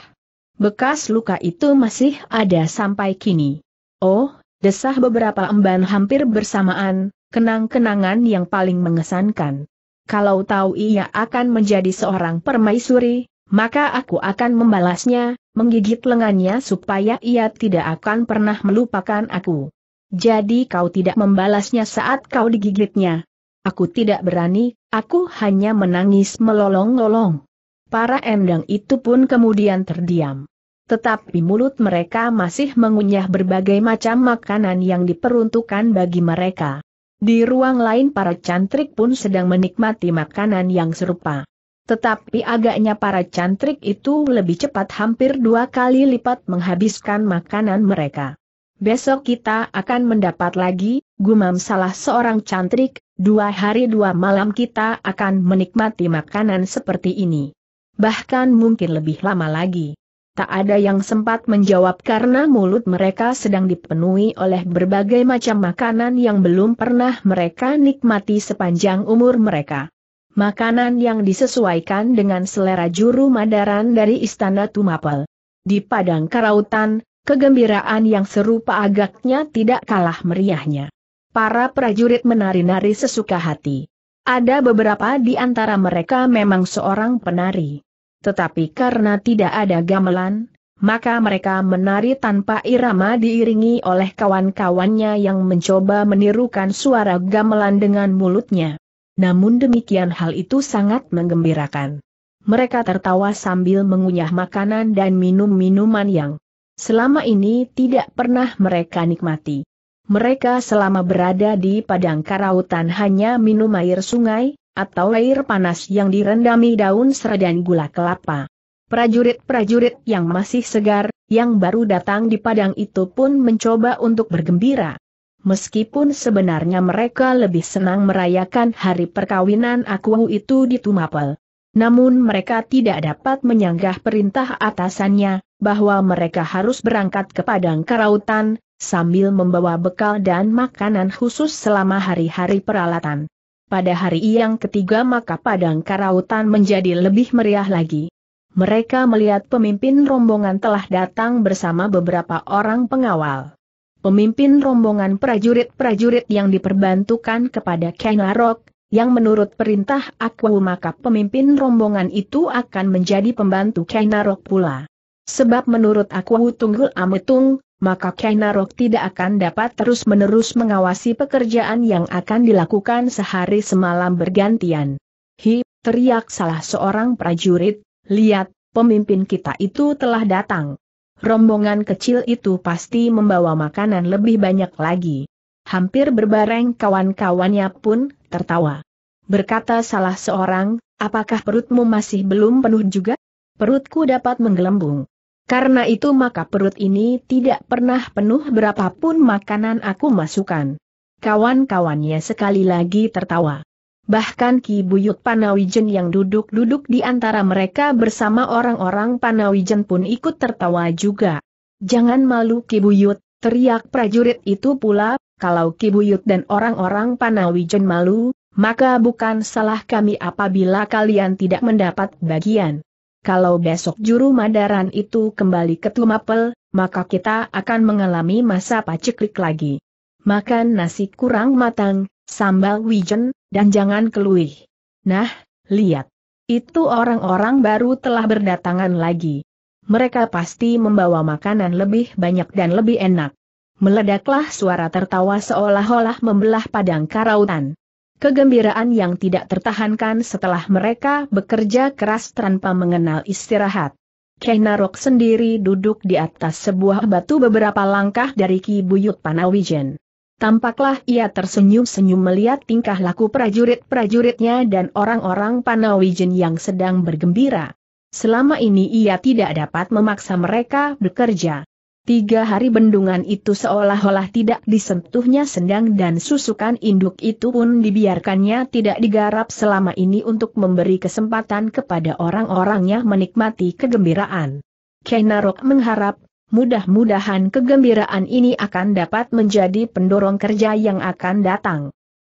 Bekas luka itu masih ada sampai kini. Oh, desah beberapa emban hampir bersamaan, kenang-kenangan yang paling mengesankan. Kalau tahu ia akan menjadi seorang permaisuri, maka aku akan membalasnya, menggigit lengannya supaya ia tidak akan pernah melupakan aku. Jadi kau tidak membalasnya saat kau digigitnya. Aku tidak berani, aku hanya menangis melolong-lolong. Para endang itu pun kemudian terdiam. Tetapi mulut mereka masih mengunyah berbagai macam makanan yang diperuntukkan bagi mereka. Di ruang lain para cantrik pun sedang menikmati makanan yang serupa. Tetapi agaknya para cantrik itu lebih cepat hampir dua kali lipat menghabiskan makanan mereka. Besok kita akan mendapat lagi, gumam salah seorang cantrik, dua hari dua malam kita akan menikmati makanan seperti ini. Bahkan mungkin lebih lama lagi. Tak ada yang sempat menjawab karena mulut mereka sedang dipenuhi oleh berbagai macam makanan yang belum pernah mereka nikmati sepanjang umur mereka makanan yang disesuaikan dengan selera juru madaran dari Istana Tumapel. Di Padang Karautan, kegembiraan yang serupa agaknya tidak kalah meriahnya. Para prajurit menari-nari sesuka hati. Ada beberapa di antara mereka memang seorang penari. Tetapi karena tidak ada gamelan, maka mereka menari tanpa irama diiringi oleh kawan-kawannya yang mencoba menirukan suara gamelan dengan mulutnya. Namun demikian hal itu sangat menggembirakan. Mereka tertawa sambil mengunyah makanan dan minum-minuman yang selama ini tidak pernah mereka nikmati. Mereka selama berada di padang karautan hanya minum air sungai, atau air panas yang direndami daun serai dan gula kelapa. Prajurit-prajurit yang masih segar, yang baru datang di padang itu pun mencoba untuk bergembira. Meskipun sebenarnya mereka lebih senang merayakan hari perkawinan aku itu di Tumapel. Namun mereka tidak dapat menyanggah perintah atasannya, bahwa mereka harus berangkat ke Padang Karautan, sambil membawa bekal dan makanan khusus selama hari-hari peralatan. Pada hari yang ketiga maka Padang Karautan menjadi lebih meriah lagi. Mereka melihat pemimpin rombongan telah datang bersama beberapa orang pengawal pemimpin rombongan prajurit-prajurit yang diperbantukan kepada Kenarok, yang menurut perintah aku maka pemimpin rombongan itu akan menjadi pembantu Kainarok pula. Sebab menurut aku tunggul ametung, maka Kainarok tidak akan dapat terus-menerus mengawasi pekerjaan yang akan dilakukan sehari semalam bergantian. Hi, teriak salah seorang prajurit, lihat, pemimpin kita itu telah datang rombongan kecil itu pasti membawa makanan lebih banyak lagi. Hampir berbareng kawan-kawannya pun tertawa. Berkata salah seorang, apakah perutmu masih belum penuh juga? Perutku dapat menggelembung. Karena itu maka perut ini tidak pernah penuh berapapun makanan aku masukkan. Kawan-kawannya sekali lagi tertawa. Bahkan Ki Buyut Panawijen yang duduk-duduk di antara mereka bersama orang-orang Panawijen pun ikut tertawa juga. Jangan malu Ki Buyut, teriak prajurit itu pula, kalau Ki Buyut dan orang-orang Panawijen malu, maka bukan salah kami apabila kalian tidak mendapat bagian. Kalau besok juru madaran itu kembali ke Tumapel, maka kita akan mengalami masa paceklik lagi. Makan nasi kurang matang, sambal wijen, dan jangan keluih. Nah, lihat. Itu orang-orang baru telah berdatangan lagi. Mereka pasti membawa makanan lebih banyak dan lebih enak. Meledaklah suara tertawa seolah-olah membelah padang karautan. Kegembiraan yang tidak tertahankan setelah mereka bekerja keras tanpa mengenal istirahat. Kenarok sendiri duduk di atas sebuah batu beberapa langkah dari Ki Buyut Panawijen. Tampaklah ia tersenyum-senyum melihat tingkah laku prajurit-prajuritnya dan orang-orang Panawijen yang sedang bergembira. Selama ini ia tidak dapat memaksa mereka bekerja. Tiga hari bendungan itu seolah-olah tidak disentuhnya sendang dan susukan induk itu pun dibiarkannya tidak digarap selama ini untuk memberi kesempatan kepada orang-orangnya menikmati kegembiraan. Kenarok mengharap Mudah-mudahan kegembiraan ini akan dapat menjadi pendorong kerja yang akan datang.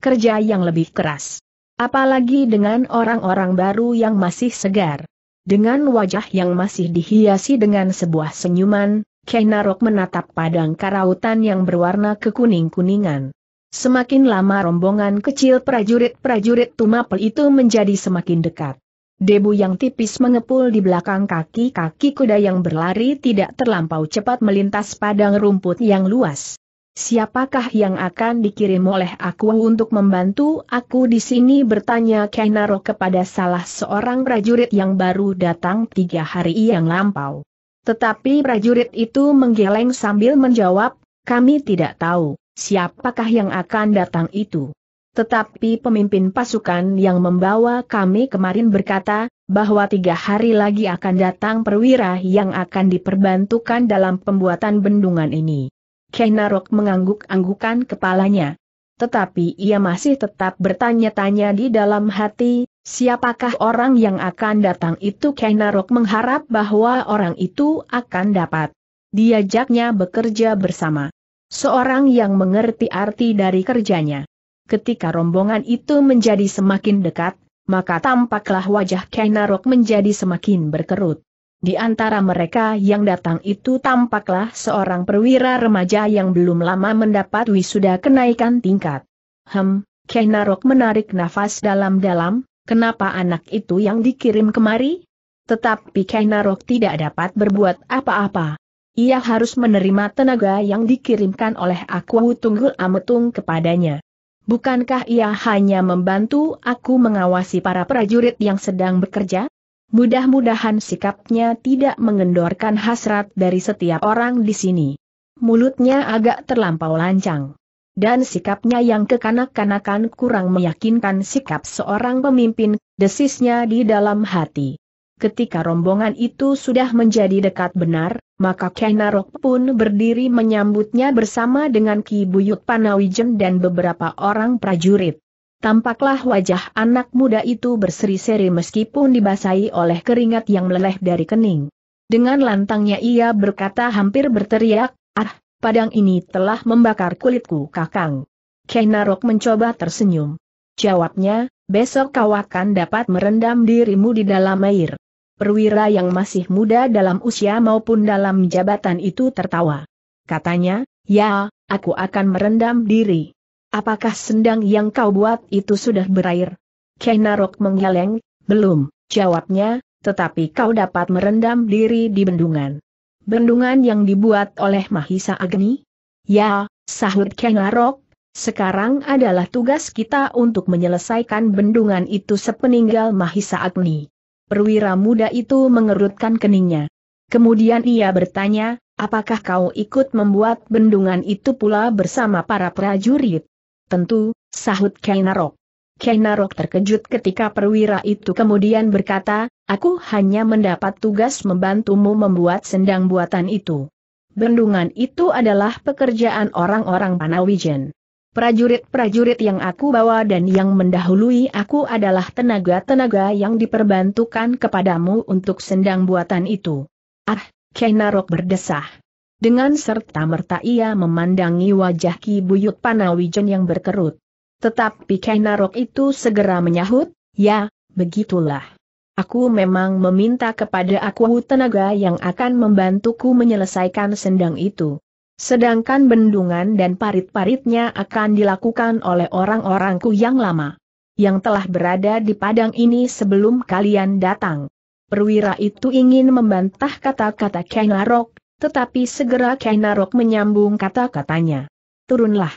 Kerja yang lebih keras. Apalagi dengan orang-orang baru yang masih segar. Dengan wajah yang masih dihiasi dengan sebuah senyuman, Kainarok menatap padang karautan yang berwarna kekuning-kuningan. Semakin lama rombongan kecil prajurit-prajurit Tumapel itu menjadi semakin dekat. Debu yang tipis mengepul di belakang kaki-kaki kuda yang berlari tidak terlampau cepat melintas padang rumput yang luas. Siapakah yang akan dikirim oleh aku untuk membantu aku di sini bertanya Kenaro kepada salah seorang prajurit yang baru datang tiga hari yang lampau. Tetapi prajurit itu menggeleng sambil menjawab, kami tidak tahu, siapakah yang akan datang itu. Tetapi pemimpin pasukan yang membawa kami kemarin berkata, bahwa tiga hari lagi akan datang perwira yang akan diperbantukan dalam pembuatan bendungan ini. Kenarok mengangguk-anggukan kepalanya. Tetapi ia masih tetap bertanya-tanya di dalam hati, siapakah orang yang akan datang itu Kenarok mengharap bahwa orang itu akan dapat diajaknya bekerja bersama. Seorang yang mengerti arti dari kerjanya ketika rombongan itu menjadi semakin dekat, maka tampaklah wajah Kainarok menjadi semakin berkerut. Di antara mereka yang datang itu tampaklah seorang perwira remaja yang belum lama mendapat wisuda kenaikan tingkat. Hem, Kainarok menarik nafas dalam-dalam, kenapa anak itu yang dikirim kemari? Tetapi Kainarok tidak dapat berbuat apa-apa. Ia harus menerima tenaga yang dikirimkan oleh Aku Tunggul Ametung kepadanya. Bukankah ia hanya membantu aku mengawasi para prajurit yang sedang bekerja? Mudah-mudahan sikapnya tidak mengendorkan hasrat dari setiap orang di sini. Mulutnya agak terlampau lancang. Dan sikapnya yang kekanak-kanakan kurang meyakinkan sikap seorang pemimpin, desisnya di dalam hati ketika rombongan itu sudah menjadi dekat benar, maka Kenarok pun berdiri menyambutnya bersama dengan Ki Buyut Panawijen dan beberapa orang prajurit. Tampaklah wajah anak muda itu berseri-seri meskipun dibasahi oleh keringat yang meleleh dari kening. Dengan lantangnya ia berkata hampir berteriak, Ah, padang ini telah membakar kulitku kakang. Kenarok mencoba tersenyum. Jawabnya, besok kau akan dapat merendam dirimu di dalam air perwira yang masih muda dalam usia maupun dalam jabatan itu tertawa. Katanya, ya, aku akan merendam diri. Apakah sendang yang kau buat itu sudah berair? Kenarok menggeleng, belum, jawabnya, tetapi kau dapat merendam diri di bendungan. Bendungan yang dibuat oleh Mahisa Agni? Ya, sahut Kenarok, sekarang adalah tugas kita untuk menyelesaikan bendungan itu sepeninggal Mahisa Agni. Perwira muda itu mengerutkan keningnya. Kemudian ia bertanya, apakah kau ikut membuat bendungan itu pula bersama para prajurit? Tentu, sahut Kainarok. Kainarok terkejut ketika perwira itu kemudian berkata, aku hanya mendapat tugas membantumu membuat sendang buatan itu. Bendungan itu adalah pekerjaan orang-orang Panawijen. Prajurit-prajurit yang aku bawa dan yang mendahului aku adalah tenaga-tenaga yang diperbantukan kepadamu untuk sendang buatan itu. Ah, Kenarok berdesah. Dengan serta merta ia memandangi wajah Ki Buyut Panawijen yang berkerut. Tetapi Kenarok itu segera menyahut, ya, begitulah. Aku memang meminta kepada aku tenaga yang akan membantuku menyelesaikan sendang itu. Sedangkan bendungan dan parit-paritnya akan dilakukan oleh orang-orangku yang lama. Yang telah berada di padang ini sebelum kalian datang. Perwira itu ingin membantah kata-kata Kainarok, tetapi segera Kainarok menyambung kata-katanya. Turunlah.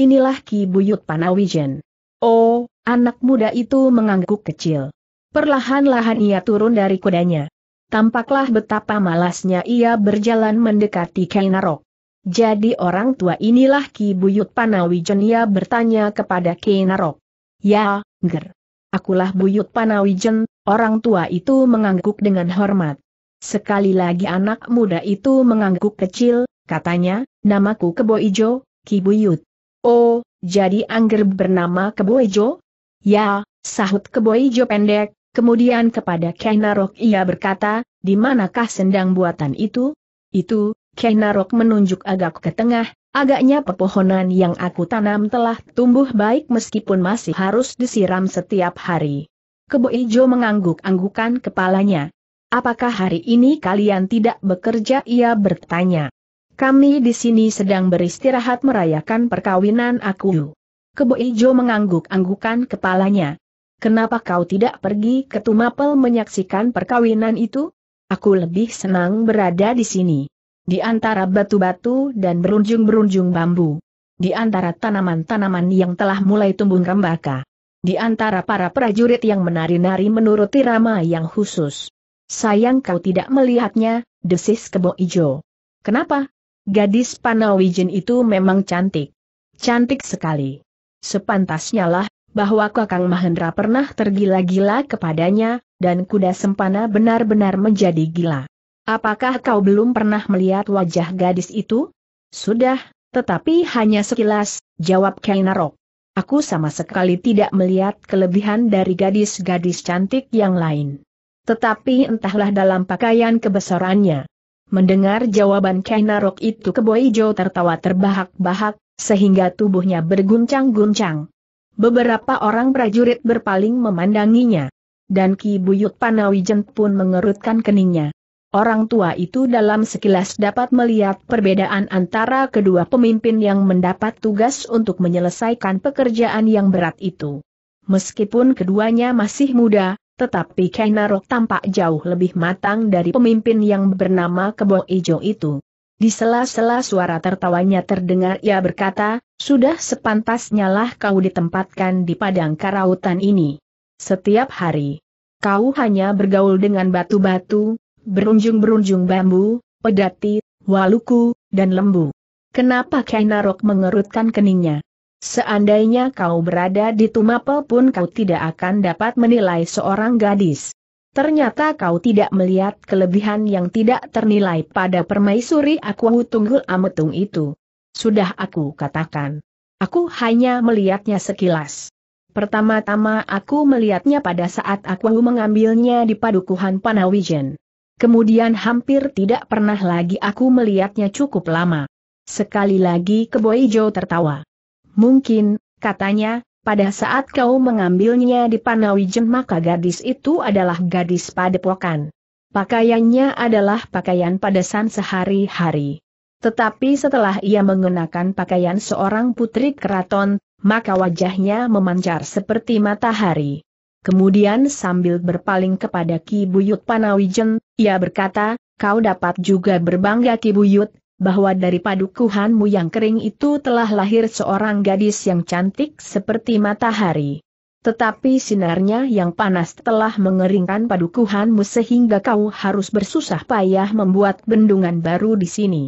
Inilah Ki Buyut Panawijen. Oh, anak muda itu mengangguk kecil. Perlahan-lahan ia turun dari kudanya. Tampaklah betapa malasnya ia berjalan mendekati Kainarok. Jadi orang tua inilah Ki Buyut Panawijenia bertanya kepada Ki Narok. Ya, Ger. Akulah Buyut Panawijen, orang tua itu mengangguk dengan hormat. Sekali lagi anak muda itu mengangguk kecil, katanya, namaku Kebo Ijo, Ki Buyut. Oh, jadi Angger bernama Kebo Ijo? Ya, sahut Kebo Ijo pendek, kemudian kepada Kenarok ia berkata, di manakah sendang buatan itu? Itu, Kenarok menunjuk agak ke tengah, agaknya pepohonan yang aku tanam telah tumbuh baik meskipun masih harus disiram setiap hari. Kebo Ijo mengangguk-anggukan kepalanya. Apakah hari ini kalian tidak bekerja? Ia bertanya. Kami di sini sedang beristirahat merayakan perkawinan aku. Kebo Ijo mengangguk-anggukan kepalanya. Kenapa kau tidak pergi ke Tumapel menyaksikan perkawinan itu? Aku lebih senang berada di sini di antara batu-batu dan berunjung-berunjung bambu, di antara tanaman-tanaman yang telah mulai tumbuh rembaka, di antara para prajurit yang menari-nari menuruti rama yang khusus. Sayang kau tidak melihatnya, desis kebo ijo. Kenapa? Gadis Panawijen itu memang cantik. Cantik sekali. Sepantasnya lah, bahwa Kakang Mahendra pernah tergila-gila kepadanya, dan kuda sempana benar-benar menjadi gila. Apakah kau belum pernah melihat wajah gadis itu? Sudah, tetapi hanya sekilas, jawab Kainarok. Aku sama sekali tidak melihat kelebihan dari gadis-gadis cantik yang lain. Tetapi entahlah dalam pakaian kebesarannya. Mendengar jawaban Kainarok itu Keboijo tertawa terbahak-bahak, sehingga tubuhnya berguncang-guncang. Beberapa orang prajurit berpaling memandanginya. Dan Ki Buyut Panawijen pun mengerutkan keningnya. Orang tua itu dalam sekilas dapat melihat perbedaan antara kedua pemimpin yang mendapat tugas untuk menyelesaikan pekerjaan yang berat itu. Meskipun keduanya masih muda, tetapi Kainaro tampak jauh lebih matang dari pemimpin yang bernama Kebo Ijo itu. Di sela-sela suara tertawanya terdengar ia berkata, sudah sepantasnya lah kau ditempatkan di padang karautan ini. Setiap hari, kau hanya bergaul dengan batu-batu, berunjung-berunjung bambu, pedati, waluku, dan lembu. Kenapa Kainarok mengerutkan keningnya? Seandainya kau berada di Tumapel pun kau tidak akan dapat menilai seorang gadis. Ternyata kau tidak melihat kelebihan yang tidak ternilai pada permaisuri aku tunggul ametung itu. Sudah aku katakan. Aku hanya melihatnya sekilas. Pertama-tama aku melihatnya pada saat aku mengambilnya di padukuhan Panawijen. Kemudian hampir tidak pernah lagi aku melihatnya cukup lama. Sekali lagi Keboijo tertawa. Mungkin, katanya, pada saat kau mengambilnya di Panawijen maka gadis itu adalah gadis padepokan. Pakaiannya adalah pakaian padesan sehari-hari. Tetapi setelah ia mengenakan pakaian seorang putri keraton, maka wajahnya memancar seperti matahari. Kemudian sambil berpaling kepada Ki Buyut Panawijen, ia berkata, kau dapat juga berbangga Ki Buyut, bahwa dari padukuhanmu yang kering itu telah lahir seorang gadis yang cantik seperti matahari. Tetapi sinarnya yang panas telah mengeringkan padukuhanmu sehingga kau harus bersusah payah membuat bendungan baru di sini.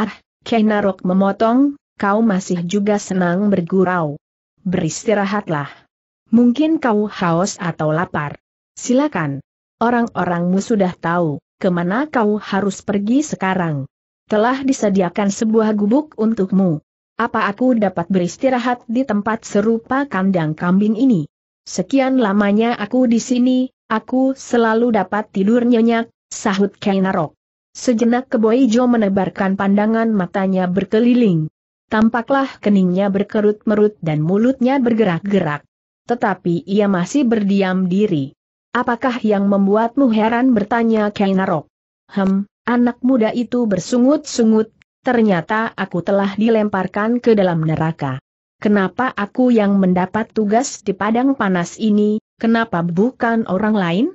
Ah, Kenarok memotong, kau masih juga senang bergurau. Beristirahatlah. Mungkin kau haus atau lapar. Silakan. Orang-orangmu sudah tahu, kemana kau harus pergi sekarang. Telah disediakan sebuah gubuk untukmu. Apa aku dapat beristirahat di tempat serupa kandang kambing ini? Sekian lamanya aku di sini, aku selalu dapat tidur nyenyak, sahut Kainarok. Sejenak Keboijo menebarkan pandangan matanya berkeliling. Tampaklah keningnya berkerut-merut dan mulutnya bergerak-gerak. Tetapi ia masih berdiam diri. Apakah yang membuatmu heran bertanya Kainarok? Hem, anak muda itu bersungut-sungut, ternyata aku telah dilemparkan ke dalam neraka. Kenapa aku yang mendapat tugas di padang panas ini, kenapa bukan orang lain?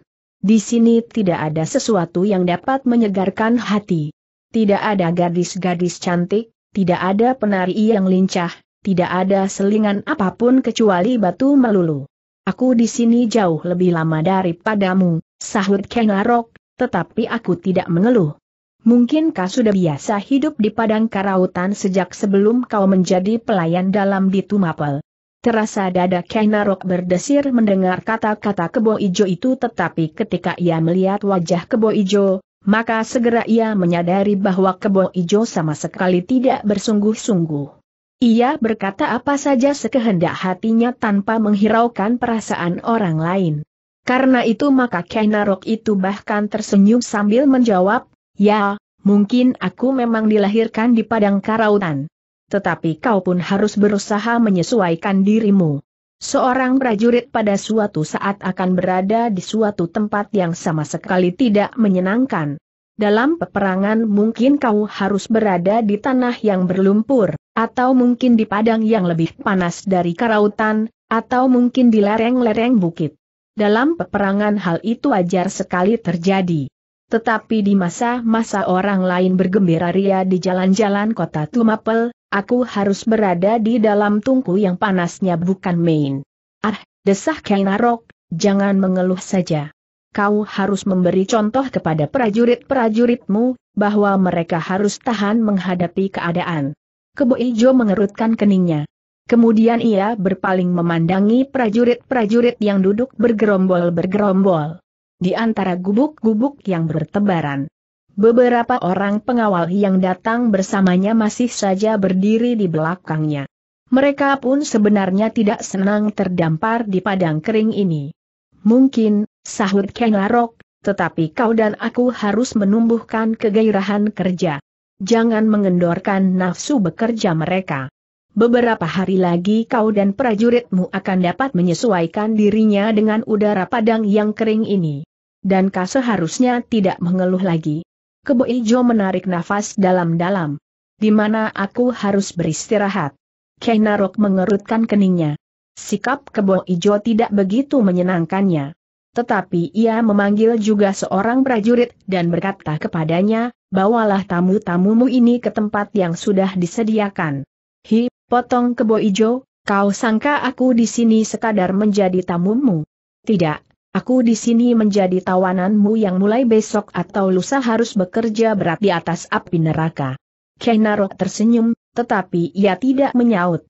Di sini tidak ada sesuatu yang dapat menyegarkan hati. Tidak ada gadis-gadis cantik, tidak ada penari yang lincah, tidak ada selingan apapun kecuali batu melulu. Aku di sini jauh lebih lama daripadamu, sahut Kenarok, tetapi aku tidak mengeluh. kau sudah biasa hidup di padang karautan sejak sebelum kau menjadi pelayan dalam di Tumapel. Terasa dada Kenarok berdesir mendengar kata-kata kebo ijo itu tetapi ketika ia melihat wajah kebo ijo, maka segera ia menyadari bahwa kebo ijo sama sekali tidak bersungguh-sungguh. Ia berkata apa saja sekehendak hatinya tanpa menghiraukan perasaan orang lain. Karena itu maka Kainarok itu bahkan tersenyum sambil menjawab, Ya, mungkin aku memang dilahirkan di padang karautan. Tetapi kau pun harus berusaha menyesuaikan dirimu. Seorang prajurit pada suatu saat akan berada di suatu tempat yang sama sekali tidak menyenangkan, dalam peperangan mungkin kau harus berada di tanah yang berlumpur, atau mungkin di padang yang lebih panas dari karautan, atau mungkin di lereng-lereng bukit. Dalam peperangan hal itu wajar sekali terjadi. Tetapi di masa-masa orang lain bergembira ria di jalan-jalan kota Tumapel, aku harus berada di dalam tungku yang panasnya bukan main. Ah, desah Kainarok, jangan mengeluh saja kau harus memberi contoh kepada prajurit-prajuritmu, bahwa mereka harus tahan menghadapi keadaan. Kebo Ijo mengerutkan keningnya. Kemudian ia berpaling memandangi prajurit-prajurit yang duduk bergerombol-bergerombol. Di antara gubuk-gubuk yang bertebaran. Beberapa orang pengawal yang datang bersamanya masih saja berdiri di belakangnya. Mereka pun sebenarnya tidak senang terdampar di padang kering ini. Mungkin, Sahut Larok, tetapi kau dan aku harus menumbuhkan kegairahan kerja. Jangan mengendorkan nafsu bekerja mereka. Beberapa hari lagi kau dan prajuritmu akan dapat menyesuaikan dirinya dengan udara padang yang kering ini. Dan kau seharusnya tidak mengeluh lagi. Kebo Ijo menarik nafas dalam-dalam. Di mana aku harus beristirahat. Kenarok mengerutkan keningnya. Sikap Kebo Ijo tidak begitu menyenangkannya. Tetapi ia memanggil juga seorang prajurit dan berkata kepadanya, bawalah tamu-tamumu ini ke tempat yang sudah disediakan. Hi, potong kebo ijo, kau sangka aku di sini sekadar menjadi tamumu? Tidak, Aku di sini menjadi tawananmu yang mulai besok atau lusa harus bekerja berat di atas api neraka. Kenaro tersenyum, tetapi ia tidak menyaut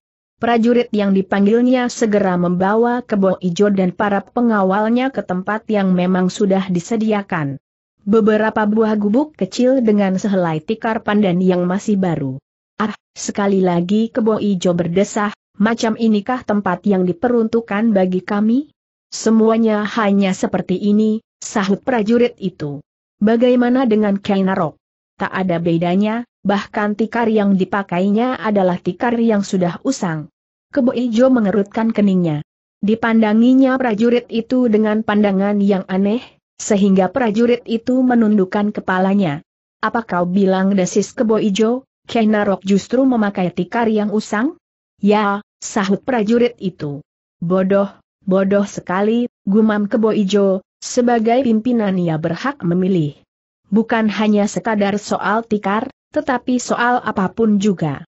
prajurit yang dipanggilnya segera membawa kebo ijo dan para pengawalnya ke tempat yang memang sudah disediakan. Beberapa buah gubuk kecil dengan sehelai tikar pandan yang masih baru. Ah, sekali lagi kebo ijo berdesah, macam inikah tempat yang diperuntukkan bagi kami? Semuanya hanya seperti ini, sahut prajurit itu. Bagaimana dengan Kainarok? Tak ada bedanya, bahkan tikar yang dipakainya adalah tikar yang sudah usang. Kebo Ijo mengerutkan keningnya. Dipandanginya prajurit itu dengan pandangan yang aneh, sehingga prajurit itu menundukkan kepalanya. Apa kau bilang desis Kebo Ijo, Kenarok justru memakai tikar yang usang? Ya, sahut prajurit itu. Bodoh, bodoh sekali, gumam Kebo Ijo, sebagai pimpinan ia berhak memilih. Bukan hanya sekadar soal tikar, tetapi soal apapun juga.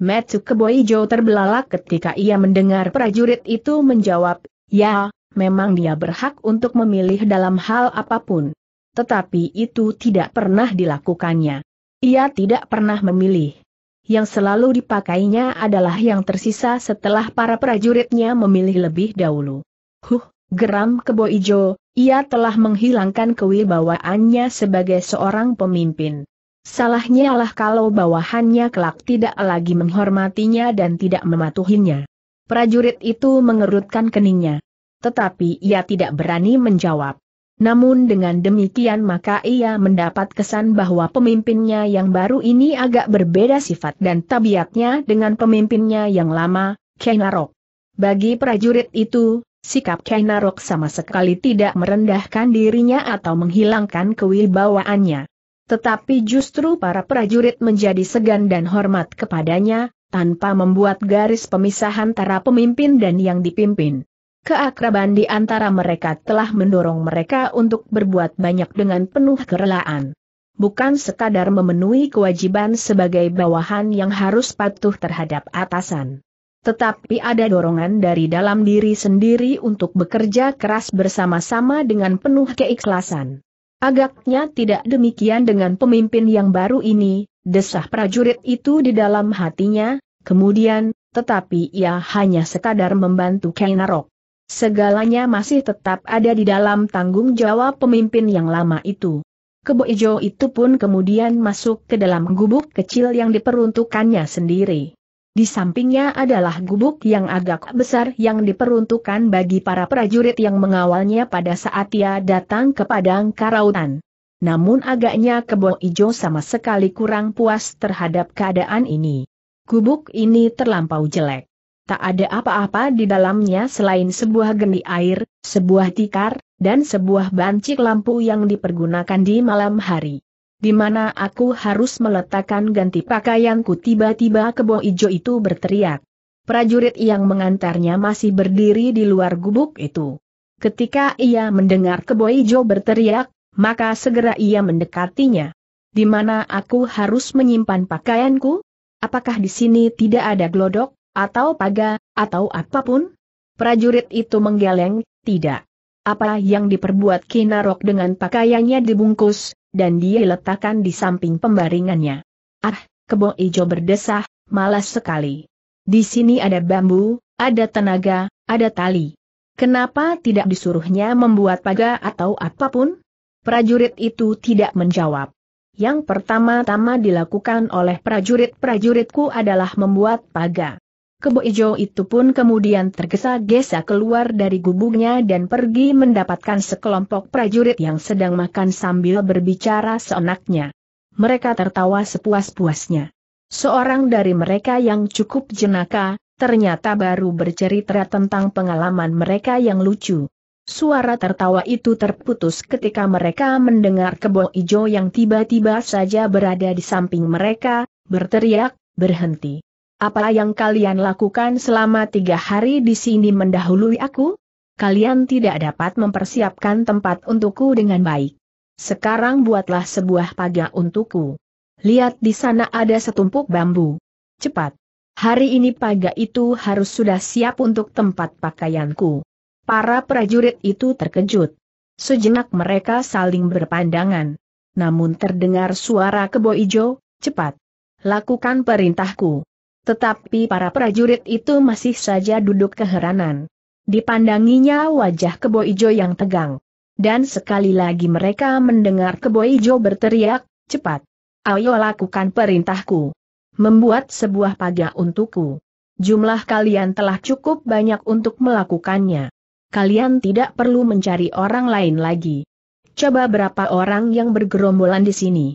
Metsu Keboijo terbelalak ketika ia mendengar prajurit itu menjawab, ya, memang dia berhak untuk memilih dalam hal apapun. Tetapi itu tidak pernah dilakukannya. Ia tidak pernah memilih. Yang selalu dipakainya adalah yang tersisa setelah para prajuritnya memilih lebih dahulu. Huh, geram Kebo ia telah menghilangkan kewibawaannya sebagai seorang pemimpin. Salahnya lah kalau bawahannya kelak tidak lagi menghormatinya dan tidak mematuhinya. Prajurit itu mengerutkan keningnya. Tetapi ia tidak berani menjawab. Namun dengan demikian maka ia mendapat kesan bahwa pemimpinnya yang baru ini agak berbeda sifat dan tabiatnya dengan pemimpinnya yang lama, Kainarok. Bagi prajurit itu, sikap Kainarok sama sekali tidak merendahkan dirinya atau menghilangkan kewibawaannya. Tetapi justru para prajurit menjadi segan dan hormat kepadanya, tanpa membuat garis pemisahan antara pemimpin dan yang dipimpin. Keakraban di antara mereka telah mendorong mereka untuk berbuat banyak dengan penuh kerelaan. Bukan sekadar memenuhi kewajiban sebagai bawahan yang harus patuh terhadap atasan tetapi ada dorongan dari dalam diri sendiri untuk bekerja keras bersama-sama dengan penuh keikhlasan. Agaknya tidak demikian dengan pemimpin yang baru ini, desah prajurit itu di dalam hatinya, kemudian, tetapi ia hanya sekadar membantu Kainarok. Segalanya masih tetap ada di dalam tanggung jawab pemimpin yang lama itu. Kebo Ijo itu pun kemudian masuk ke dalam gubuk kecil yang diperuntukannya sendiri. Di sampingnya adalah gubuk yang agak besar yang diperuntukkan bagi para prajurit yang mengawalnya pada saat ia datang ke padang karautan. Namun agaknya kebo ijo sama sekali kurang puas terhadap keadaan ini. Gubuk ini terlampau jelek. Tak ada apa-apa di dalamnya selain sebuah geni air, sebuah tikar, dan sebuah bancik lampu yang dipergunakan di malam hari di mana aku harus meletakkan ganti pakaianku tiba-tiba kebo ijo itu berteriak. Prajurit yang mengantarnya masih berdiri di luar gubuk itu. Ketika ia mendengar kebo ijo berteriak, maka segera ia mendekatinya. Di mana aku harus menyimpan pakaianku? Apakah di sini tidak ada glodok, atau paga, atau apapun? Prajurit itu menggeleng, tidak. Apa yang diperbuat Kinarok dengan pakaiannya dibungkus, dan dia letakkan di samping pembaringannya. Ah, kebo ijo berdesah, malas sekali. Di sini ada bambu, ada tenaga, ada tali. Kenapa tidak disuruhnya membuat paga atau apapun? Prajurit itu tidak menjawab. Yang pertama-tama dilakukan oleh prajurit-prajuritku adalah membuat pagar. Kebo Ijo itu pun kemudian tergesa-gesa keluar dari gubuknya dan pergi mendapatkan sekelompok prajurit yang sedang makan sambil berbicara seenaknya. Mereka tertawa sepuas-puasnya. Seorang dari mereka yang cukup jenaka, ternyata baru bercerita tentang pengalaman mereka yang lucu. Suara tertawa itu terputus ketika mereka mendengar Kebo Ijo yang tiba-tiba saja berada di samping mereka, berteriak, berhenti. Apa yang kalian lakukan selama tiga hari di sini mendahului aku? Kalian tidak dapat mempersiapkan tempat untukku dengan baik. Sekarang buatlah sebuah pagar untukku. Lihat di sana ada setumpuk bambu. Cepat. Hari ini pagar itu harus sudah siap untuk tempat pakaianku. Para prajurit itu terkejut. Sejenak mereka saling berpandangan. Namun terdengar suara kebo ijo, cepat. Lakukan perintahku. Tetapi para prajurit itu masih saja duduk keheranan. Dipandanginya wajah kebo ijo yang tegang. Dan sekali lagi mereka mendengar kebo ijo berteriak, cepat. Ayo lakukan perintahku. Membuat sebuah paga untukku. Jumlah kalian telah cukup banyak untuk melakukannya. Kalian tidak perlu mencari orang lain lagi. Coba berapa orang yang bergerombolan di sini?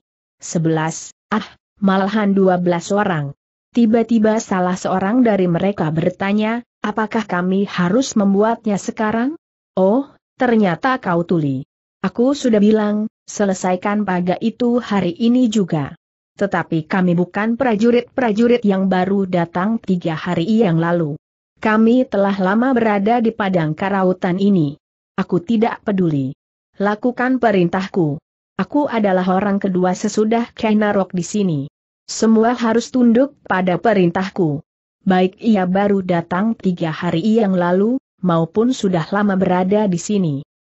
Sebelas, ah, malahan dua belas orang. Tiba-tiba salah seorang dari mereka bertanya, apakah kami harus membuatnya sekarang? Oh, ternyata kau tuli. Aku sudah bilang, selesaikan paga itu hari ini juga. Tetapi kami bukan prajurit-prajurit yang baru datang tiga hari yang lalu. Kami telah lama berada di padang karautan ini. Aku tidak peduli. Lakukan perintahku. Aku adalah orang kedua sesudah Kainarok di sini. Semua harus tunduk pada perintahku. Baik ia baru datang tiga hari yang lalu, maupun sudah lama berada di sini.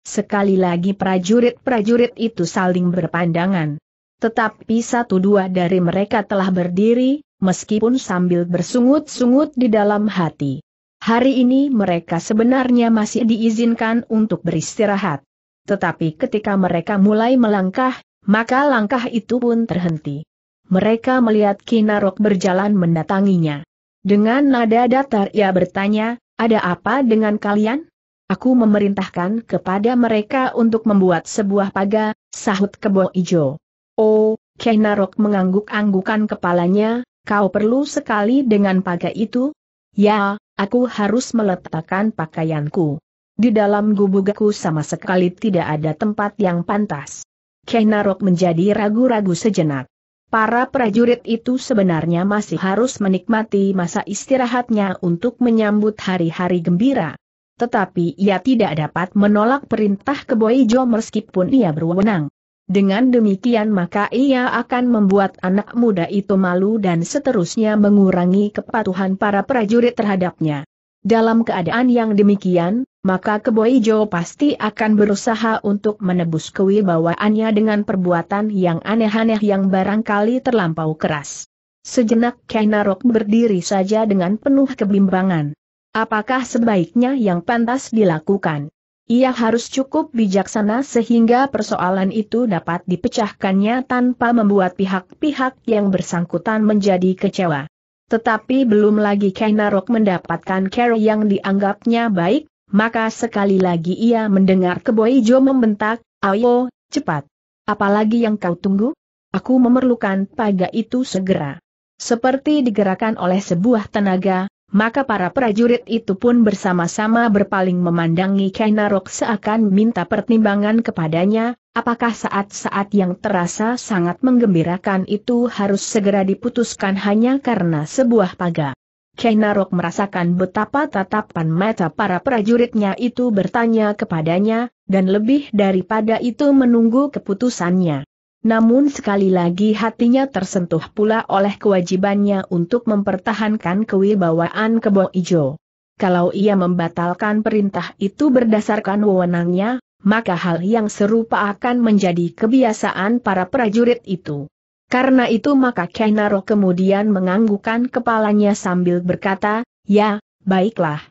Sekali lagi prajurit-prajurit itu saling berpandangan. Tetapi satu dua dari mereka telah berdiri, meskipun sambil bersungut-sungut di dalam hati. Hari ini mereka sebenarnya masih diizinkan untuk beristirahat. Tetapi ketika mereka mulai melangkah, maka langkah itu pun terhenti mereka melihat Kinarok berjalan mendatanginya. Dengan nada datar ia bertanya, ada apa dengan kalian? Aku memerintahkan kepada mereka untuk membuat sebuah paga, sahut kebo ijo. Oh, Kinarok mengangguk-anggukan kepalanya, kau perlu sekali dengan paga itu? Ya, aku harus meletakkan pakaianku. Di dalam gubugaku sama sekali tidak ada tempat yang pantas. Kinarok menjadi ragu-ragu sejenak. Para prajurit itu sebenarnya masih harus menikmati masa istirahatnya untuk menyambut hari-hari gembira. Tetapi ia tidak dapat menolak perintah Keboijo meskipun ia berwenang. Dengan demikian maka ia akan membuat anak muda itu malu dan seterusnya mengurangi kepatuhan para prajurit terhadapnya. Dalam keadaan yang demikian, maka Keboijo pasti akan berusaha untuk menebus kewibawaannya dengan perbuatan yang aneh-aneh yang barangkali terlampau keras. Sejenak Kainarok berdiri saja dengan penuh kebimbangan. Apakah sebaiknya yang pantas dilakukan? Ia harus cukup bijaksana sehingga persoalan itu dapat dipecahkannya tanpa membuat pihak-pihak yang bersangkutan menjadi kecewa. Tetapi belum lagi Kainarok mendapatkan care yang dianggapnya baik, maka sekali lagi ia mendengar Keboijo membentak, ayo, cepat. Apalagi yang kau tunggu? Aku memerlukan paga itu segera. Seperti digerakkan oleh sebuah tenaga, maka para prajurit itu pun bersama-sama berpaling memandangi Kainarok seakan minta pertimbangan kepadanya, apakah saat-saat yang terasa sangat menggembirakan itu harus segera diputuskan hanya karena sebuah pagar? Kainarok merasakan betapa tatapan mata para prajuritnya itu bertanya kepadanya, dan lebih daripada itu menunggu keputusannya. Namun sekali lagi hatinya tersentuh pula oleh kewajibannya untuk mempertahankan kewibawaan kebo ijo. Kalau ia membatalkan perintah itu berdasarkan wewenangnya, maka hal yang serupa akan menjadi kebiasaan para prajurit itu. Karena itu maka Kainaro kemudian menganggukkan kepalanya sambil berkata, Ya, baiklah.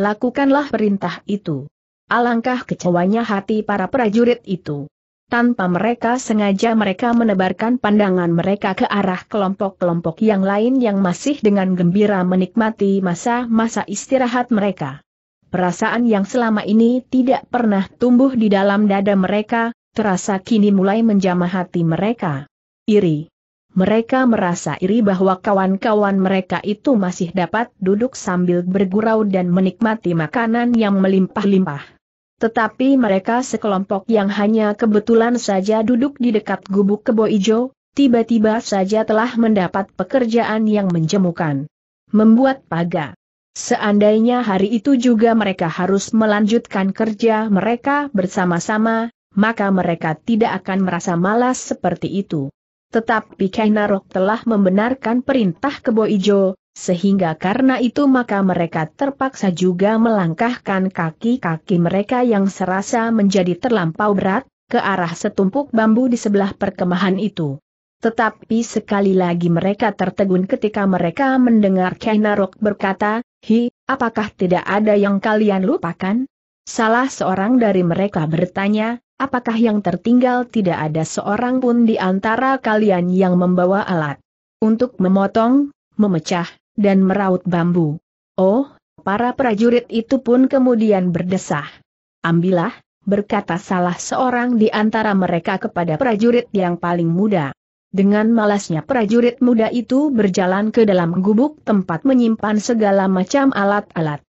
Lakukanlah perintah itu. Alangkah kecewanya hati para prajurit itu. Tanpa mereka sengaja mereka menebarkan pandangan mereka ke arah kelompok-kelompok yang lain yang masih dengan gembira menikmati masa-masa istirahat mereka. Perasaan yang selama ini tidak pernah tumbuh di dalam dada mereka, terasa kini mulai menjamah hati mereka. Iri. Mereka merasa iri bahwa kawan-kawan mereka itu masih dapat duduk sambil bergurau dan menikmati makanan yang melimpah-limpah. Tetapi mereka sekelompok yang hanya kebetulan saja duduk di dekat gubuk kebo ijo, tiba-tiba saja telah mendapat pekerjaan yang menjemukan. Membuat paga. Seandainya hari itu juga mereka harus melanjutkan kerja mereka bersama-sama, maka mereka tidak akan merasa malas seperti itu. Tetapi Kainarok telah membenarkan perintah Kebo Ijo, sehingga karena itu maka mereka terpaksa juga melangkahkan kaki-kaki mereka yang serasa menjadi terlampau berat, ke arah setumpuk bambu di sebelah perkemahan itu. Tetapi sekali lagi mereka tertegun ketika mereka mendengar Kainarok berkata, Hi, apakah tidak ada yang kalian lupakan? Salah seorang dari mereka bertanya, apakah yang tertinggal tidak ada seorang pun di antara kalian yang membawa alat? Untuk memotong, memecah, dan meraut bambu. Oh, para prajurit itu pun kemudian berdesah. Ambillah, berkata salah seorang di antara mereka kepada prajurit yang paling muda. Dengan malasnya prajurit muda itu berjalan ke dalam gubuk tempat menyimpan segala macam alat-alat.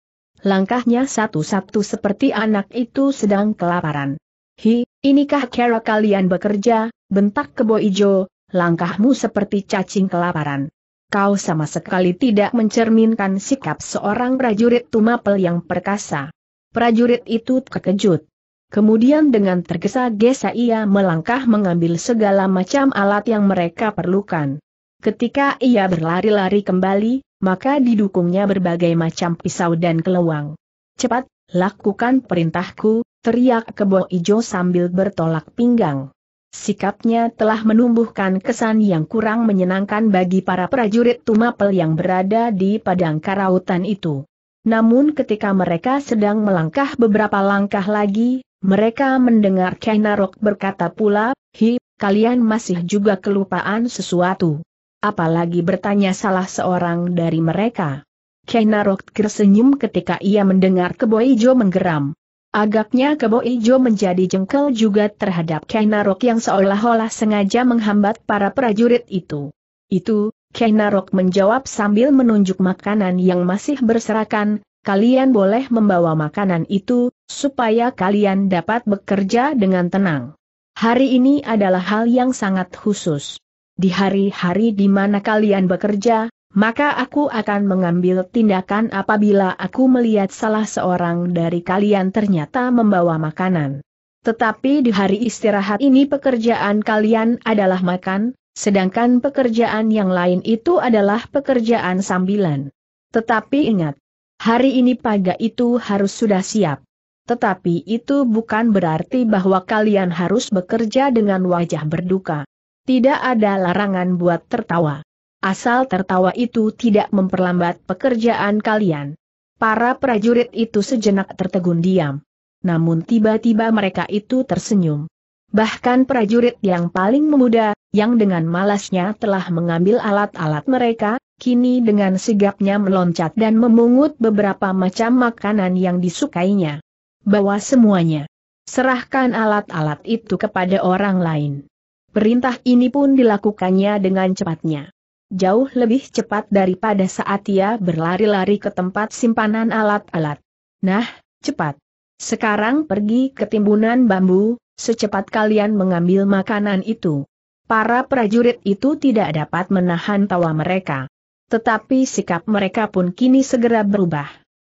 Langkahnya satu-satu seperti anak itu sedang kelaparan. Hi, inikah cara kalian bekerja, bentak kebo ijo, langkahmu seperti cacing kelaparan kau sama sekali tidak mencerminkan sikap seorang prajurit tumapel yang perkasa. Prajurit itu terkejut. Kemudian dengan tergesa-gesa ia melangkah mengambil segala macam alat yang mereka perlukan. Ketika ia berlari-lari kembali, maka didukungnya berbagai macam pisau dan keluang. Cepat, lakukan perintahku, teriak kebo ijo sambil bertolak pinggang. Sikapnya telah menumbuhkan kesan yang kurang menyenangkan bagi para prajurit Tumapel yang berada di padang karautan itu. Namun ketika mereka sedang melangkah beberapa langkah lagi, mereka mendengar Kainarok berkata pula, Hi, kalian masih juga kelupaan sesuatu. Apalagi bertanya salah seorang dari mereka. Kainarok tersenyum ketika ia mendengar Keboijo menggeram. Agaknya Kebo Ijo menjadi jengkel juga terhadap Kainarok yang seolah-olah sengaja menghambat para prajurit itu. Itu, Kainarok menjawab sambil menunjuk makanan yang masih berserakan, kalian boleh membawa makanan itu, supaya kalian dapat bekerja dengan tenang. Hari ini adalah hal yang sangat khusus. Di hari-hari di mana kalian bekerja, maka aku akan mengambil tindakan apabila aku melihat salah seorang dari kalian ternyata membawa makanan. Tetapi di hari istirahat ini pekerjaan kalian adalah makan, sedangkan pekerjaan yang lain itu adalah pekerjaan sambilan. Tetapi ingat, hari ini paga itu harus sudah siap. Tetapi itu bukan berarti bahwa kalian harus bekerja dengan wajah berduka. Tidak ada larangan buat tertawa asal tertawa itu tidak memperlambat pekerjaan kalian. Para prajurit itu sejenak tertegun diam. Namun tiba-tiba mereka itu tersenyum. Bahkan prajurit yang paling memuda, yang dengan malasnya telah mengambil alat-alat mereka, kini dengan sigapnya meloncat dan memungut beberapa macam makanan yang disukainya. Bawa semuanya. Serahkan alat-alat itu kepada orang lain. Perintah ini pun dilakukannya dengan cepatnya jauh lebih cepat daripada saat ia berlari-lari ke tempat simpanan alat-alat. Nah, cepat. Sekarang pergi ke timbunan bambu, secepat kalian mengambil makanan itu. Para prajurit itu tidak dapat menahan tawa mereka. Tetapi sikap mereka pun kini segera berubah.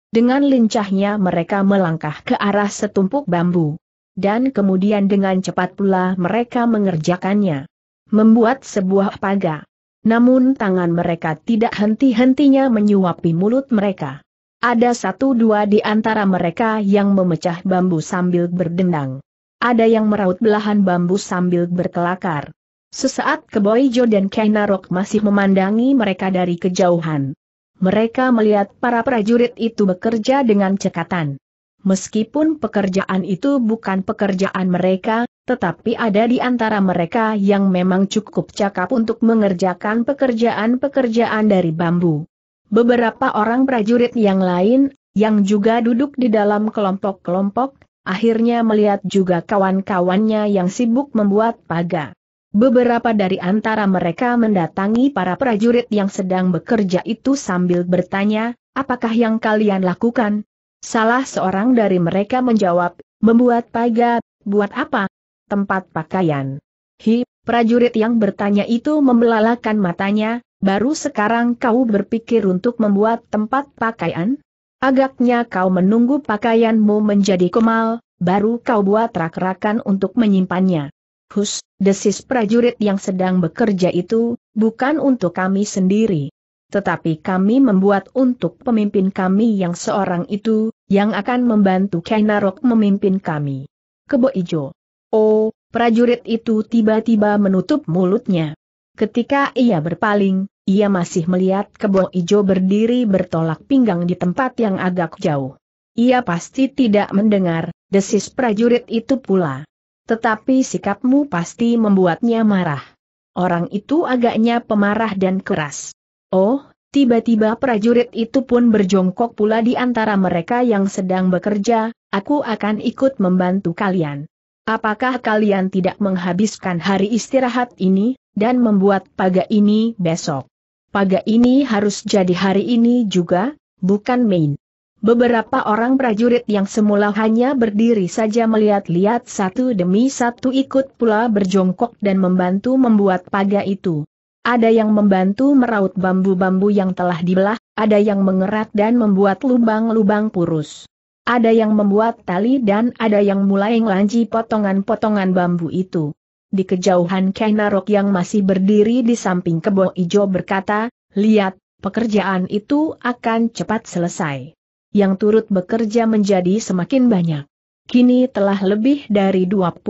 Dengan lincahnya mereka melangkah ke arah setumpuk bambu. Dan kemudian dengan cepat pula mereka mengerjakannya. Membuat sebuah pagar. Namun tangan mereka tidak henti-hentinya menyuapi mulut mereka. Ada satu dua di antara mereka yang memecah bambu sambil berdendang. Ada yang meraut belahan bambu sambil berkelakar. Sesaat Keboijo dan Kainarok masih memandangi mereka dari kejauhan. Mereka melihat para prajurit itu bekerja dengan cekatan. Meskipun pekerjaan itu bukan pekerjaan mereka, tetapi ada di antara mereka yang memang cukup cakap untuk mengerjakan pekerjaan-pekerjaan dari bambu. Beberapa orang prajurit yang lain, yang juga duduk di dalam kelompok-kelompok, akhirnya melihat juga kawan-kawannya yang sibuk membuat paga. Beberapa dari antara mereka mendatangi para prajurit yang sedang bekerja itu sambil bertanya, apakah yang kalian lakukan? Salah seorang dari mereka menjawab, membuat paga, buat apa? tempat pakaian. Hi, prajurit yang bertanya itu membelalakan matanya, baru sekarang kau berpikir untuk membuat tempat pakaian? Agaknya kau menunggu pakaianmu menjadi kemal, baru kau buat rak-rakan untuk menyimpannya. Hus, desis prajurit yang sedang bekerja itu, bukan untuk kami sendiri. Tetapi kami membuat untuk pemimpin kami yang seorang itu, yang akan membantu Kainarok memimpin kami. Kebo Ijo Oh, prajurit itu tiba-tiba menutup mulutnya. Ketika ia berpaling, ia masih melihat kebo ijo berdiri bertolak pinggang di tempat yang agak jauh. Ia pasti tidak mendengar, desis prajurit itu pula. Tetapi sikapmu pasti membuatnya marah. Orang itu agaknya pemarah dan keras. Oh, Tiba-tiba prajurit itu pun berjongkok pula di antara mereka yang sedang bekerja, aku akan ikut membantu kalian. Apakah kalian tidak menghabiskan hari istirahat ini, dan membuat paga ini besok? Paga ini harus jadi hari ini juga, bukan main. Beberapa orang prajurit yang semula hanya berdiri saja melihat-lihat satu demi satu ikut pula berjongkok dan membantu membuat paga itu. Ada yang membantu meraut bambu-bambu yang telah dibelah, ada yang mengerat dan membuat lubang-lubang purus. Ada yang membuat tali dan ada yang mulai ngelanji potongan-potongan bambu itu. Di kejauhan Kenarok yang masih berdiri di samping kebo ijo berkata, lihat, pekerjaan itu akan cepat selesai. Yang turut bekerja menjadi semakin banyak. Kini telah lebih dari 25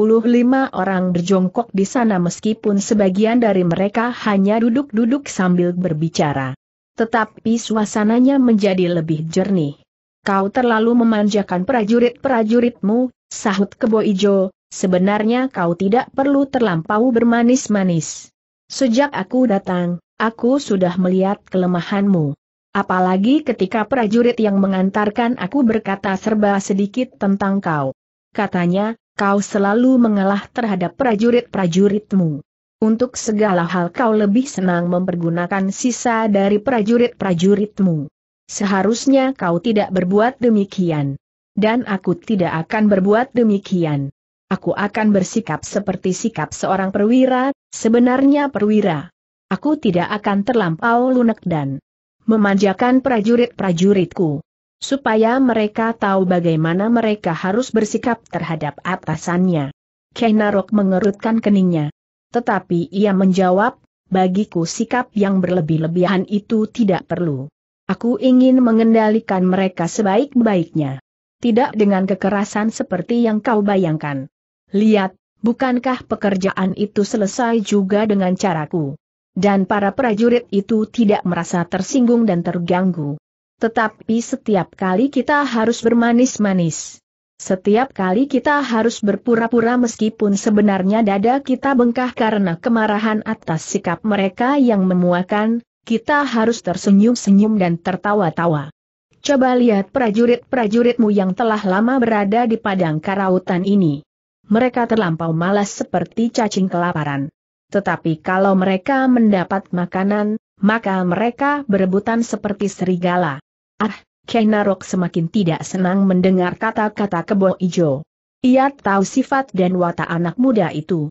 orang berjongkok di sana meskipun sebagian dari mereka hanya duduk-duduk sambil berbicara. Tetapi suasananya menjadi lebih jernih kau terlalu memanjakan prajurit-prajuritmu, sahut kebo ijo, sebenarnya kau tidak perlu terlampau bermanis-manis. Sejak aku datang, aku sudah melihat kelemahanmu. Apalagi ketika prajurit yang mengantarkan aku berkata serba sedikit tentang kau. Katanya, kau selalu mengalah terhadap prajurit-prajuritmu. Untuk segala hal kau lebih senang mempergunakan sisa dari prajurit-prajuritmu. Seharusnya kau tidak berbuat demikian. Dan aku tidak akan berbuat demikian. Aku akan bersikap seperti sikap seorang perwira, sebenarnya perwira. Aku tidak akan terlampau lunak dan memanjakan prajurit-prajuritku. Supaya mereka tahu bagaimana mereka harus bersikap terhadap atasannya. Kenarok mengerutkan keningnya. Tetapi ia menjawab, bagiku sikap yang berlebih-lebihan itu tidak perlu. Aku ingin mengendalikan mereka sebaik-baiknya. Tidak dengan kekerasan seperti yang kau bayangkan. Lihat, bukankah pekerjaan itu selesai juga dengan caraku? Dan para prajurit itu tidak merasa tersinggung dan terganggu. Tetapi setiap kali kita harus bermanis-manis. Setiap kali kita harus berpura-pura meskipun sebenarnya dada kita bengkak karena kemarahan atas sikap mereka yang memuakan, kita harus tersenyum-senyum dan tertawa-tawa. Coba lihat prajurit-prajuritmu yang telah lama berada di padang karautan ini. Mereka terlampau malas seperti cacing kelaparan. Tetapi kalau mereka mendapat makanan, maka mereka berebutan seperti serigala. Ah, Kainarok semakin tidak senang mendengar kata-kata kebo ijo. Ia tahu sifat dan watak anak muda itu.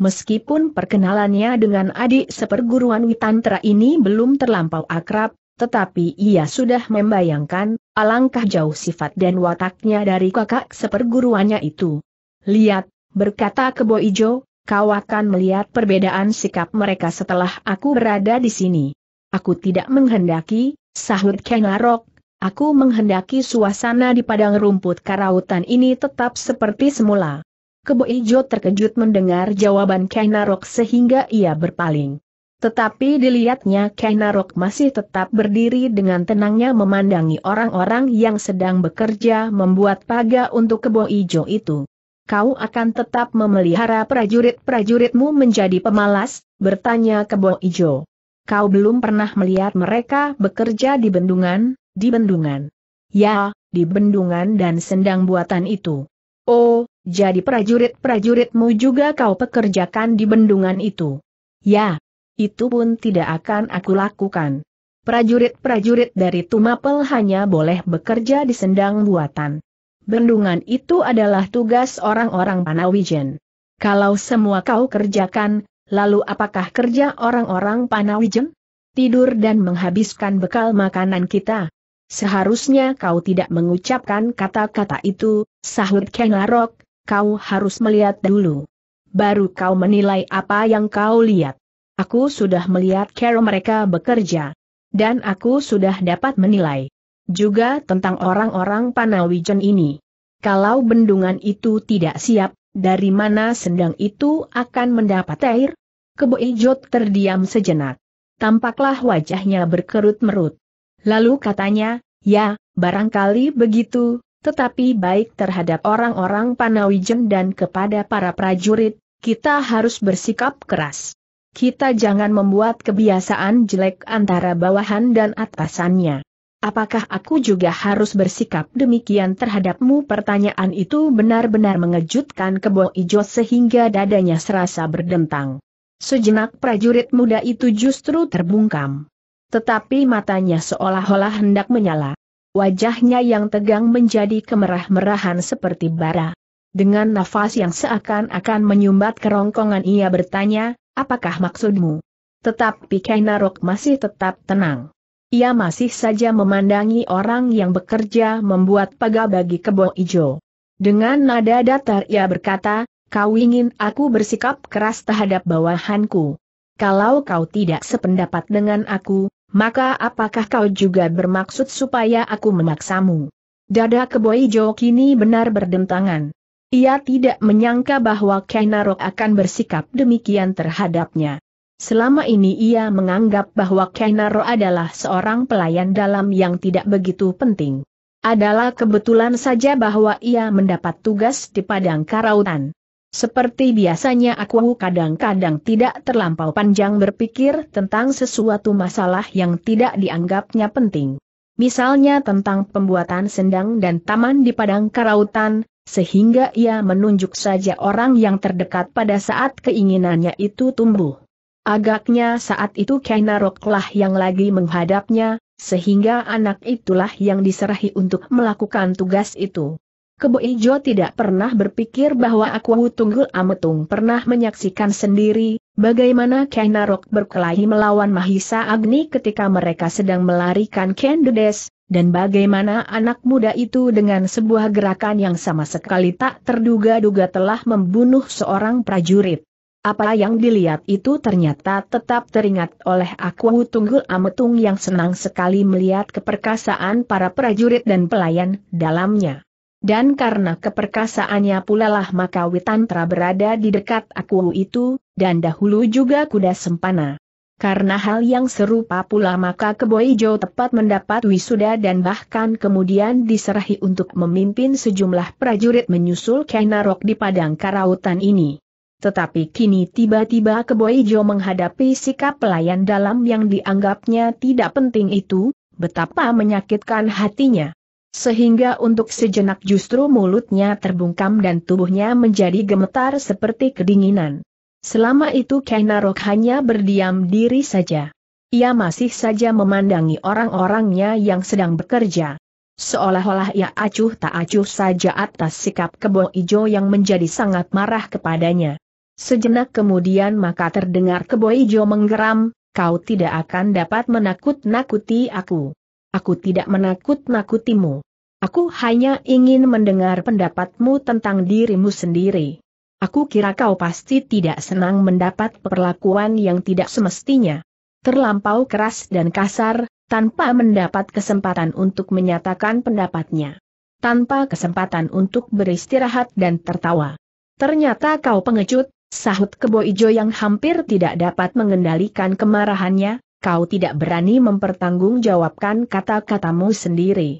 Meskipun perkenalannya dengan adik seperguruan Witantra ini belum terlampau akrab, tetapi ia sudah membayangkan, alangkah jauh sifat dan wataknya dari kakak seperguruannya itu. Lihat, berkata Kebo Ijo, kau akan melihat perbedaan sikap mereka setelah aku berada di sini. Aku tidak menghendaki, sahut Kenarok, aku menghendaki suasana di padang rumput karautan ini tetap seperti semula. Kebo Ijo terkejut mendengar jawaban Kainarok sehingga ia berpaling. Tetapi dilihatnya Kainarok masih tetap berdiri dengan tenangnya memandangi orang-orang yang sedang bekerja membuat paga untuk kebo ijo itu. Kau akan tetap memelihara prajurit-prajuritmu menjadi pemalas, bertanya kebo ijo. Kau belum pernah melihat mereka bekerja di bendungan, di bendungan. Ya, di bendungan dan sendang buatan itu. Oh, jadi prajurit-prajuritmu juga kau pekerjakan di bendungan itu. Ya, itu pun tidak akan aku lakukan. Prajurit-prajurit dari Tumapel hanya boleh bekerja di sendang buatan. Bendungan itu adalah tugas orang-orang Panawijen. Kalau semua kau kerjakan, lalu apakah kerja orang-orang Panawijen? Tidur dan menghabiskan bekal makanan kita. Seharusnya kau tidak mengucapkan kata-kata itu, sahut Kenarok, kau harus melihat dulu. Baru kau menilai apa yang kau lihat. Aku sudah melihat cara mereka bekerja. Dan aku sudah dapat menilai. Juga tentang orang-orang Panawijen ini. Kalau bendungan itu tidak siap, dari mana sendang itu akan mendapat air? Keboijot terdiam sejenak. Tampaklah wajahnya berkerut merut. Lalu katanya, ya, barangkali begitu, tetapi baik terhadap orang-orang Panawijen dan kepada para prajurit, kita harus bersikap keras. Kita jangan membuat kebiasaan jelek antara bawahan dan atasannya. Apakah aku juga harus bersikap demikian terhadapmu? Pertanyaan itu benar-benar mengejutkan kebo ijo sehingga dadanya serasa berdentang. Sejenak prajurit muda itu justru terbungkam. Tetapi matanya seolah-olah hendak menyala. Wajahnya yang tegang menjadi kemerah-merahan seperti bara. Dengan nafas yang seakan-akan menyumbat kerongkongan ia bertanya, apakah maksudmu? Tetapi Kainarok masih tetap tenang. Ia masih saja memandangi orang yang bekerja membuat paga bagi kebo ijo. Dengan nada datar ia berkata, kau ingin aku bersikap keras terhadap bawahanku. Kalau kau tidak sependapat dengan aku, maka apakah kau juga bermaksud supaya aku memaksamu? Dada keboi Jo kini benar berdentangan. Ia tidak menyangka bahwa Kainarok akan bersikap demikian terhadapnya. Selama ini ia menganggap bahwa Kainarok adalah seorang pelayan dalam yang tidak begitu penting. Adalah kebetulan saja bahwa ia mendapat tugas di Padang Karautan. Seperti biasanya aku kadang-kadang tidak terlampau panjang berpikir tentang sesuatu masalah yang tidak dianggapnya penting. Misalnya tentang pembuatan sendang dan taman di padang karautan, sehingga ia menunjuk saja orang yang terdekat pada saat keinginannya itu tumbuh. Agaknya saat itu Kainaroklah yang lagi menghadapnya, sehingga anak itulah yang diserahi untuk melakukan tugas itu. Kebo Ijo tidak pernah berpikir bahwa aku Tunggul Ametung pernah menyaksikan sendiri, bagaimana Kainarok berkelahi melawan Mahisa Agni ketika mereka sedang melarikan Ken Dudes, dan bagaimana anak muda itu dengan sebuah gerakan yang sama sekali tak terduga-duga telah membunuh seorang prajurit. Apa yang dilihat itu ternyata tetap teringat oleh aku Tunggul Ametung yang senang sekali melihat keperkasaan para prajurit dan pelayan dalamnya. Dan karena keperkasaannya pula lah maka Witantra berada di dekat aku itu, dan dahulu juga kuda sempana. Karena hal yang serupa pula maka Keboijo tepat mendapat wisuda dan bahkan kemudian diserahi untuk memimpin sejumlah prajurit menyusul Kainarok di padang karautan ini. Tetapi kini tiba-tiba Keboijo menghadapi sikap pelayan dalam yang dianggapnya tidak penting itu, betapa menyakitkan hatinya. Sehingga untuk sejenak justru mulutnya terbungkam dan tubuhnya menjadi gemetar seperti kedinginan. Selama itu Kainarok hanya berdiam diri saja. Ia masih saja memandangi orang-orangnya yang sedang bekerja. Seolah-olah ia acuh tak acuh saja atas sikap kebo ijo yang menjadi sangat marah kepadanya. Sejenak kemudian maka terdengar kebo ijo menggeram, kau tidak akan dapat menakut-nakuti aku. Aku tidak menakut-nakutimu. Aku hanya ingin mendengar pendapatmu tentang dirimu sendiri. Aku kira kau pasti tidak senang mendapat perlakuan yang tidak semestinya. Terlampau keras dan kasar, tanpa mendapat kesempatan untuk menyatakan pendapatnya. Tanpa kesempatan untuk beristirahat dan tertawa. Ternyata kau pengecut, sahut kebo ijo yang hampir tidak dapat mengendalikan kemarahannya, kau tidak berani mempertanggungjawabkan kata-katamu sendiri.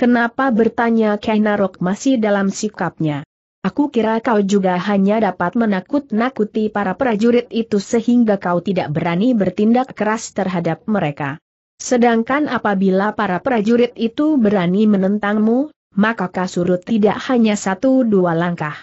Kenapa bertanya Kainarok masih dalam sikapnya? Aku kira kau juga hanya dapat menakut-nakuti para prajurit itu sehingga kau tidak berani bertindak keras terhadap mereka. Sedangkan apabila para prajurit itu berani menentangmu, maka kasurut tidak hanya satu dua langkah.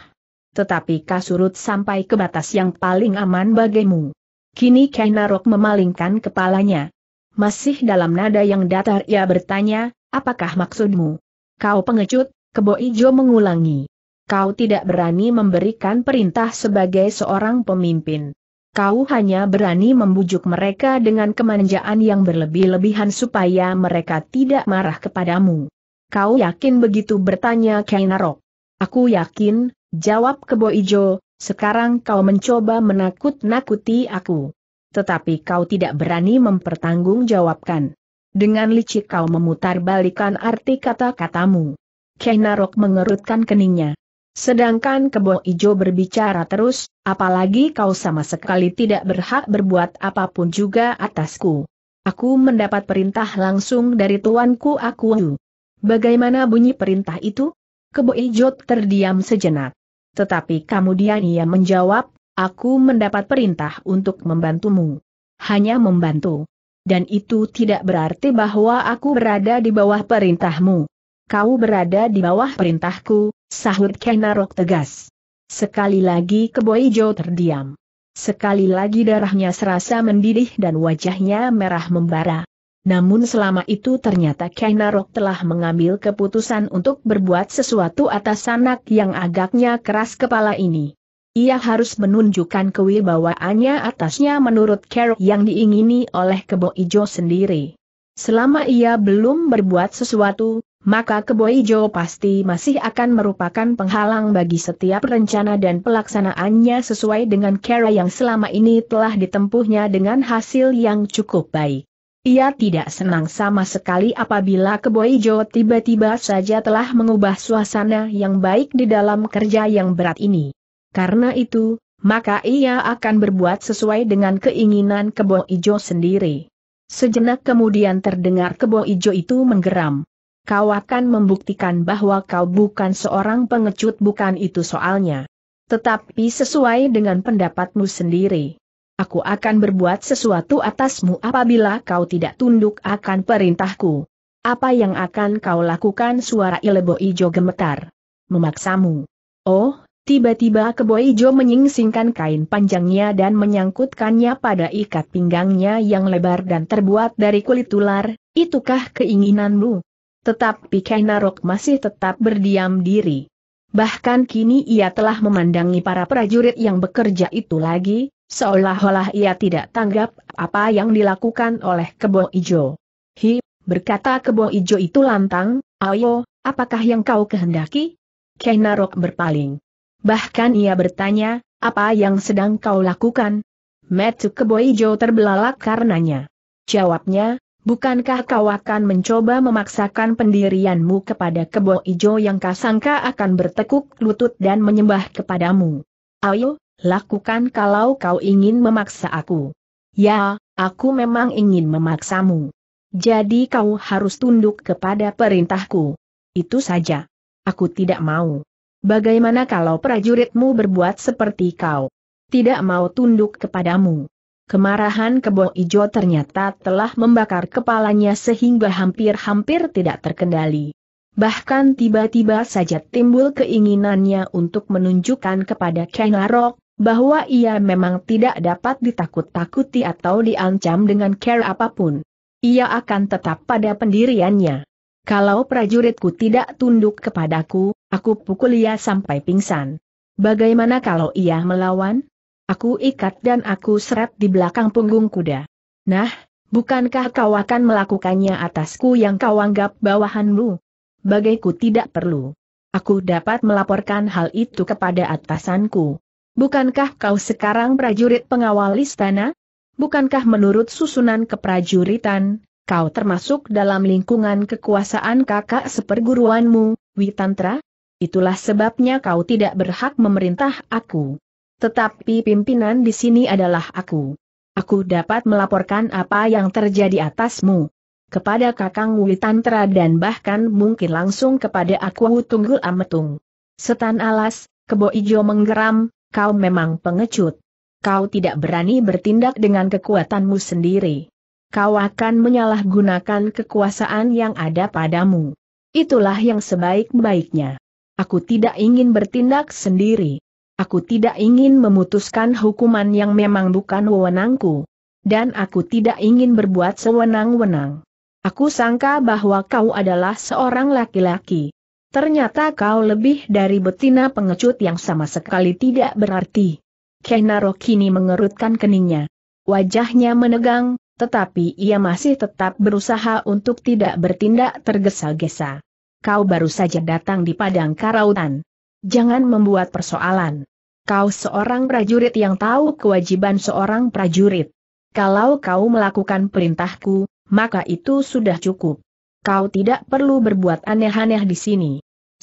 Tetapi kasurut sampai ke batas yang paling aman bagimu. Kini Kainarok memalingkan kepalanya. Masih dalam nada yang datar ia bertanya, apakah maksudmu? Kau pengecut, kebo ijo mengulangi. Kau tidak berani memberikan perintah sebagai seorang pemimpin. Kau hanya berani membujuk mereka dengan kemanjaan yang berlebih-lebihan supaya mereka tidak marah kepadamu. Kau yakin begitu bertanya Kainarok? Aku yakin, jawab kebo ijo, sekarang kau mencoba menakut-nakuti aku. Tetapi kau tidak berani mempertanggungjawabkan. Dengan licik kau memutar arti kata-katamu. Kenarok mengerutkan keningnya. Sedangkan kebo ijo berbicara terus, apalagi kau sama sekali tidak berhak berbuat apapun juga atasku. Aku mendapat perintah langsung dari tuanku aku. Bagaimana bunyi perintah itu? Kebo ijo terdiam sejenak. Tetapi kemudian ia menjawab, aku mendapat perintah untuk membantumu. Hanya membantu. Dan itu tidak berarti bahwa aku berada di bawah perintahmu. Kau berada di bawah perintahku, sahut Kenarok tegas. Sekali lagi Keboijo terdiam. Sekali lagi darahnya serasa mendidih dan wajahnya merah membara. Namun selama itu ternyata Kainarok telah mengambil keputusan untuk berbuat sesuatu atas anak yang agaknya keras kepala ini. Ia harus menunjukkan kewibawaannya atasnya menurut Kerok yang diingini oleh Kebo Ijo sendiri. Selama ia belum berbuat sesuatu, maka Kebo Ijo pasti masih akan merupakan penghalang bagi setiap rencana dan pelaksanaannya sesuai dengan Kero yang selama ini telah ditempuhnya dengan hasil yang cukup baik. Ia tidak senang sama sekali apabila Keboijo tiba-tiba saja telah mengubah suasana yang baik di dalam kerja yang berat ini. Karena itu, maka ia akan berbuat sesuai dengan keinginan Keboijo sendiri. Sejenak kemudian terdengar Keboijo itu menggeram. Kau akan membuktikan bahwa kau bukan seorang pengecut bukan itu soalnya. Tetapi sesuai dengan pendapatmu sendiri aku akan berbuat sesuatu atasmu apabila kau tidak tunduk akan perintahku. Apa yang akan kau lakukan suara Ilebo Ijo gemetar? Memaksamu. Oh, tiba-tiba Kebo Ijo menyingsingkan kain panjangnya dan menyangkutkannya pada ikat pinggangnya yang lebar dan terbuat dari kulit ular, itukah keinginanmu? Tetapi Kainarok masih tetap berdiam diri. Bahkan kini ia telah memandangi para prajurit yang bekerja itu lagi, Seolah-olah ia tidak tanggap apa yang dilakukan oleh kebo ijo. Hi, berkata kebo ijo itu lantang, ayo, apakah yang kau kehendaki? Kenarok berpaling. Bahkan ia bertanya, apa yang sedang kau lakukan? Metu kebo ijo terbelalak karenanya. Jawabnya, Bukankah kau akan mencoba memaksakan pendirianmu kepada kebo ijo yang kasangka akan bertekuk lutut dan menyembah kepadamu? Ayo, lakukan kalau kau ingin memaksa aku. Ya, aku memang ingin memaksamu. Jadi kau harus tunduk kepada perintahku. Itu saja. Aku tidak mau. Bagaimana kalau prajuritmu berbuat seperti kau? Tidak mau tunduk kepadamu. Kemarahan kebo ijo ternyata telah membakar kepalanya sehingga hampir-hampir tidak terkendali. Bahkan tiba-tiba saja timbul keinginannya untuk menunjukkan kepada Kenarok, bahwa ia memang tidak dapat ditakut-takuti atau diancam dengan care apapun. Ia akan tetap pada pendiriannya. Kalau prajuritku tidak tunduk kepadaku, aku pukul ia sampai pingsan. Bagaimana kalau ia melawan? Aku ikat dan aku seret di belakang punggung kuda. Nah, bukankah kau akan melakukannya atasku yang kau anggap bawahanmu? Bagaiku tidak perlu. Aku dapat melaporkan hal itu kepada atasanku. Bukankah kau sekarang prajurit pengawal istana? Bukankah menurut susunan keprajuritan, kau termasuk dalam lingkungan kekuasaan kakak seperguruanmu, Witantra? Itulah sebabnya kau tidak berhak memerintah aku. Tetapi pimpinan di sini adalah aku. Aku dapat melaporkan apa yang terjadi atasmu. Kepada Kakang Witantra dan bahkan mungkin langsung kepada aku Tunggul Ametung. Setan alas, Kebo Ijo menggeram, kau memang pengecut. Kau tidak berani bertindak dengan kekuatanmu sendiri. Kau akan menyalahgunakan kekuasaan yang ada padamu. Itulah yang sebaik-baiknya. Aku tidak ingin bertindak sendiri. Aku tidak ingin memutuskan hukuman yang memang bukan wewenangku. Dan aku tidak ingin berbuat sewenang-wenang. Aku sangka bahwa kau adalah seorang laki-laki. Ternyata kau lebih dari betina pengecut yang sama sekali tidak berarti. Kenaro kini mengerutkan keningnya. Wajahnya menegang, tetapi ia masih tetap berusaha untuk tidak bertindak tergesa-gesa. Kau baru saja datang di padang karautan. Jangan membuat persoalan. Kau seorang prajurit yang tahu kewajiban seorang prajurit. Kalau kau melakukan perintahku, maka itu sudah cukup. Kau tidak perlu berbuat aneh-aneh di sini.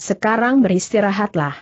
Sekarang beristirahatlah.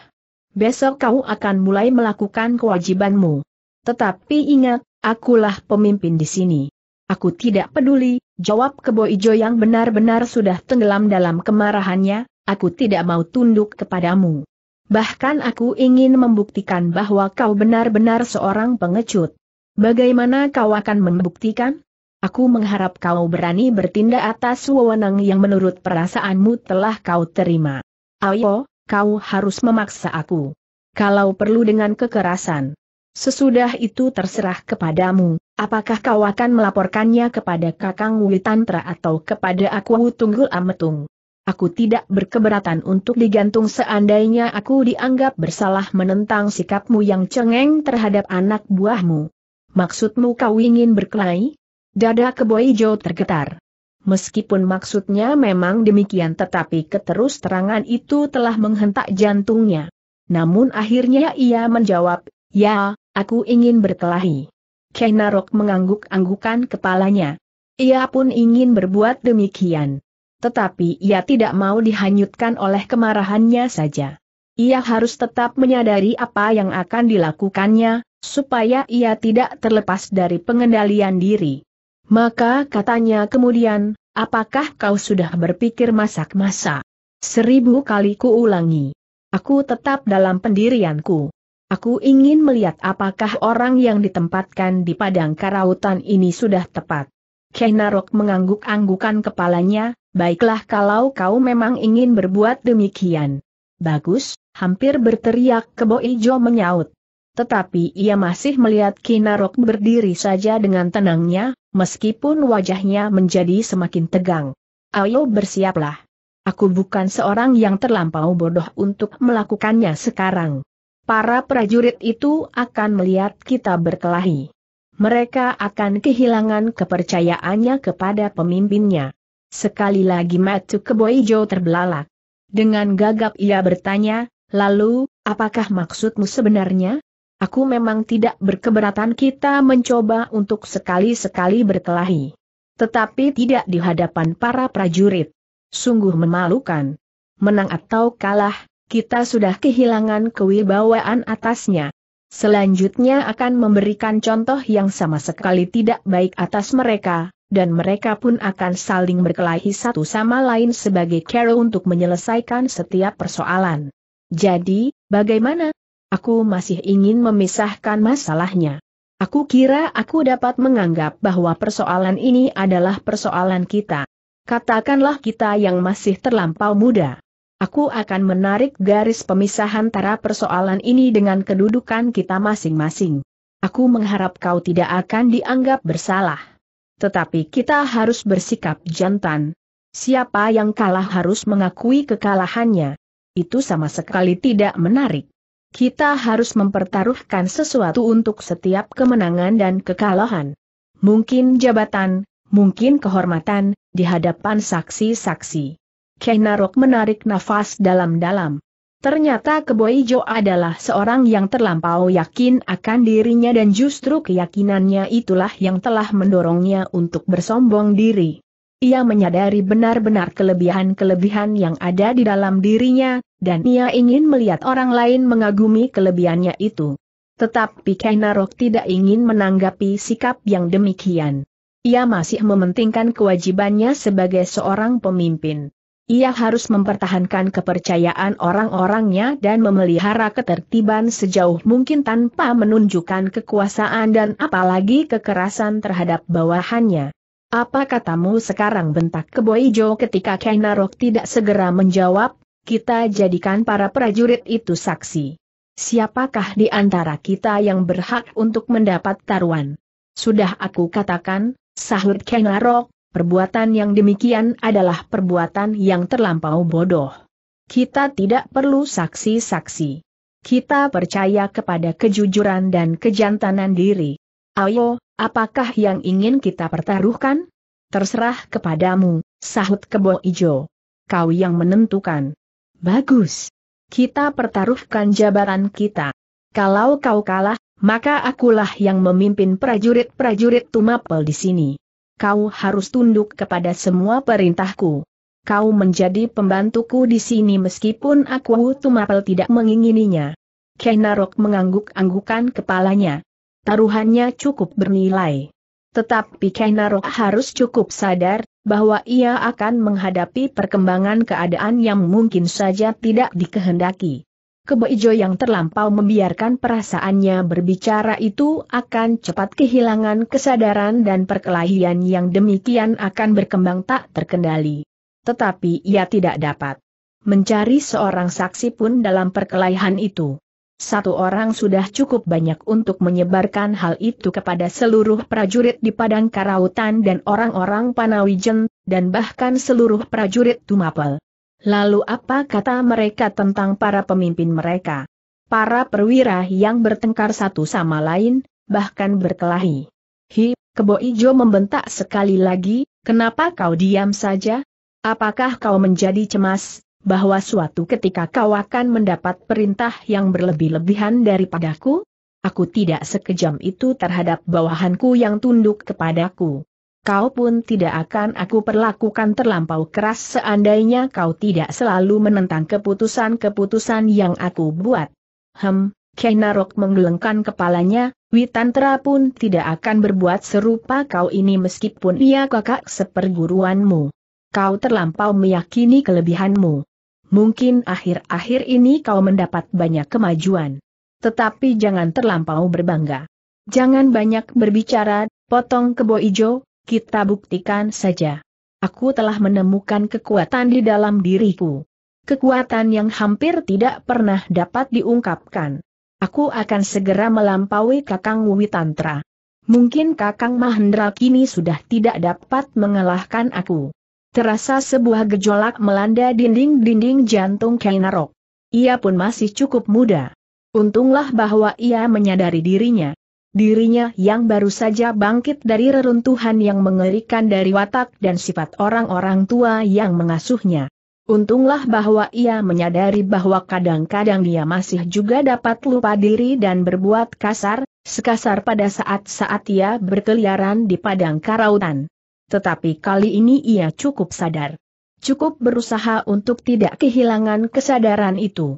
Besok kau akan mulai melakukan kewajibanmu. Tetapi ingat, akulah pemimpin di sini. Aku tidak peduli, jawab Kebo Ijo yang benar-benar sudah tenggelam dalam kemarahannya, aku tidak mau tunduk kepadamu. Bahkan aku ingin membuktikan bahwa kau benar-benar seorang pengecut. Bagaimana kau akan membuktikan? Aku mengharap kau berani bertindak atas wewenang yang menurut perasaanmu telah kau terima. Ayo, kau harus memaksa aku. Kalau perlu dengan kekerasan. Sesudah itu terserah kepadamu, apakah kau akan melaporkannya kepada Kakang Witantra atau kepada aku Tunggul Ametung. Aku tidak berkeberatan untuk digantung seandainya aku dianggap bersalah menentang sikapmu yang cengeng terhadap anak buahmu. Maksudmu kau ingin berkelahi? Dada keboijo tergetar. Meskipun maksudnya memang demikian tetapi keterus terangan itu telah menghentak jantungnya. Namun akhirnya ia menjawab, ya, aku ingin berkelahi. Kainarok mengangguk-anggukan kepalanya. Ia pun ingin berbuat demikian. Tetapi ia tidak mau dihanyutkan oleh kemarahannya saja. Ia harus tetap menyadari apa yang akan dilakukannya, supaya ia tidak terlepas dari pengendalian diri. Maka katanya kemudian, apakah kau sudah berpikir masak-masak? Seribu kali kuulangi, Aku tetap dalam pendirianku. Aku ingin melihat apakah orang yang ditempatkan di padang karautan ini sudah tepat. Kainarok mengangguk-anggukan kepalanya, baiklah kalau kau memang ingin berbuat demikian. Bagus, hampir berteriak kebo ijo menyaut. Tetapi ia masih melihat Kinarok berdiri saja dengan tenangnya, meskipun wajahnya menjadi semakin tegang. Ayo bersiaplah. Aku bukan seorang yang terlampau bodoh untuk melakukannya sekarang. Para prajurit itu akan melihat kita berkelahi. Mereka akan kehilangan kepercayaannya kepada pemimpinnya. Sekali lagi Matu Keboijo terbelalak. Dengan gagap ia bertanya, lalu, apakah maksudmu sebenarnya? Aku memang tidak berkeberatan kita mencoba untuk sekali-sekali berkelahi. Tetapi tidak di hadapan para prajurit. Sungguh memalukan. Menang atau kalah, kita sudah kehilangan kewibawaan atasnya. Selanjutnya akan memberikan contoh yang sama sekali tidak baik atas mereka, dan mereka pun akan saling berkelahi satu sama lain sebagai cara untuk menyelesaikan setiap persoalan. Jadi, bagaimana? Aku masih ingin memisahkan masalahnya. Aku kira aku dapat menganggap bahwa persoalan ini adalah persoalan kita. Katakanlah kita yang masih terlampau muda. Aku akan menarik garis pemisahan antara persoalan ini dengan kedudukan kita masing-masing. Aku mengharap kau tidak akan dianggap bersalah. Tetapi kita harus bersikap jantan. Siapa yang kalah harus mengakui kekalahannya. Itu sama sekali tidak menarik. Kita harus mempertaruhkan sesuatu untuk setiap kemenangan dan kekalahan. Mungkin jabatan, mungkin kehormatan, di hadapan saksi-saksi. Kenarok menarik nafas dalam-dalam. Ternyata Keboijo adalah seorang yang terlampau yakin akan dirinya dan justru keyakinannya itulah yang telah mendorongnya untuk bersombong diri. Ia menyadari benar-benar kelebihan-kelebihan yang ada di dalam dirinya, dan ia ingin melihat orang lain mengagumi kelebihannya itu. Tetapi Kainarok tidak ingin menanggapi sikap yang demikian. Ia masih mementingkan kewajibannya sebagai seorang pemimpin. Ia harus mempertahankan kepercayaan orang-orangnya dan memelihara ketertiban sejauh mungkin tanpa menunjukkan kekuasaan dan apalagi kekerasan terhadap bawahannya. Apa katamu sekarang bentak keboijo ketika Kainarok tidak segera menjawab, kita jadikan para prajurit itu saksi. Siapakah di antara kita yang berhak untuk mendapat taruhan? Sudah aku katakan, sahut Kainarok, perbuatan yang demikian adalah perbuatan yang terlampau bodoh. Kita tidak perlu saksi-saksi. Kita percaya kepada kejujuran dan kejantanan diri. Ayo, apakah yang ingin kita pertaruhkan? Terserah kepadamu, sahut kebo ijo. Kau yang menentukan. Bagus. Kita pertaruhkan jabaran kita. Kalau kau kalah, maka akulah yang memimpin prajurit-prajurit Tumapel di sini. Kau harus tunduk kepada semua perintahku. Kau menjadi pembantuku di sini meskipun aku Tumapel tidak mengingininya. Kenarok mengangguk-anggukan kepalanya taruhannya cukup bernilai. Tetapi Kainarok harus cukup sadar, bahwa ia akan menghadapi perkembangan keadaan yang mungkin saja tidak dikehendaki. Kebeijo yang terlampau membiarkan perasaannya berbicara itu akan cepat kehilangan kesadaran dan perkelahian yang demikian akan berkembang tak terkendali. Tetapi ia tidak dapat mencari seorang saksi pun dalam perkelahian itu. Satu orang sudah cukup banyak untuk menyebarkan hal itu kepada seluruh prajurit di Padang Karautan dan orang-orang Panawijen, dan bahkan seluruh prajurit Tumapel. Lalu apa kata mereka tentang para pemimpin mereka? Para perwira yang bertengkar satu sama lain, bahkan berkelahi. Hi, Kebo Ijo membentak sekali lagi, kenapa kau diam saja? Apakah kau menjadi cemas? bahwa suatu ketika kau akan mendapat perintah yang berlebih-lebihan daripadaku? Aku tidak sekejam itu terhadap bawahanku yang tunduk kepadaku. Kau pun tidak akan aku perlakukan terlampau keras seandainya kau tidak selalu menentang keputusan-keputusan yang aku buat. Hem, Kenarok menggelengkan kepalanya, Witantra pun tidak akan berbuat serupa kau ini meskipun ia kakak seperguruanmu. Kau terlampau meyakini kelebihanmu mungkin akhir-akhir ini kau mendapat banyak kemajuan. Tetapi jangan terlampau berbangga. Jangan banyak berbicara, potong kebo ijo, kita buktikan saja. Aku telah menemukan kekuatan di dalam diriku. Kekuatan yang hampir tidak pernah dapat diungkapkan. Aku akan segera melampaui Kakang Witantra. Mungkin Kakang Mahendra kini sudah tidak dapat mengalahkan aku terasa sebuah gejolak melanda dinding-dinding jantung Kainarok. Ia pun masih cukup muda. Untunglah bahwa ia menyadari dirinya. Dirinya yang baru saja bangkit dari reruntuhan yang mengerikan dari watak dan sifat orang-orang tua yang mengasuhnya. Untunglah bahwa ia menyadari bahwa kadang-kadang dia masih juga dapat lupa diri dan berbuat kasar, sekasar pada saat-saat ia berkeliaran di padang karautan. Tetapi kali ini ia cukup sadar. Cukup berusaha untuk tidak kehilangan kesadaran itu.